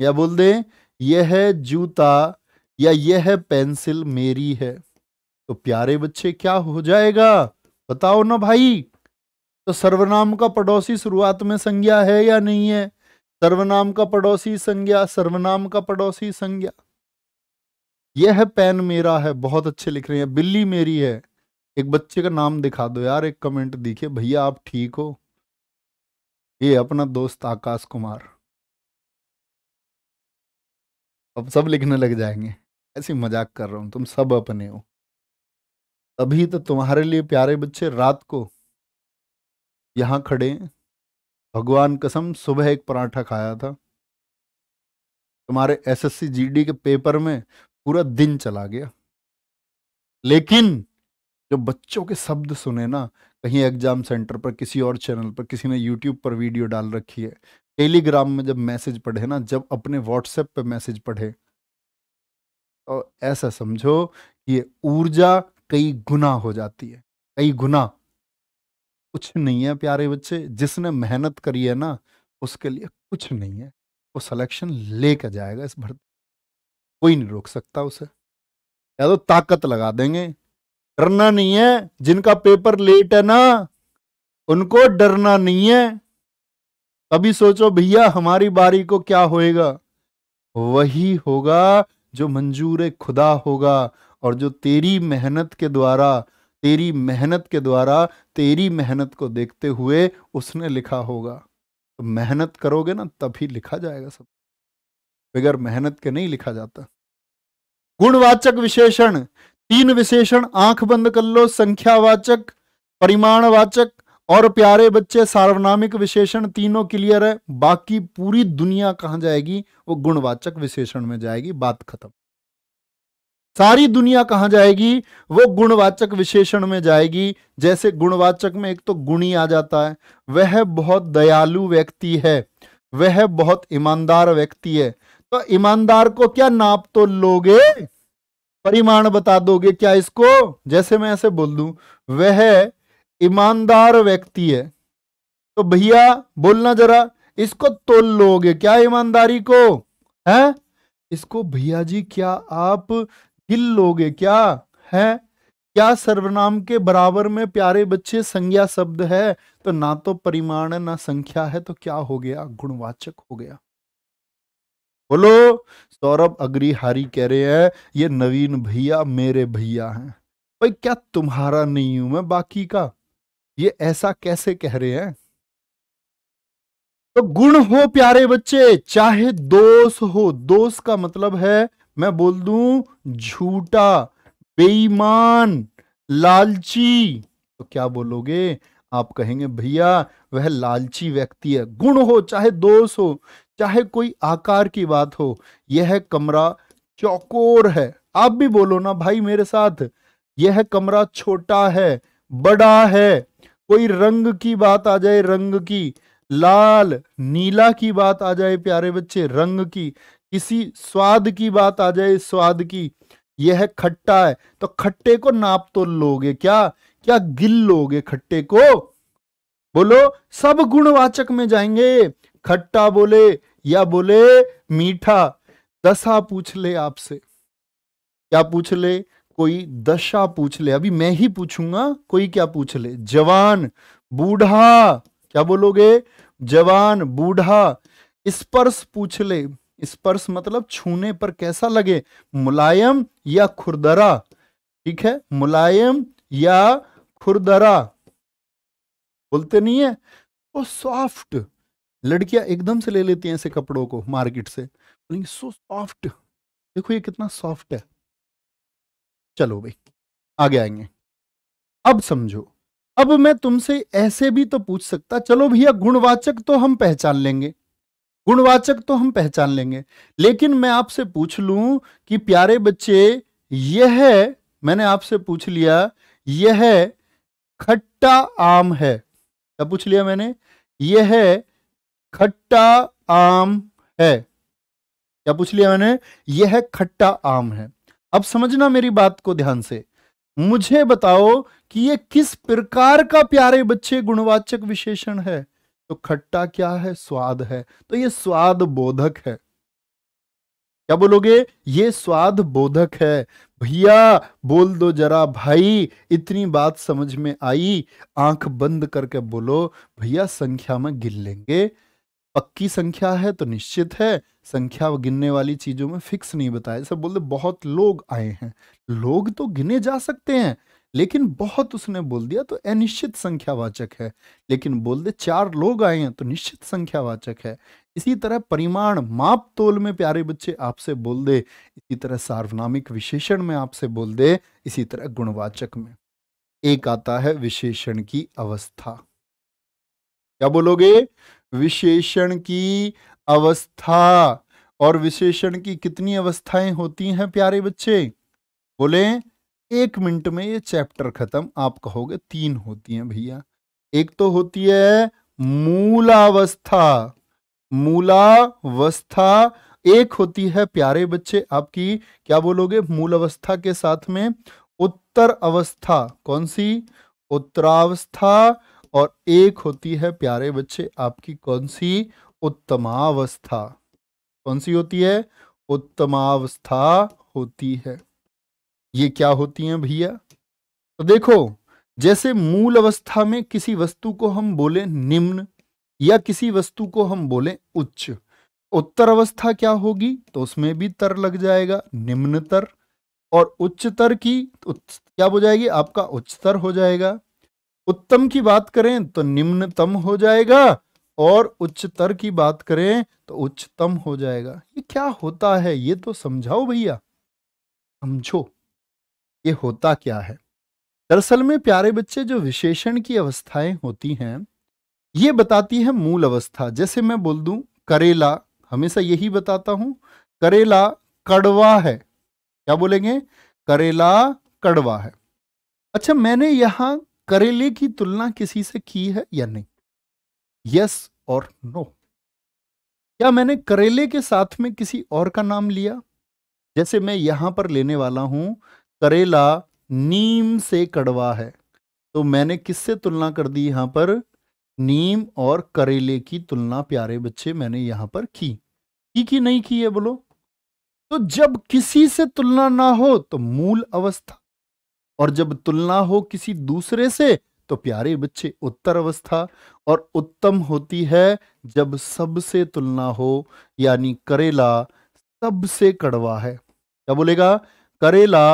या बोल दे यह जूता या यह पेंसिल मेरी है तो प्यारे बच्चे क्या हो जाएगा बताओ ना भाई तो सर्वनाम का पड़ोसी शुरुआत में संज्ञा है या नहीं है सर्वनाम का पड़ोसी संज्ञा सर्वनाम का पड़ोसी संज्ञा यह है पेन मेरा है बहुत अच्छे लिख रहे हैं बिल्ली मेरी है एक बच्चे का नाम दिखा दो यार एक कमेंट दिखे भैया आप ठीक हो ये अपना दोस्त आकाश कुमार अब सब लिखने लग जाएंगे ऐसी मजाक कर रहा हूं तुम सब अपने हो अभी तो तुम्हारे लिए प्यारे बच्चे रात को यहाँ खड़े भगवान कसम सुबह एक पराठा खाया था तुम्हारे एसएससी जीडी के पेपर में पूरा दिन चला गया लेकिन जो बच्चों के शब्द सुने ना कहीं एग्जाम सेंटर पर किसी और चैनल पर किसी ने यूट्यूब पर वीडियो डाल रखी है टेलीग्राम में जब मैसेज पढ़े ना जब अपने व्हाट्सएप पे मैसेज पढ़े तो ऐसा समझो कि ये ऊर्जा कई गुना हो जाती है कई गुना कुछ नहीं है प्यारे बच्चे जिसने मेहनत करी है ना उसके लिए कुछ नहीं है वो सिलेक्शन कर जाएगा इस भर्ती कोई नहीं रोक सकता उसे या तो ताकत लगा देंगे डरना नहीं है जिनका पेपर लेट है ना उनको डरना नहीं है कभी सोचो भैया हमारी बारी को क्या होएगा वही होगा जो मंजूर खुदा होगा और जो तेरी मेहनत के द्वारा तेरी मेहनत के द्वारा तेरी मेहनत को देखते हुए उसने लिखा होगा तो मेहनत करोगे ना तभी लिखा जाएगा सब बगैर मेहनत के नहीं लिखा जाता गुणवाचक विशेषण तीन विशेषण आंख बंद कर लो संख्यावाचक परिमाणवाचक और प्यारे बच्चे सार्वनामिक विशेषण तीनों क्लियर है बाकी पूरी दुनिया कहाँ जाएगी वो गुणवाचक विशेषण में जाएगी बात खत्म सारी दुनिया कहाँ जाएगी वो गुणवाचक विशेषण में जाएगी जैसे गुणवाचक में एक तो गुणी आ जाता है वह बहुत दयालु व्यक्ति है वह बहुत ईमानदार व्यक्ति है तो ईमानदार को क्या नाप तो लोगे परिमाण बता दोगे क्या इसको जैसे मैं ऐसे बोल दू वह ईमानदार व्यक्ति है तो भैया बोलना जरा इसको तोल लोगे क्या ईमानदारी को है इसको भैया जी क्या आप हिल लोगे क्या है क्या सर्वनाम के बराबर में प्यारे बच्चे संज्ञा शब्द है तो ना तो परिमाण ना संख्या है तो क्या हो गया गुणवाचक हो गया बोलो सौरभ अग्रिहारी कह रहे हैं ये नवीन भैया मेरे भैया हैं भाई क्या तुम्हारा नहीं हूं मैं बाकी का ये ऐसा कैसे कह रहे हैं तो गुण हो प्यारे बच्चे चाहे दोष हो दोष का मतलब है मैं बोल दू झूठा बेईमान लालची तो क्या बोलोगे आप कहेंगे भैया वह लालची व्यक्ति है गुण हो चाहे दोष हो चाहे कोई आकार की बात हो यह कमरा चौकोर है आप भी बोलो ना भाई मेरे साथ यह कमरा छोटा है बड़ा है कोई रंग की बात आ जाए रंग की लाल नीला की बात आ जाए प्यारे बच्चे रंग की किसी स्वाद की बात आ जाए स्वाद की यह है खट्टा है तो खट्टे को नाप तो लोगे क्या क्या गिल लोगे खट्टे को बोलो सब गुणवाचक में जाएंगे खट्टा बोले या बोले मीठा दशा पूछ ले आपसे क्या पूछ ले कोई दशा पूछ ले अभी मैं ही पूछूंगा कोई क्या पूछ ले जवान बूढ़ा क्या बोलोगे जवान बूढ़ा स्पर्श पूछ ले स्पर्श मतलब छूने पर कैसा लगे मुलायम या खुरदरा ठीक है मुलायम या खुरदरा बोलते नहीं है तो सॉफ्ट लड़कियां एकदम से ले लेती हैं ऐसे कपड़ों को मार्केट से बोलेंगे सो सॉफ्ट देखो ये कितना सॉफ्ट है चलो भाई आगे आएंगे अब समझो अब मैं तुमसे ऐसे भी तो पूछ सकता चलो भैया गुणवाचक तो हम पहचान लेंगे गुणवाचक तो हम पहचान लेंगे लेकिन मैं आपसे पूछ लू कि प्यारे बच्चे यह मैंने आपसे पूछ लिया यह खट्टा आम है क्या पूछ लिया मैंने यह खट्टा आम है क्या पूछ लिया मैंने यह खट्टा आम है अब समझना मेरी बात को ध्यान से मुझे बताओ कि यह किस प्रकार का प्यारे बच्चे गुणवाचक विशेषण है तो खट्टा क्या है स्वाद है तो ये स्वाद बोधक है क्या बोलोगे ये स्वाद बोधक है भैया बोल दो जरा भाई इतनी बात समझ में आई आंख बंद करके बोलो भैया संख्या में गिन लेंगे पक्की संख्या है तो निश्चित है संख्या गिनने वाली चीजों में फिक्स नहीं बताया सब बोलते बहुत लोग आए हैं लोग तो गिने जा सकते हैं लेकिन बहुत उसने बोल दिया तो अनिश्चित संख्यावाचक है लेकिन बोल दे चार लोग आए हैं तो निश्चित संख्यावाचक है इसी तरह परिमाण माप तोल में प्यारे बच्चे आपसे बोल दे इसी तरह सार्वनामिक विशेषण में आपसे बोल दे इसी तरह गुणवाचक में एक आता है विशेषण की अवस्था क्या बोलोगे विशेषण की अवस्था और विशेषण की कितनी अवस्थाएं होती हैं प्यारे बच्चे बोले एक मिनट में ये चैप्टर खत्म आप कहोगे तीन होती हैं भैया एक तो होती है मूलावस्था मूलावस्था एक होती है प्यारे बच्चे आपकी क्या बोलोगे मूल अवस्था के साथ में उत्तर अवस्था कौन सी उत्तरावस्था और एक होती है प्यारे बच्चे आपकी कौन सी उत्तमावस्था कौन सी होती है उत्तमावस्था होती है ये क्या होती हैं भैया तो देखो जैसे मूल अवस्था में किसी वस्तु को हम बोले निम्न या किसी वस्तु को हम बोले उच्च उत्तर अवस्था क्या होगी तो उसमें भी तर लग जाएगा निम्नतर और उच्चतर की तो उच्च, क्या हो जाएगी आपका उच्चतर हो जाएगा उत्तम की बात करें तो निम्नतम हो जाएगा और उच्चतर की बात करें तो उच्चतम हो जाएगा ये क्या होता है ये तो समझाओ भैया समझो ये होता क्या है दरअसल में प्यारे बच्चे जो विशेषण की अवस्थाएं होती हैं ये बताती है मूल अवस्था जैसे मैं बोल दूं करेला हमेशा यही बताता हूं करेला कड़वा है क्या बोलेंगे करेला कड़वा है अच्छा मैंने यहां करेले की तुलना किसी से की है या नहीं यस और नो क्या मैंने करेले के साथ में किसी और का नाम लिया जैसे मैं यहां पर लेने वाला हूं करेला नीम से कड़वा है तो मैंने किससे तुलना कर दी यहाँ पर नीम और करेले की तुलना प्यारे बच्चे मैंने यहाँ पर की की कि नहीं की है बोलो तो जब किसी से तुलना ना हो तो मूल अवस्था और जब तुलना हो किसी दूसरे से तो प्यारे बच्चे उत्तर अवस्था और उत्तम होती है जब सबसे तुलना हो यानी करेला सबसे कड़वा है क्या बोलेगा करेला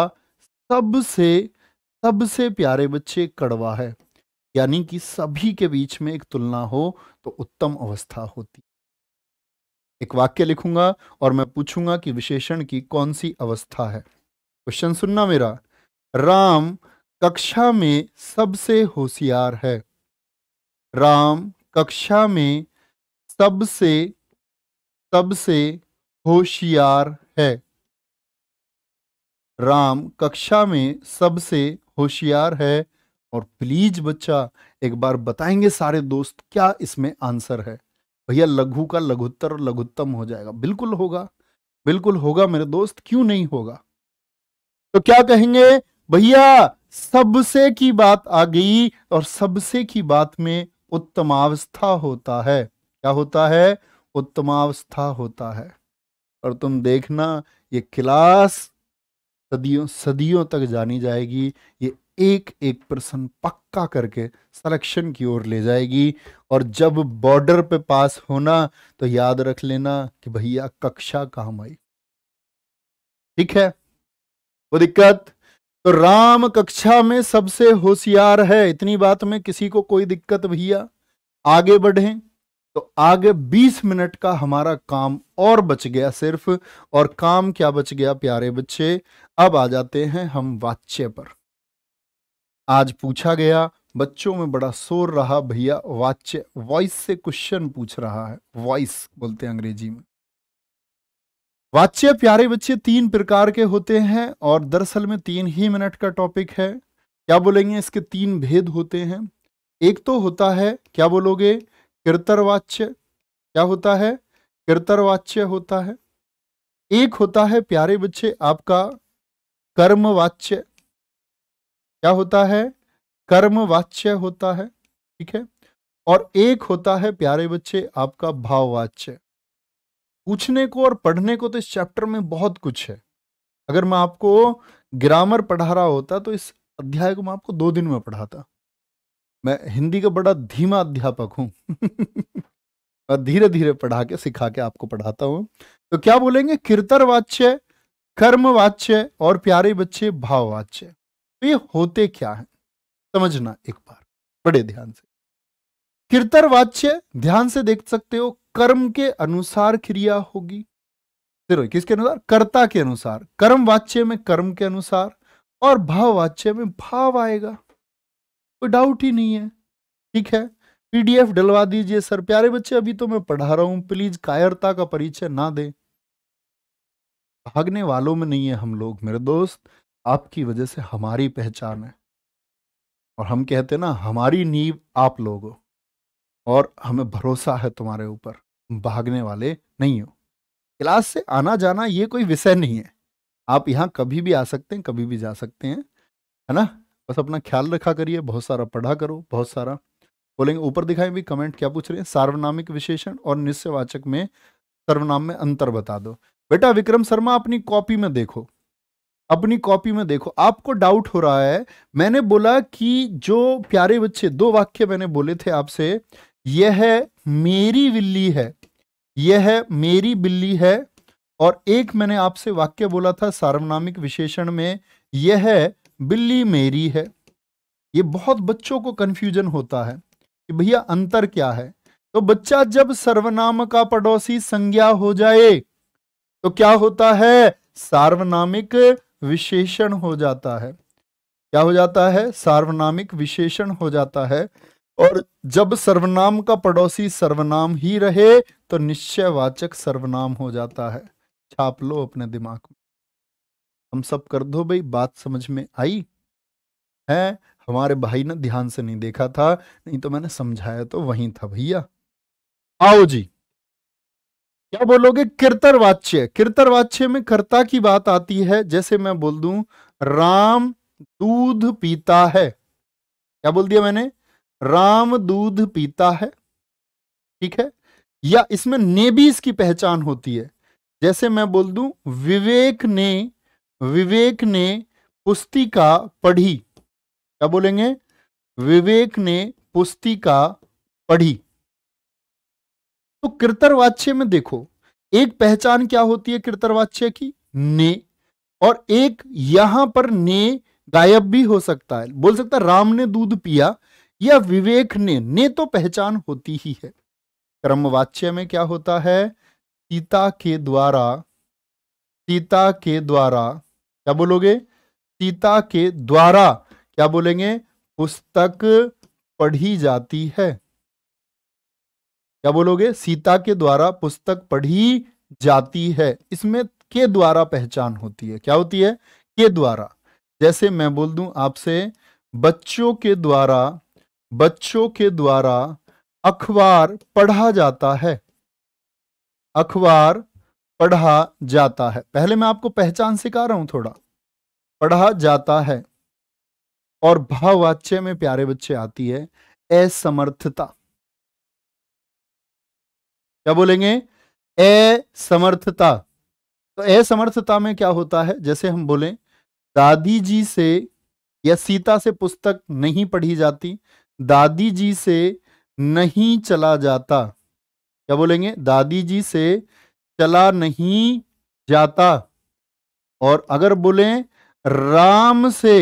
सबसे सबसे प्यारे बच्चे कड़वा है यानी कि सभी के बीच में एक तुलना हो तो उत्तम अवस्था होती एक वाक्य लिखूंगा और मैं पूछूंगा कि विशेषण की कौन सी अवस्था है क्वेश्चन सुनना मेरा राम कक्षा में सबसे होशियार है राम कक्षा में सबसे सबसे होशियार है राम कक्षा में सबसे होशियार है और प्लीज बच्चा एक बार बताएंगे सारे दोस्त क्या इसमें आंसर है भैया लघु का लघुत्तर और लघुत्तम हो जाएगा बिल्कुल होगा बिल्कुल होगा मेरे दोस्त क्यों नहीं होगा तो क्या कहेंगे भैया सबसे की बात आ गई और सबसे की बात में उत्तमावस्था होता है क्या होता है उत्तमावस्था होता है और तुम देखना ये क्लास सदियों सदियों तक जानी जाएगी ये एक एक पर्सन पक्का करके सिलेक्शन की ओर ले जाएगी और जब बॉर्डर पे पास होना तो याद रख लेना कि भैया कक्षा काम आई ठीक है वो दिक्कत तो राम कक्षा में सबसे होशियार है इतनी बात में किसी को कोई दिक्कत भैया आगे बढ़ें तो आगे 20 मिनट का हमारा काम और बच गया सिर्फ और काम क्या बच गया प्यारे बच्चे अब आ जाते हैं हम वाच्य पर आज पूछा गया बच्चों में बड़ा शोर रहा भैया वाच्य वॉइस से क्वेश्चन पूछ रहा है वॉइस बोलते हैं अंग्रेजी में वाच्य प्यारे बच्चे तीन प्रकार के होते हैं और दरअसल में तीन ही मिनट का टॉपिक है क्या बोलेंगे इसके तीन भेद होते हैं एक तो होता है क्या बोलोगे कीर्तरवाच्य क्या होता है कीर्तरवाच्य होता है एक होता है प्यारे बच्चे आपका कर्मवाच्य क्या होता है कर्मवाच्य होता है ठीक है और एक होता है प्यारे बच्चे आपका भाववाच्य पूछने को और पढ़ने को तो इस चैप्टर में बहुत कुछ है अगर मैं आपको ग्रामर पढ़ा रहा होता तो इस अध्याय को मैं आपको दो दिन में पढ़ाता मैं हिंदी का बड़ा धीमा अध्यापक हूँ और धीरे धीरे पढ़ा के सिखा के आपको पढ़ाता हूँ तो क्या बोलेंगे कीर्तन वाच्य कर्म वाच्य और प्यारे बच्चे भाव वाच्य तो ये होते क्या है समझना एक बार बड़े ध्यान से कीर्तन वाच्य ध्यान से देख सकते हो कर्म के अनुसार क्रिया होगी किसके अनुसार कर्ता के अनुसार कर्म वाच्य में कर्म के अनुसार और भाव वाच्य में भाव आएगा कोई डाउट ही नहीं है ठीक है पीडीएफ डलवा दीजिए सर प्यारे बच्चे अभी तो मैं पढ़ा रहा हूँ प्लीज कायरता का परिचय ना दे भागने वालों में नहीं है हम लोग मेरे दोस्त आपकी वजह से हमारी पहचान है और हम कहते हैं ना हमारी नींव आप लोग और हमें भरोसा है तुम्हारे ऊपर भागने वाले नहीं हो क्लास से आना जाना ये कोई विषय नहीं है आप यहाँ कभी भी आ सकते हैं कभी भी जा सकते हैं है ना बस अपना ख्याल रखा करिए बहुत सारा पढ़ा करो बहुत सारा बोलेंगे ऊपर दिखाए भी कमेंट क्या पूछ रहे हैं सार्वनामिक विशेषण और निश्चयवाचक में सर्वनाम में अंतर बता दो बेटा विक्रम शर्मा अपनी कॉपी में देखो अपनी कॉपी में देखो आपको डाउट हो रहा है मैंने बोला कि जो प्यारे बच्चे दो वाक्य मैंने बोले थे आपसे यह मेरी बिल्ली है यह मेरी बिल्ली है और एक मैंने आपसे वाक्य बोला था सार्वनामिक विशेषण में यह बिल्ली मेरी है ये बहुत बच्चों को कंफ्यूजन होता है कि भैया अंतर क्या है तो बच्चा जब सर्वनाम का पड़ोसी संज्ञा हो जाए तो क्या होता है सार्वनामिक विशेषण हो जाता है क्या हो जाता है सार्वनामिक विशेषण हो जाता है और जब सर्वनाम का पड़ोसी सर्वनाम ही रहे तो निश्चयवाचक सर्वनाम हो जाता है छाप लो अपने दिमाग में हम सब कर दो भाई बात समझ में आई है हमारे भाई ने ध्यान से नहीं देखा था नहीं तो मैंने समझाया तो वहीं था भैया आओ जी क्या बोलोगे कीर्तर वाच्य कीर्तर वाच्य में कर्ता की बात आती है जैसे मैं बोल दू राम दूध पीता है क्या बोल दिया मैंने राम दूध पीता है ठीक है या इसमें नेबीज की पहचान होती है जैसे मैं बोल दू विवेक ने विवेक ने पुस्तिका पढ़ी क्या बोलेंगे विवेक ने पुस्तिका पढ़ी तो कृतरवाच्य में देखो एक पहचान क्या होती है कृतरवाच्य की ने और एक यहां पर ने गायब भी हो सकता है बोल सकता है राम ने दूध पिया या विवेक ने ने तो पहचान होती ही है क्रमवाच्य में क्या होता है सीता के द्वारा सीता के द्वारा क्या बोलोगे सीता के द्वारा क्या बोलेंगे पुस्तक पढ़ी जाती है क्या बोलोगे सीता के द्वारा पुस्तक पढ़ी जाती है इसमें के द्वारा पहचान होती है क्या होती है के द्वारा जैसे मैं बोल दूं आपसे बच्चों के द्वारा बच्चों के द्वारा अखबार पढ़ा जाता है अखबार पढ़ा जाता है पहले मैं आपको पहचान सिखा रहा हूं थोड़ा पढ़ा जाता है और भाववाच्य में प्यारे बच्चे आती है असमर्थता क्या बोलेंगे असमर्थता तो असमर्थता में क्या होता है जैसे हम बोले दादी जी से या सीता से पुस्तक नहीं पढ़ी जाती दादी जी से नहीं चला जाता क्या बोलेंगे दादी जी से चला नहीं जाता और अगर बोले राम से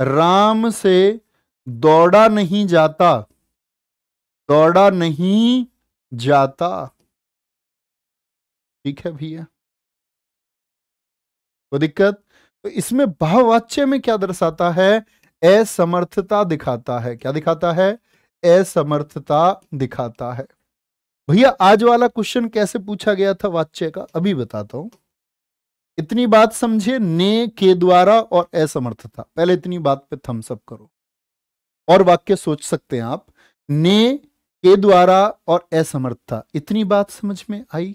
राम से दौड़ा नहीं जाता दौड़ा नहीं जाता ठीक है भैया कोई दिक्कत तो इसमें भाववाच्य में क्या दर्शाता है असमर्थता दिखाता है क्या दिखाता है असमर्थता दिखाता है भैया आज वाला क्वेश्चन कैसे पूछा गया था वाच्य का अभी बताता हूं इतनी बात समझे ने के द्वारा और असमर्थ था पहले इतनी बात पे थम्सअप करो और वाक्य सोच सकते हैं आप ने के द्वारा और असमर्थ था इतनी बात समझ में आई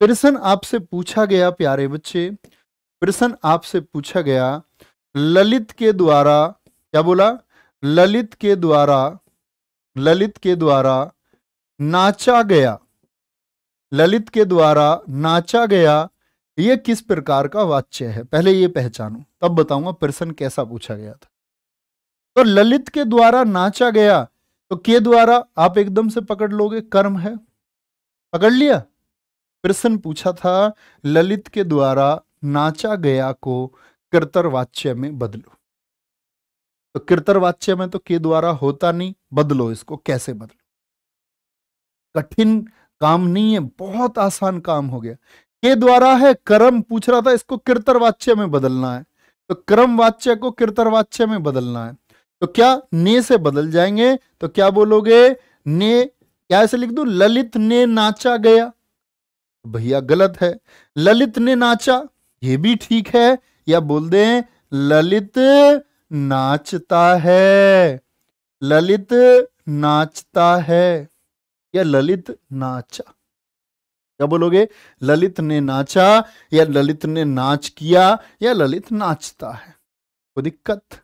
प्रश्न आपसे पूछा गया प्यारे बच्चे प्रश्न आपसे पूछा गया ललित के द्वारा क्या बोला ललित के द्वारा ललित के द्वारा नाचा गया ललित के द्वारा नाचा गया ये किस प्रकार का वाच्य है पहले ये पहचानो तब बताऊंगा प्रश्न कैसा पूछा गया था तो ललित के द्वारा नाचा गया तो के द्वारा आप एकदम से पकड़ लोगे कर्म है पकड़ लिया प्रश्न पूछा था ललित के द्वारा नाचा गया को कृतरवाच्य में बदलो तो कृतरवाच्य में तो के द्वारा होता नहीं बदलो इसको कैसे बदलो कठिन काम नहीं है बहुत आसान काम हो गया के द्वारा है कर्म पूछ रहा था इसको कीर्तर वाच्य में बदलना है तो कर्म वाच्य को कीर्तर वाच्य में बदलना है तो क्या ने से बदल जाएंगे तो क्या बोलोगे ने क्या ऐसे लिख दू ललित ने नाचा गया भैया गलत है ललित ने नाचा ये भी ठीक है या बोल दे ललित नाचता है ललित नाचता है या ललित नाचा क्या बोलोगे ललित ने नाचा या ललित ने नाच किया या ललित नाचता है कोई दिक्कत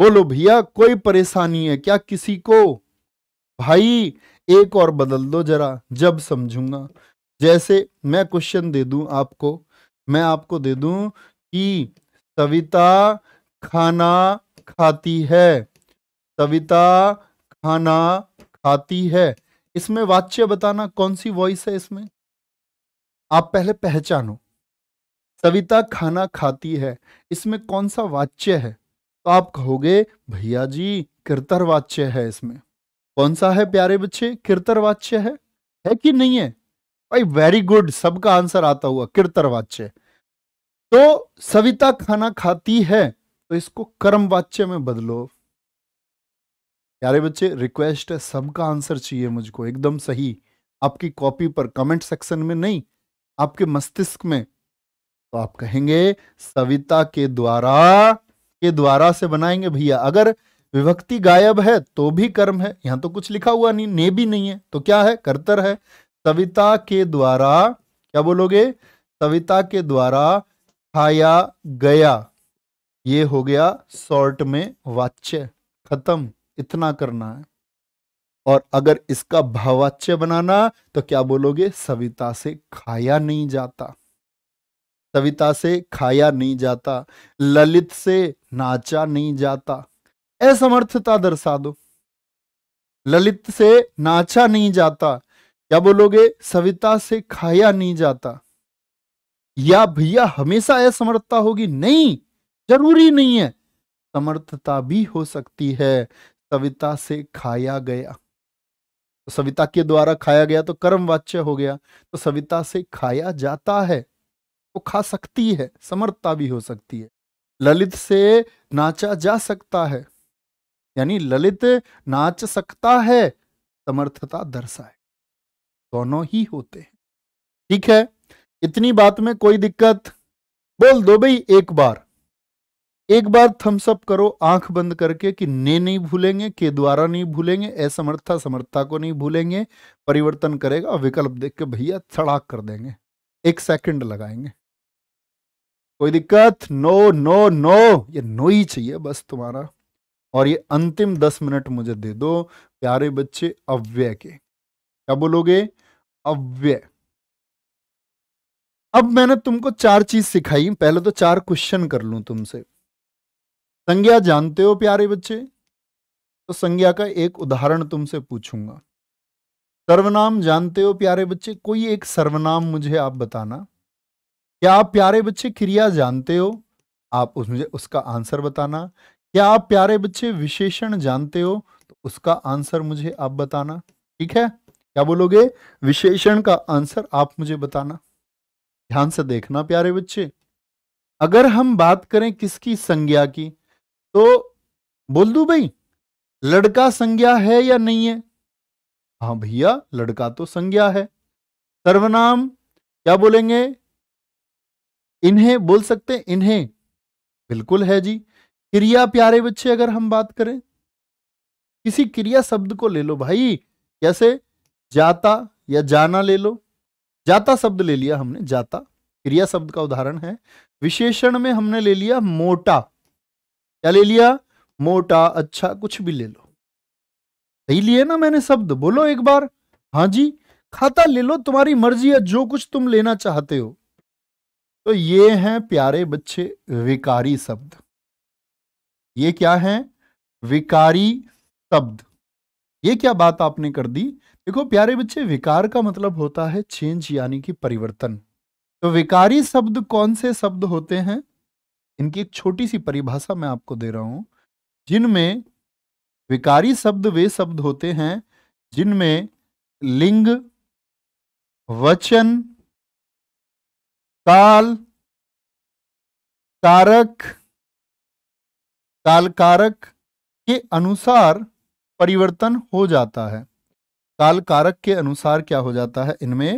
बोलो भैया कोई परेशानी है क्या किसी को भाई एक और बदल दो जरा जब समझूंगा जैसे मैं क्वेश्चन दे दूं आपको मैं आपको दे दूं कि सविता खाना खाती है सविता खाना खाती है इसमें वाच्य बताना कौन सी वॉइस है इसमें आप पहले पहचानो सविता खाना खाती है इसमें कौन सा वाच्य है तो आप कहोगे भैया जी कीर्तर वाच्य है इसमें कौन सा है प्यारे बच्चे कीर्तर वाच्य है है कि नहीं है भाई वेरी गुड सबका आंसर आता हुआ कीर्तर वाच्य तो सविता खाना खाती है तो इसको कर्म वाच्य में बदलो प्यारे बच्चे रिक्वेस्ट है सबका आंसर चाहिए मुझको एकदम सही आपकी कॉपी पर कमेंट सेक्शन में नहीं आपके मस्तिष्क में तो आप कहेंगे सविता के द्वारा के द्वारा से बनाएंगे भैया अगर विभक्ति गायब है तो भी कर्म है यहां तो कुछ लिखा हुआ नहीं ने भी नहीं है तो क्या है कर्तर है सविता के द्वारा क्या बोलोगे सविता के द्वारा खाया गया ये हो गया शॉर्ट में वाच्य खत्म इतना करना है और अगर इसका भावाच्य बनाना तो क्या बोलोगे सविता से खाया नहीं जाता सविता से खाया नहीं जाता ललित से नाचा नहीं जाता असमर्थता दर्शा दो ललित से नाचा नहीं जाता क्या बोलोगे सविता से खाया नहीं जाता या भैया हमेशा असमर्थता होगी नहीं जरूरी नहीं है समर्थता भी हो सकती है सविता से खाया गया तो सविता के द्वारा खाया गया तो कर्म वाच्य हो गया तो सविता से खाया जाता है वो तो खा सकती है समर्थता भी हो सकती है ललित से नाचा जा सकता है यानी ललित नाच सकता है समर्थता दर्शाए दोनों ही होते हैं ठीक है इतनी बात में कोई दिक्कत बोल दो भाई एक बार एक बार थम्सअप करो आंख बंद करके कि ने नहीं भूलेंगे के द्वारा नहीं भूलेंगे असमर्था समर्था को नहीं भूलेंगे परिवर्तन करेगा विकल्प देख के भैया छड़ाक कर देंगे एक सेकंड लगाएंगे कोई दिक्कत नो नो नो ये नो ही चाहिए बस तुम्हारा और ये अंतिम दस मिनट मुझे दे दो प्यारे बच्चे अव्यय के क्या बोलोगे अव्यय अब मैंने तुमको चार चीज सिखाई पहले तो चार क्वेश्चन कर लूं तुमसे संज्ञा जानते हो प्यारे बच्चे तो संज्ञा का एक उदाहरण तुमसे पूछूंगा सर्वनाम जानते हो प्यारे बच्चे कोई एक सर्वनाम मुझे आप बताना क्या आप प्यारे बच्चे क्रिया जानते हो आप उस मुझे उसका आंसर बताना क्या आप प्यारे बच्चे विशेषण जानते हो तो उसका आंसर मुझे आप बताना ठीक है क्या बोलोगे विशेषण का आंसर आप मुझे बताना ध्यान से देखना प्यारे बच्चे अगर हम बात करें किसकी संज्ञा की तो बोल दू भाई लड़का संज्ञा है या नहीं है हाँ भैया लड़का तो संज्ञा है सर्वनाम क्या बोलेंगे इन्हें बोल सकते हैं इन्हें बिल्कुल है जी क्रिया प्यारे बच्चे अगर हम बात करें किसी क्रिया शब्द को ले लो भाई कैसे जाता या जाना ले लो जाता शब्द ले लिया हमने जाता क्रिया शब्द का उदाहरण है विशेषण में हमने ले लिया मोटा क्या ले लिया मोटा अच्छा कुछ भी ले लो सही लिए ना मैंने शब्द बोलो एक बार हाँ जी खाता ले लो तुम्हारी मर्जी है जो कुछ तुम लेना चाहते हो तो ये हैं प्यारे बच्चे विकारी शब्द ये क्या है विकारी शब्द ये क्या बात आपने कर दी देखो प्यारे बच्चे विकार का मतलब होता है चेंज यानी कि परिवर्तन तो विकारी शब्द कौन से शब्द होते हैं इनकी एक छोटी सी परिभाषा मैं आपको दे रहा हूं जिनमें विकारी शब्द वे शब्द होते हैं जिनमें लिंग वचन काल कारक काल कारक के अनुसार परिवर्तन हो जाता है काल कारक के अनुसार क्या हो जाता है इनमें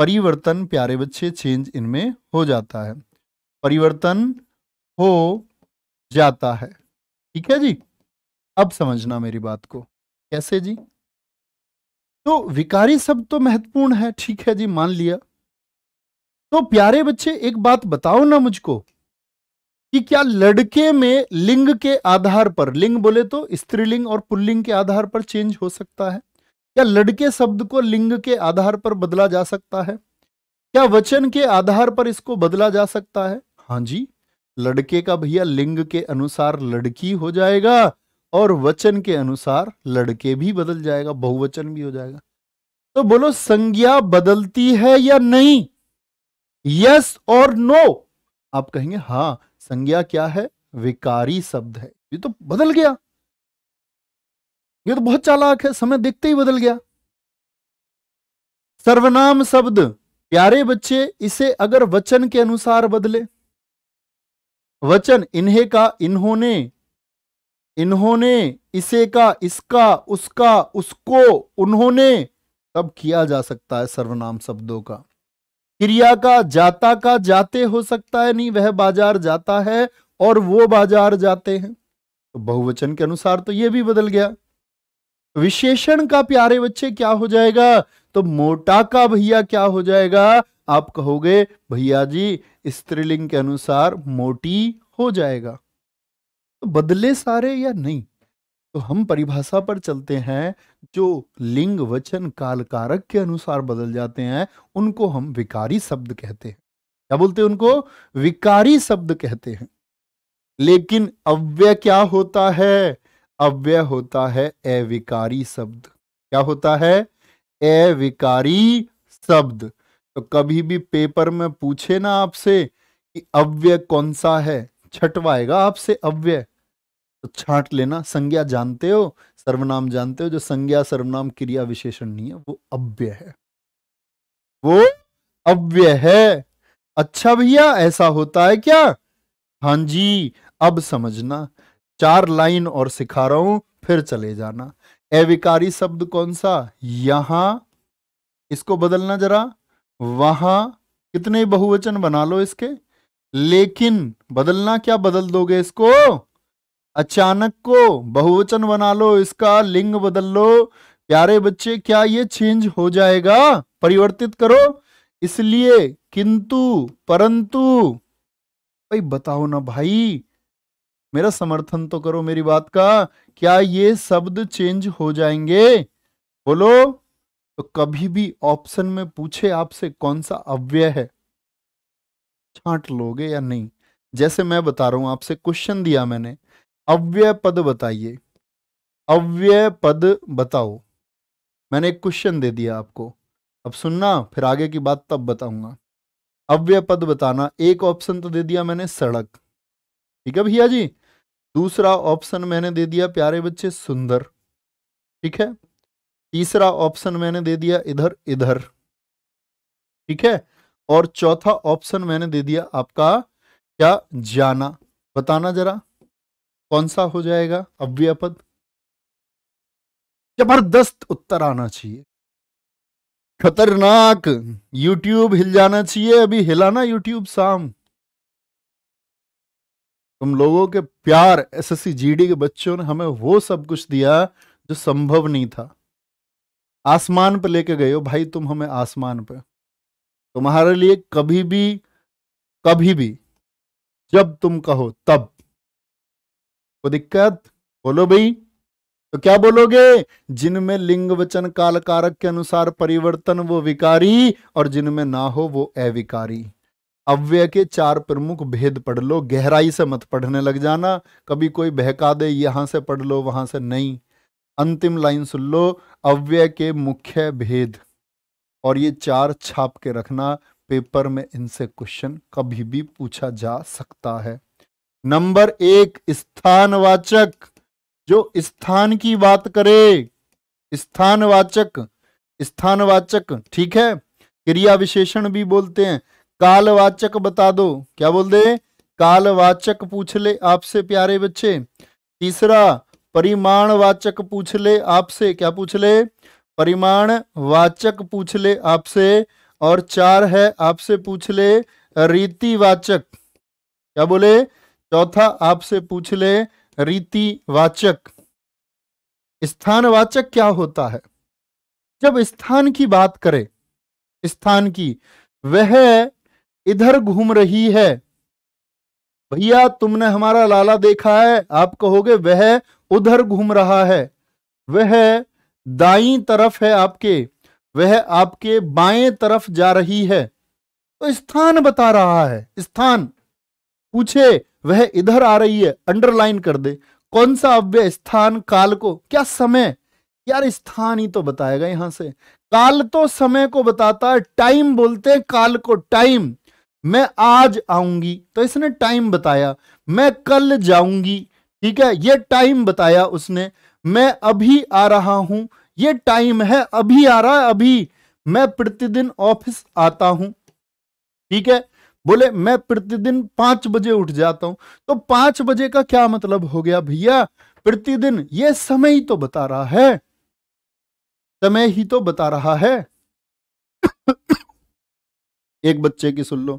परिवर्तन प्यारे बच्चे चेंज इनमें हो जाता है परिवर्तन हो जाता है ठीक है जी अब समझना मेरी बात को कैसे जी तो विकारी शब्द तो महत्वपूर्ण है ठीक है जी मान लिया तो प्यारे बच्चे एक बात बताओ ना मुझको कि क्या लड़के में लिंग के आधार पर लिंग बोले तो स्त्रीलिंग और पुल्लिंग के आधार पर चेंज हो सकता है क्या लड़के शब्द को लिंग के आधार पर बदला जा सकता है क्या वचन के आधार पर इसको बदला जा सकता है हाँ जी लड़के का भैया लिंग के अनुसार लड़की हो जाएगा और वचन के अनुसार लड़के भी बदल जाएगा बहुवचन भी हो जाएगा तो बोलो संज्ञा बदलती है या नहीं यस और नो आप कहेंगे हा संज्ञा क्या है विकारी शब्द है ये तो बदल गया ये तो बहुत चालाक है समय देखते ही बदल गया सर्वनाम शब्द प्यारे बच्चे इसे अगर वचन के अनुसार बदले वचन इन्हें का इन्होंने इन्होंने इसे का इसका उसका उसको उन्होंने तब किया जा सकता है सर्वनाम शब्दों का क्रिया का जाता का जाते हो सकता है नहीं वह बाजार जाता है और वो बाजार जाते हैं तो बहुवचन के अनुसार तो यह भी बदल गया विशेषण का प्यारे बच्चे क्या हो जाएगा तो मोटा का भैया क्या हो जाएगा आप कहोगे भैया जी स्त्रीलिंग के अनुसार मोटी हो जाएगा तो बदले सारे या नहीं तो हम परिभाषा पर चलते हैं जो लिंग वचन काल कारक के अनुसार बदल जाते हैं उनको हम विकारी शब्द कहते हैं क्या बोलते हैं उनको विकारी शब्द कहते हैं लेकिन अव्यय क्या होता है अव्यय होता है अविकारी शब्द क्या होता है अविकारी शब्द तो कभी भी पेपर में पूछे ना आपसे कि अव्यय कौन सा है छटवाएगा आपसे अव्यय तो छांट लेना संज्ञा जानते हो सर्वनाम जानते हो जो संज्ञा सर्वनाम क्रिया विशेषण नहीं है वो अव्यय है वो अव्यय है अच्छा भैया ऐसा होता है क्या हां जी अब समझना चार लाइन और सिखा रहा हूं फिर चले जाना अविकारी शब्द कौन सा यहां इसको बदलना जरा वहां कितने बहुवचन बना लो इसके लेकिन बदलना क्या बदल दोगे इसको अचानक को बहुवचन बना लो इसका लिंग बदल लो प्यारे बच्चे क्या ये चेंज हो जाएगा परिवर्तित करो इसलिए किंतु परंतु भाई बताओ ना भाई मेरा समर्थन तो करो मेरी बात का क्या ये शब्द चेंज हो जाएंगे बोलो तो कभी भी ऑप्शन में पूछे आपसे कौन सा अव्यय है छांट लोगे या नहीं जैसे मैं बता रहा हूं आपसे क्वेश्चन दिया मैंने अव्यय पद बताइए अव्यय पद बताओ मैंने एक क्वेश्चन दे दिया आपको अब सुनना फिर आगे की बात तब बताऊंगा अव्यय पद बताना एक ऑप्शन तो दे दिया मैंने सड़क ठीक है भैया जी दूसरा ऑप्शन मैंने दे दिया प्यारे बच्चे सुंदर ठीक है तीसरा ऑप्शन मैंने दे दिया इधर इधर ठीक है और चौथा ऑप्शन मैंने दे दिया आपका क्या जाना बताना जरा कौन सा हो जाएगा अव्यपद जबरदस्त उत्तर आना चाहिए खतरनाक यूट्यूब हिल जाना चाहिए अभी हिलाना यूट्यूब शाम तुम लोगों के प्यार एसएससी जीडी के बच्चों ने हमें वो सब कुछ दिया जो संभव नहीं था आसमान पर लेके गए हो भाई तुम हमें आसमान पर तुम्हारे लिए कभी भी कभी भी जब तुम कहो तब को दिक्कत बोलो भाई तो क्या बोलोगे जिनमें लिंग वचन काल कारक के अनुसार परिवर्तन वो विकारी और जिनमें ना हो वो अविकारी अव्यय के चार प्रमुख भेद पढ़ लो गहराई से मत पढ़ने लग जाना कभी कोई बहका दे यहां से पढ़ लो वहां से नहीं अंतिम लाइन सुन लो अव्यय के मुख्य भेद और ये चार छाप के रखना पेपर में इनसे क्वेश्चन कभी भी पूछा जा सकता है नंबर एक स्थानवाचक जो स्थान की बात करे स्थानवाचक स्थानवाचक ठीक है क्रिया विशेषण भी बोलते हैं कालवाचक बता दो क्या बोल दे कालवाचक पूछ ले आपसे प्यारे बच्चे तीसरा परिमाण वाचक पूछ ले आपसे क्या पूछ ले परिमाण वाचक पूछ ले आपसे और चार है आपसे पूछ ले रीति वाचक क्या बोले चौथा आपसे पूछ ले रीति वाचक स्थान वाचक क्या होता है जब स्थान की बात करें स्थान की वह इधर घूम रही है भैया तुमने हमारा लाला देखा है आप कहोगे वह उधर घूम रहा है वह दाई तरफ है आपके वह आपके बाएं तरफ जा रही है तो स्थान बता रहा है स्थान पूछे वह इधर आ रही है अंडरलाइन कर दे कौन सा अव्यय स्थान काल को क्या समय यार स्थान ही तो बताएगा यहां से काल तो समय को बताता है टाइम बोलते काल को टाइम मैं आज आऊंगी तो इसने टाइम बताया मैं कल जाऊंगी ठीक है ये टाइम बताया उसने मैं अभी आ रहा हूं ये टाइम है अभी आ रहा है अभी मैं प्रतिदिन ऑफिस आता हूं ठीक है बोले मैं प्रतिदिन पांच बजे उठ जाता हूं तो पांच बजे का क्या मतलब हो गया भैया प्रतिदिन ये समय ही तो बता रहा है समय ही तो बता रहा है एक बच्चे की सुन लो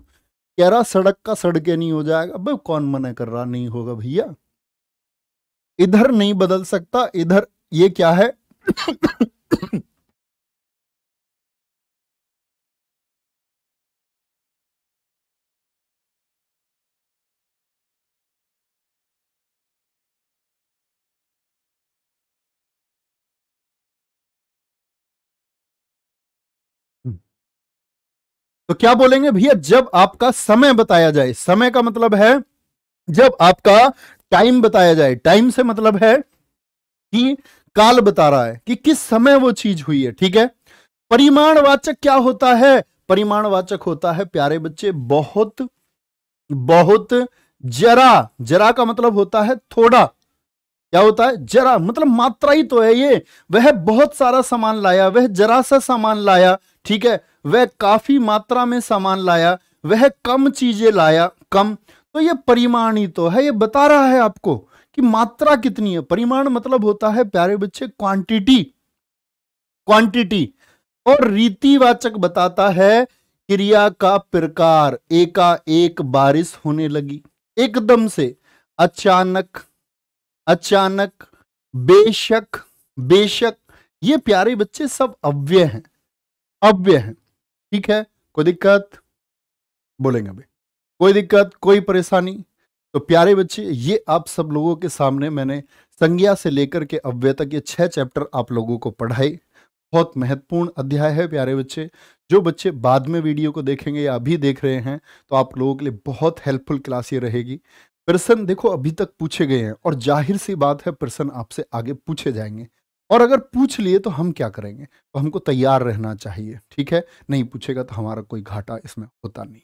कह रहा सड़क का सड़के नहीं हो जाएगा अब कौन मना कर रहा नहीं होगा भैया इधर नहीं बदल सकता इधर ये क्या है तो क्या बोलेंगे भैया जब आपका समय बताया जाए समय का मतलब है जब आपका टाइम बताया जाए टाइम से मतलब है कि काल बता रहा है कि किस समय वो चीज हुई है ठीक है परिमाणवाचक क्या होता है परिमाणवाचक होता है प्यारे बच्चे बहुत बहुत जरा जरा का मतलब होता है थोड़ा क्या होता है जरा मतलब मात्रा ही तो है ये वह बहुत सारा सामान लाया वह जरा सा सामान लाया ठीक है वह काफी मात्रा में सामान लाया वह कम चीजें लाया कम तो ये परिमाणी तो है ये बता रहा है आपको कि मात्रा कितनी है परिमाण मतलब होता है प्यारे बच्चे क्वांटिटी क्वांटिटी और रीतिवाचक बताता है क्रिया का प्रकार एका एक बारिश होने लगी एकदम से अचानक अचानक बेशक बेशक ये प्यारे बच्चे सब अव्यय हैं अव्यय हैं ठीक है कोई दिक्कत बोलेंगे भाई कोई दिक्कत कोई परेशानी तो प्यारे बच्चे ये आप सब लोगों के सामने मैंने संज्ञा से लेकर के अव्य तक ये छह चैप्टर आप लोगों को पढ़ाए बहुत महत्वपूर्ण अध्याय है प्यारे बच्चे जो बच्चे बाद में वीडियो को देखेंगे या अभी देख रहे हैं तो आप लोगों के लिए बहुत हेल्पफुल क्लास ये रहेगी प्रश्न देखो अभी तक पूछे गए हैं और जाहिर सी बात है प्रश्न आपसे आगे पूछे जाएंगे और अगर पूछ लिए तो हम क्या करेंगे तो हमको तैयार रहना चाहिए ठीक है नहीं पूछेगा तो हमारा कोई घाटा इसमें होता नहीं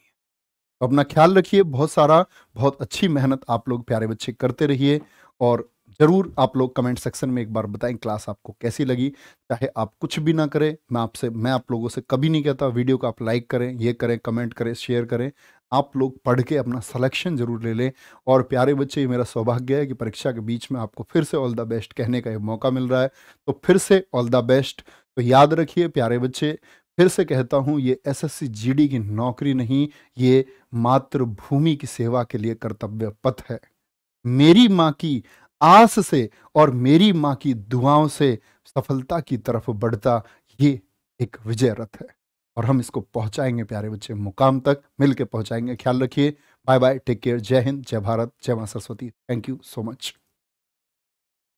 तो अपना ख्याल रखिए बहुत सारा बहुत अच्छी मेहनत आप लोग प्यारे बच्चे करते रहिए और ज़रूर आप लोग कमेंट सेक्शन में एक बार बताएं क्लास आपको कैसी लगी चाहे आप कुछ भी ना करें मैं आपसे मैं आप लोगों से कभी नहीं कहता वीडियो को आप लाइक करें ये करें कमेंट करें शेयर करें आप लोग पढ़ के अपना सलेक्शन ज़रूर ले लें और प्यारे बच्चे ये मेरा सौभाग्य है कि परीक्षा के बीच में आपको फिर से ऑल द बेस्ट कहने का ये मौका मिल रहा है तो फिर से ऑल द बेस्ट तो याद रखिए प्यारे बच्चे फिर से कहता हूं ये जी डी की नौकरी नहीं ये मातृभूमि की सेवा के लिए कर्तव्य पथ है मेरी माँ की आस से और मेरी माँ की दुआओं से सफलता की तरफ बढ़ता ये एक विजय रथ है और हम इसको पहुंचाएंगे प्यारे बच्चे मुकाम तक मिलके पहुंचाएंगे ख्याल रखिए बाय बाय टेक केयर जय हिंद जय भारत जय माँ Saraswati thank you so much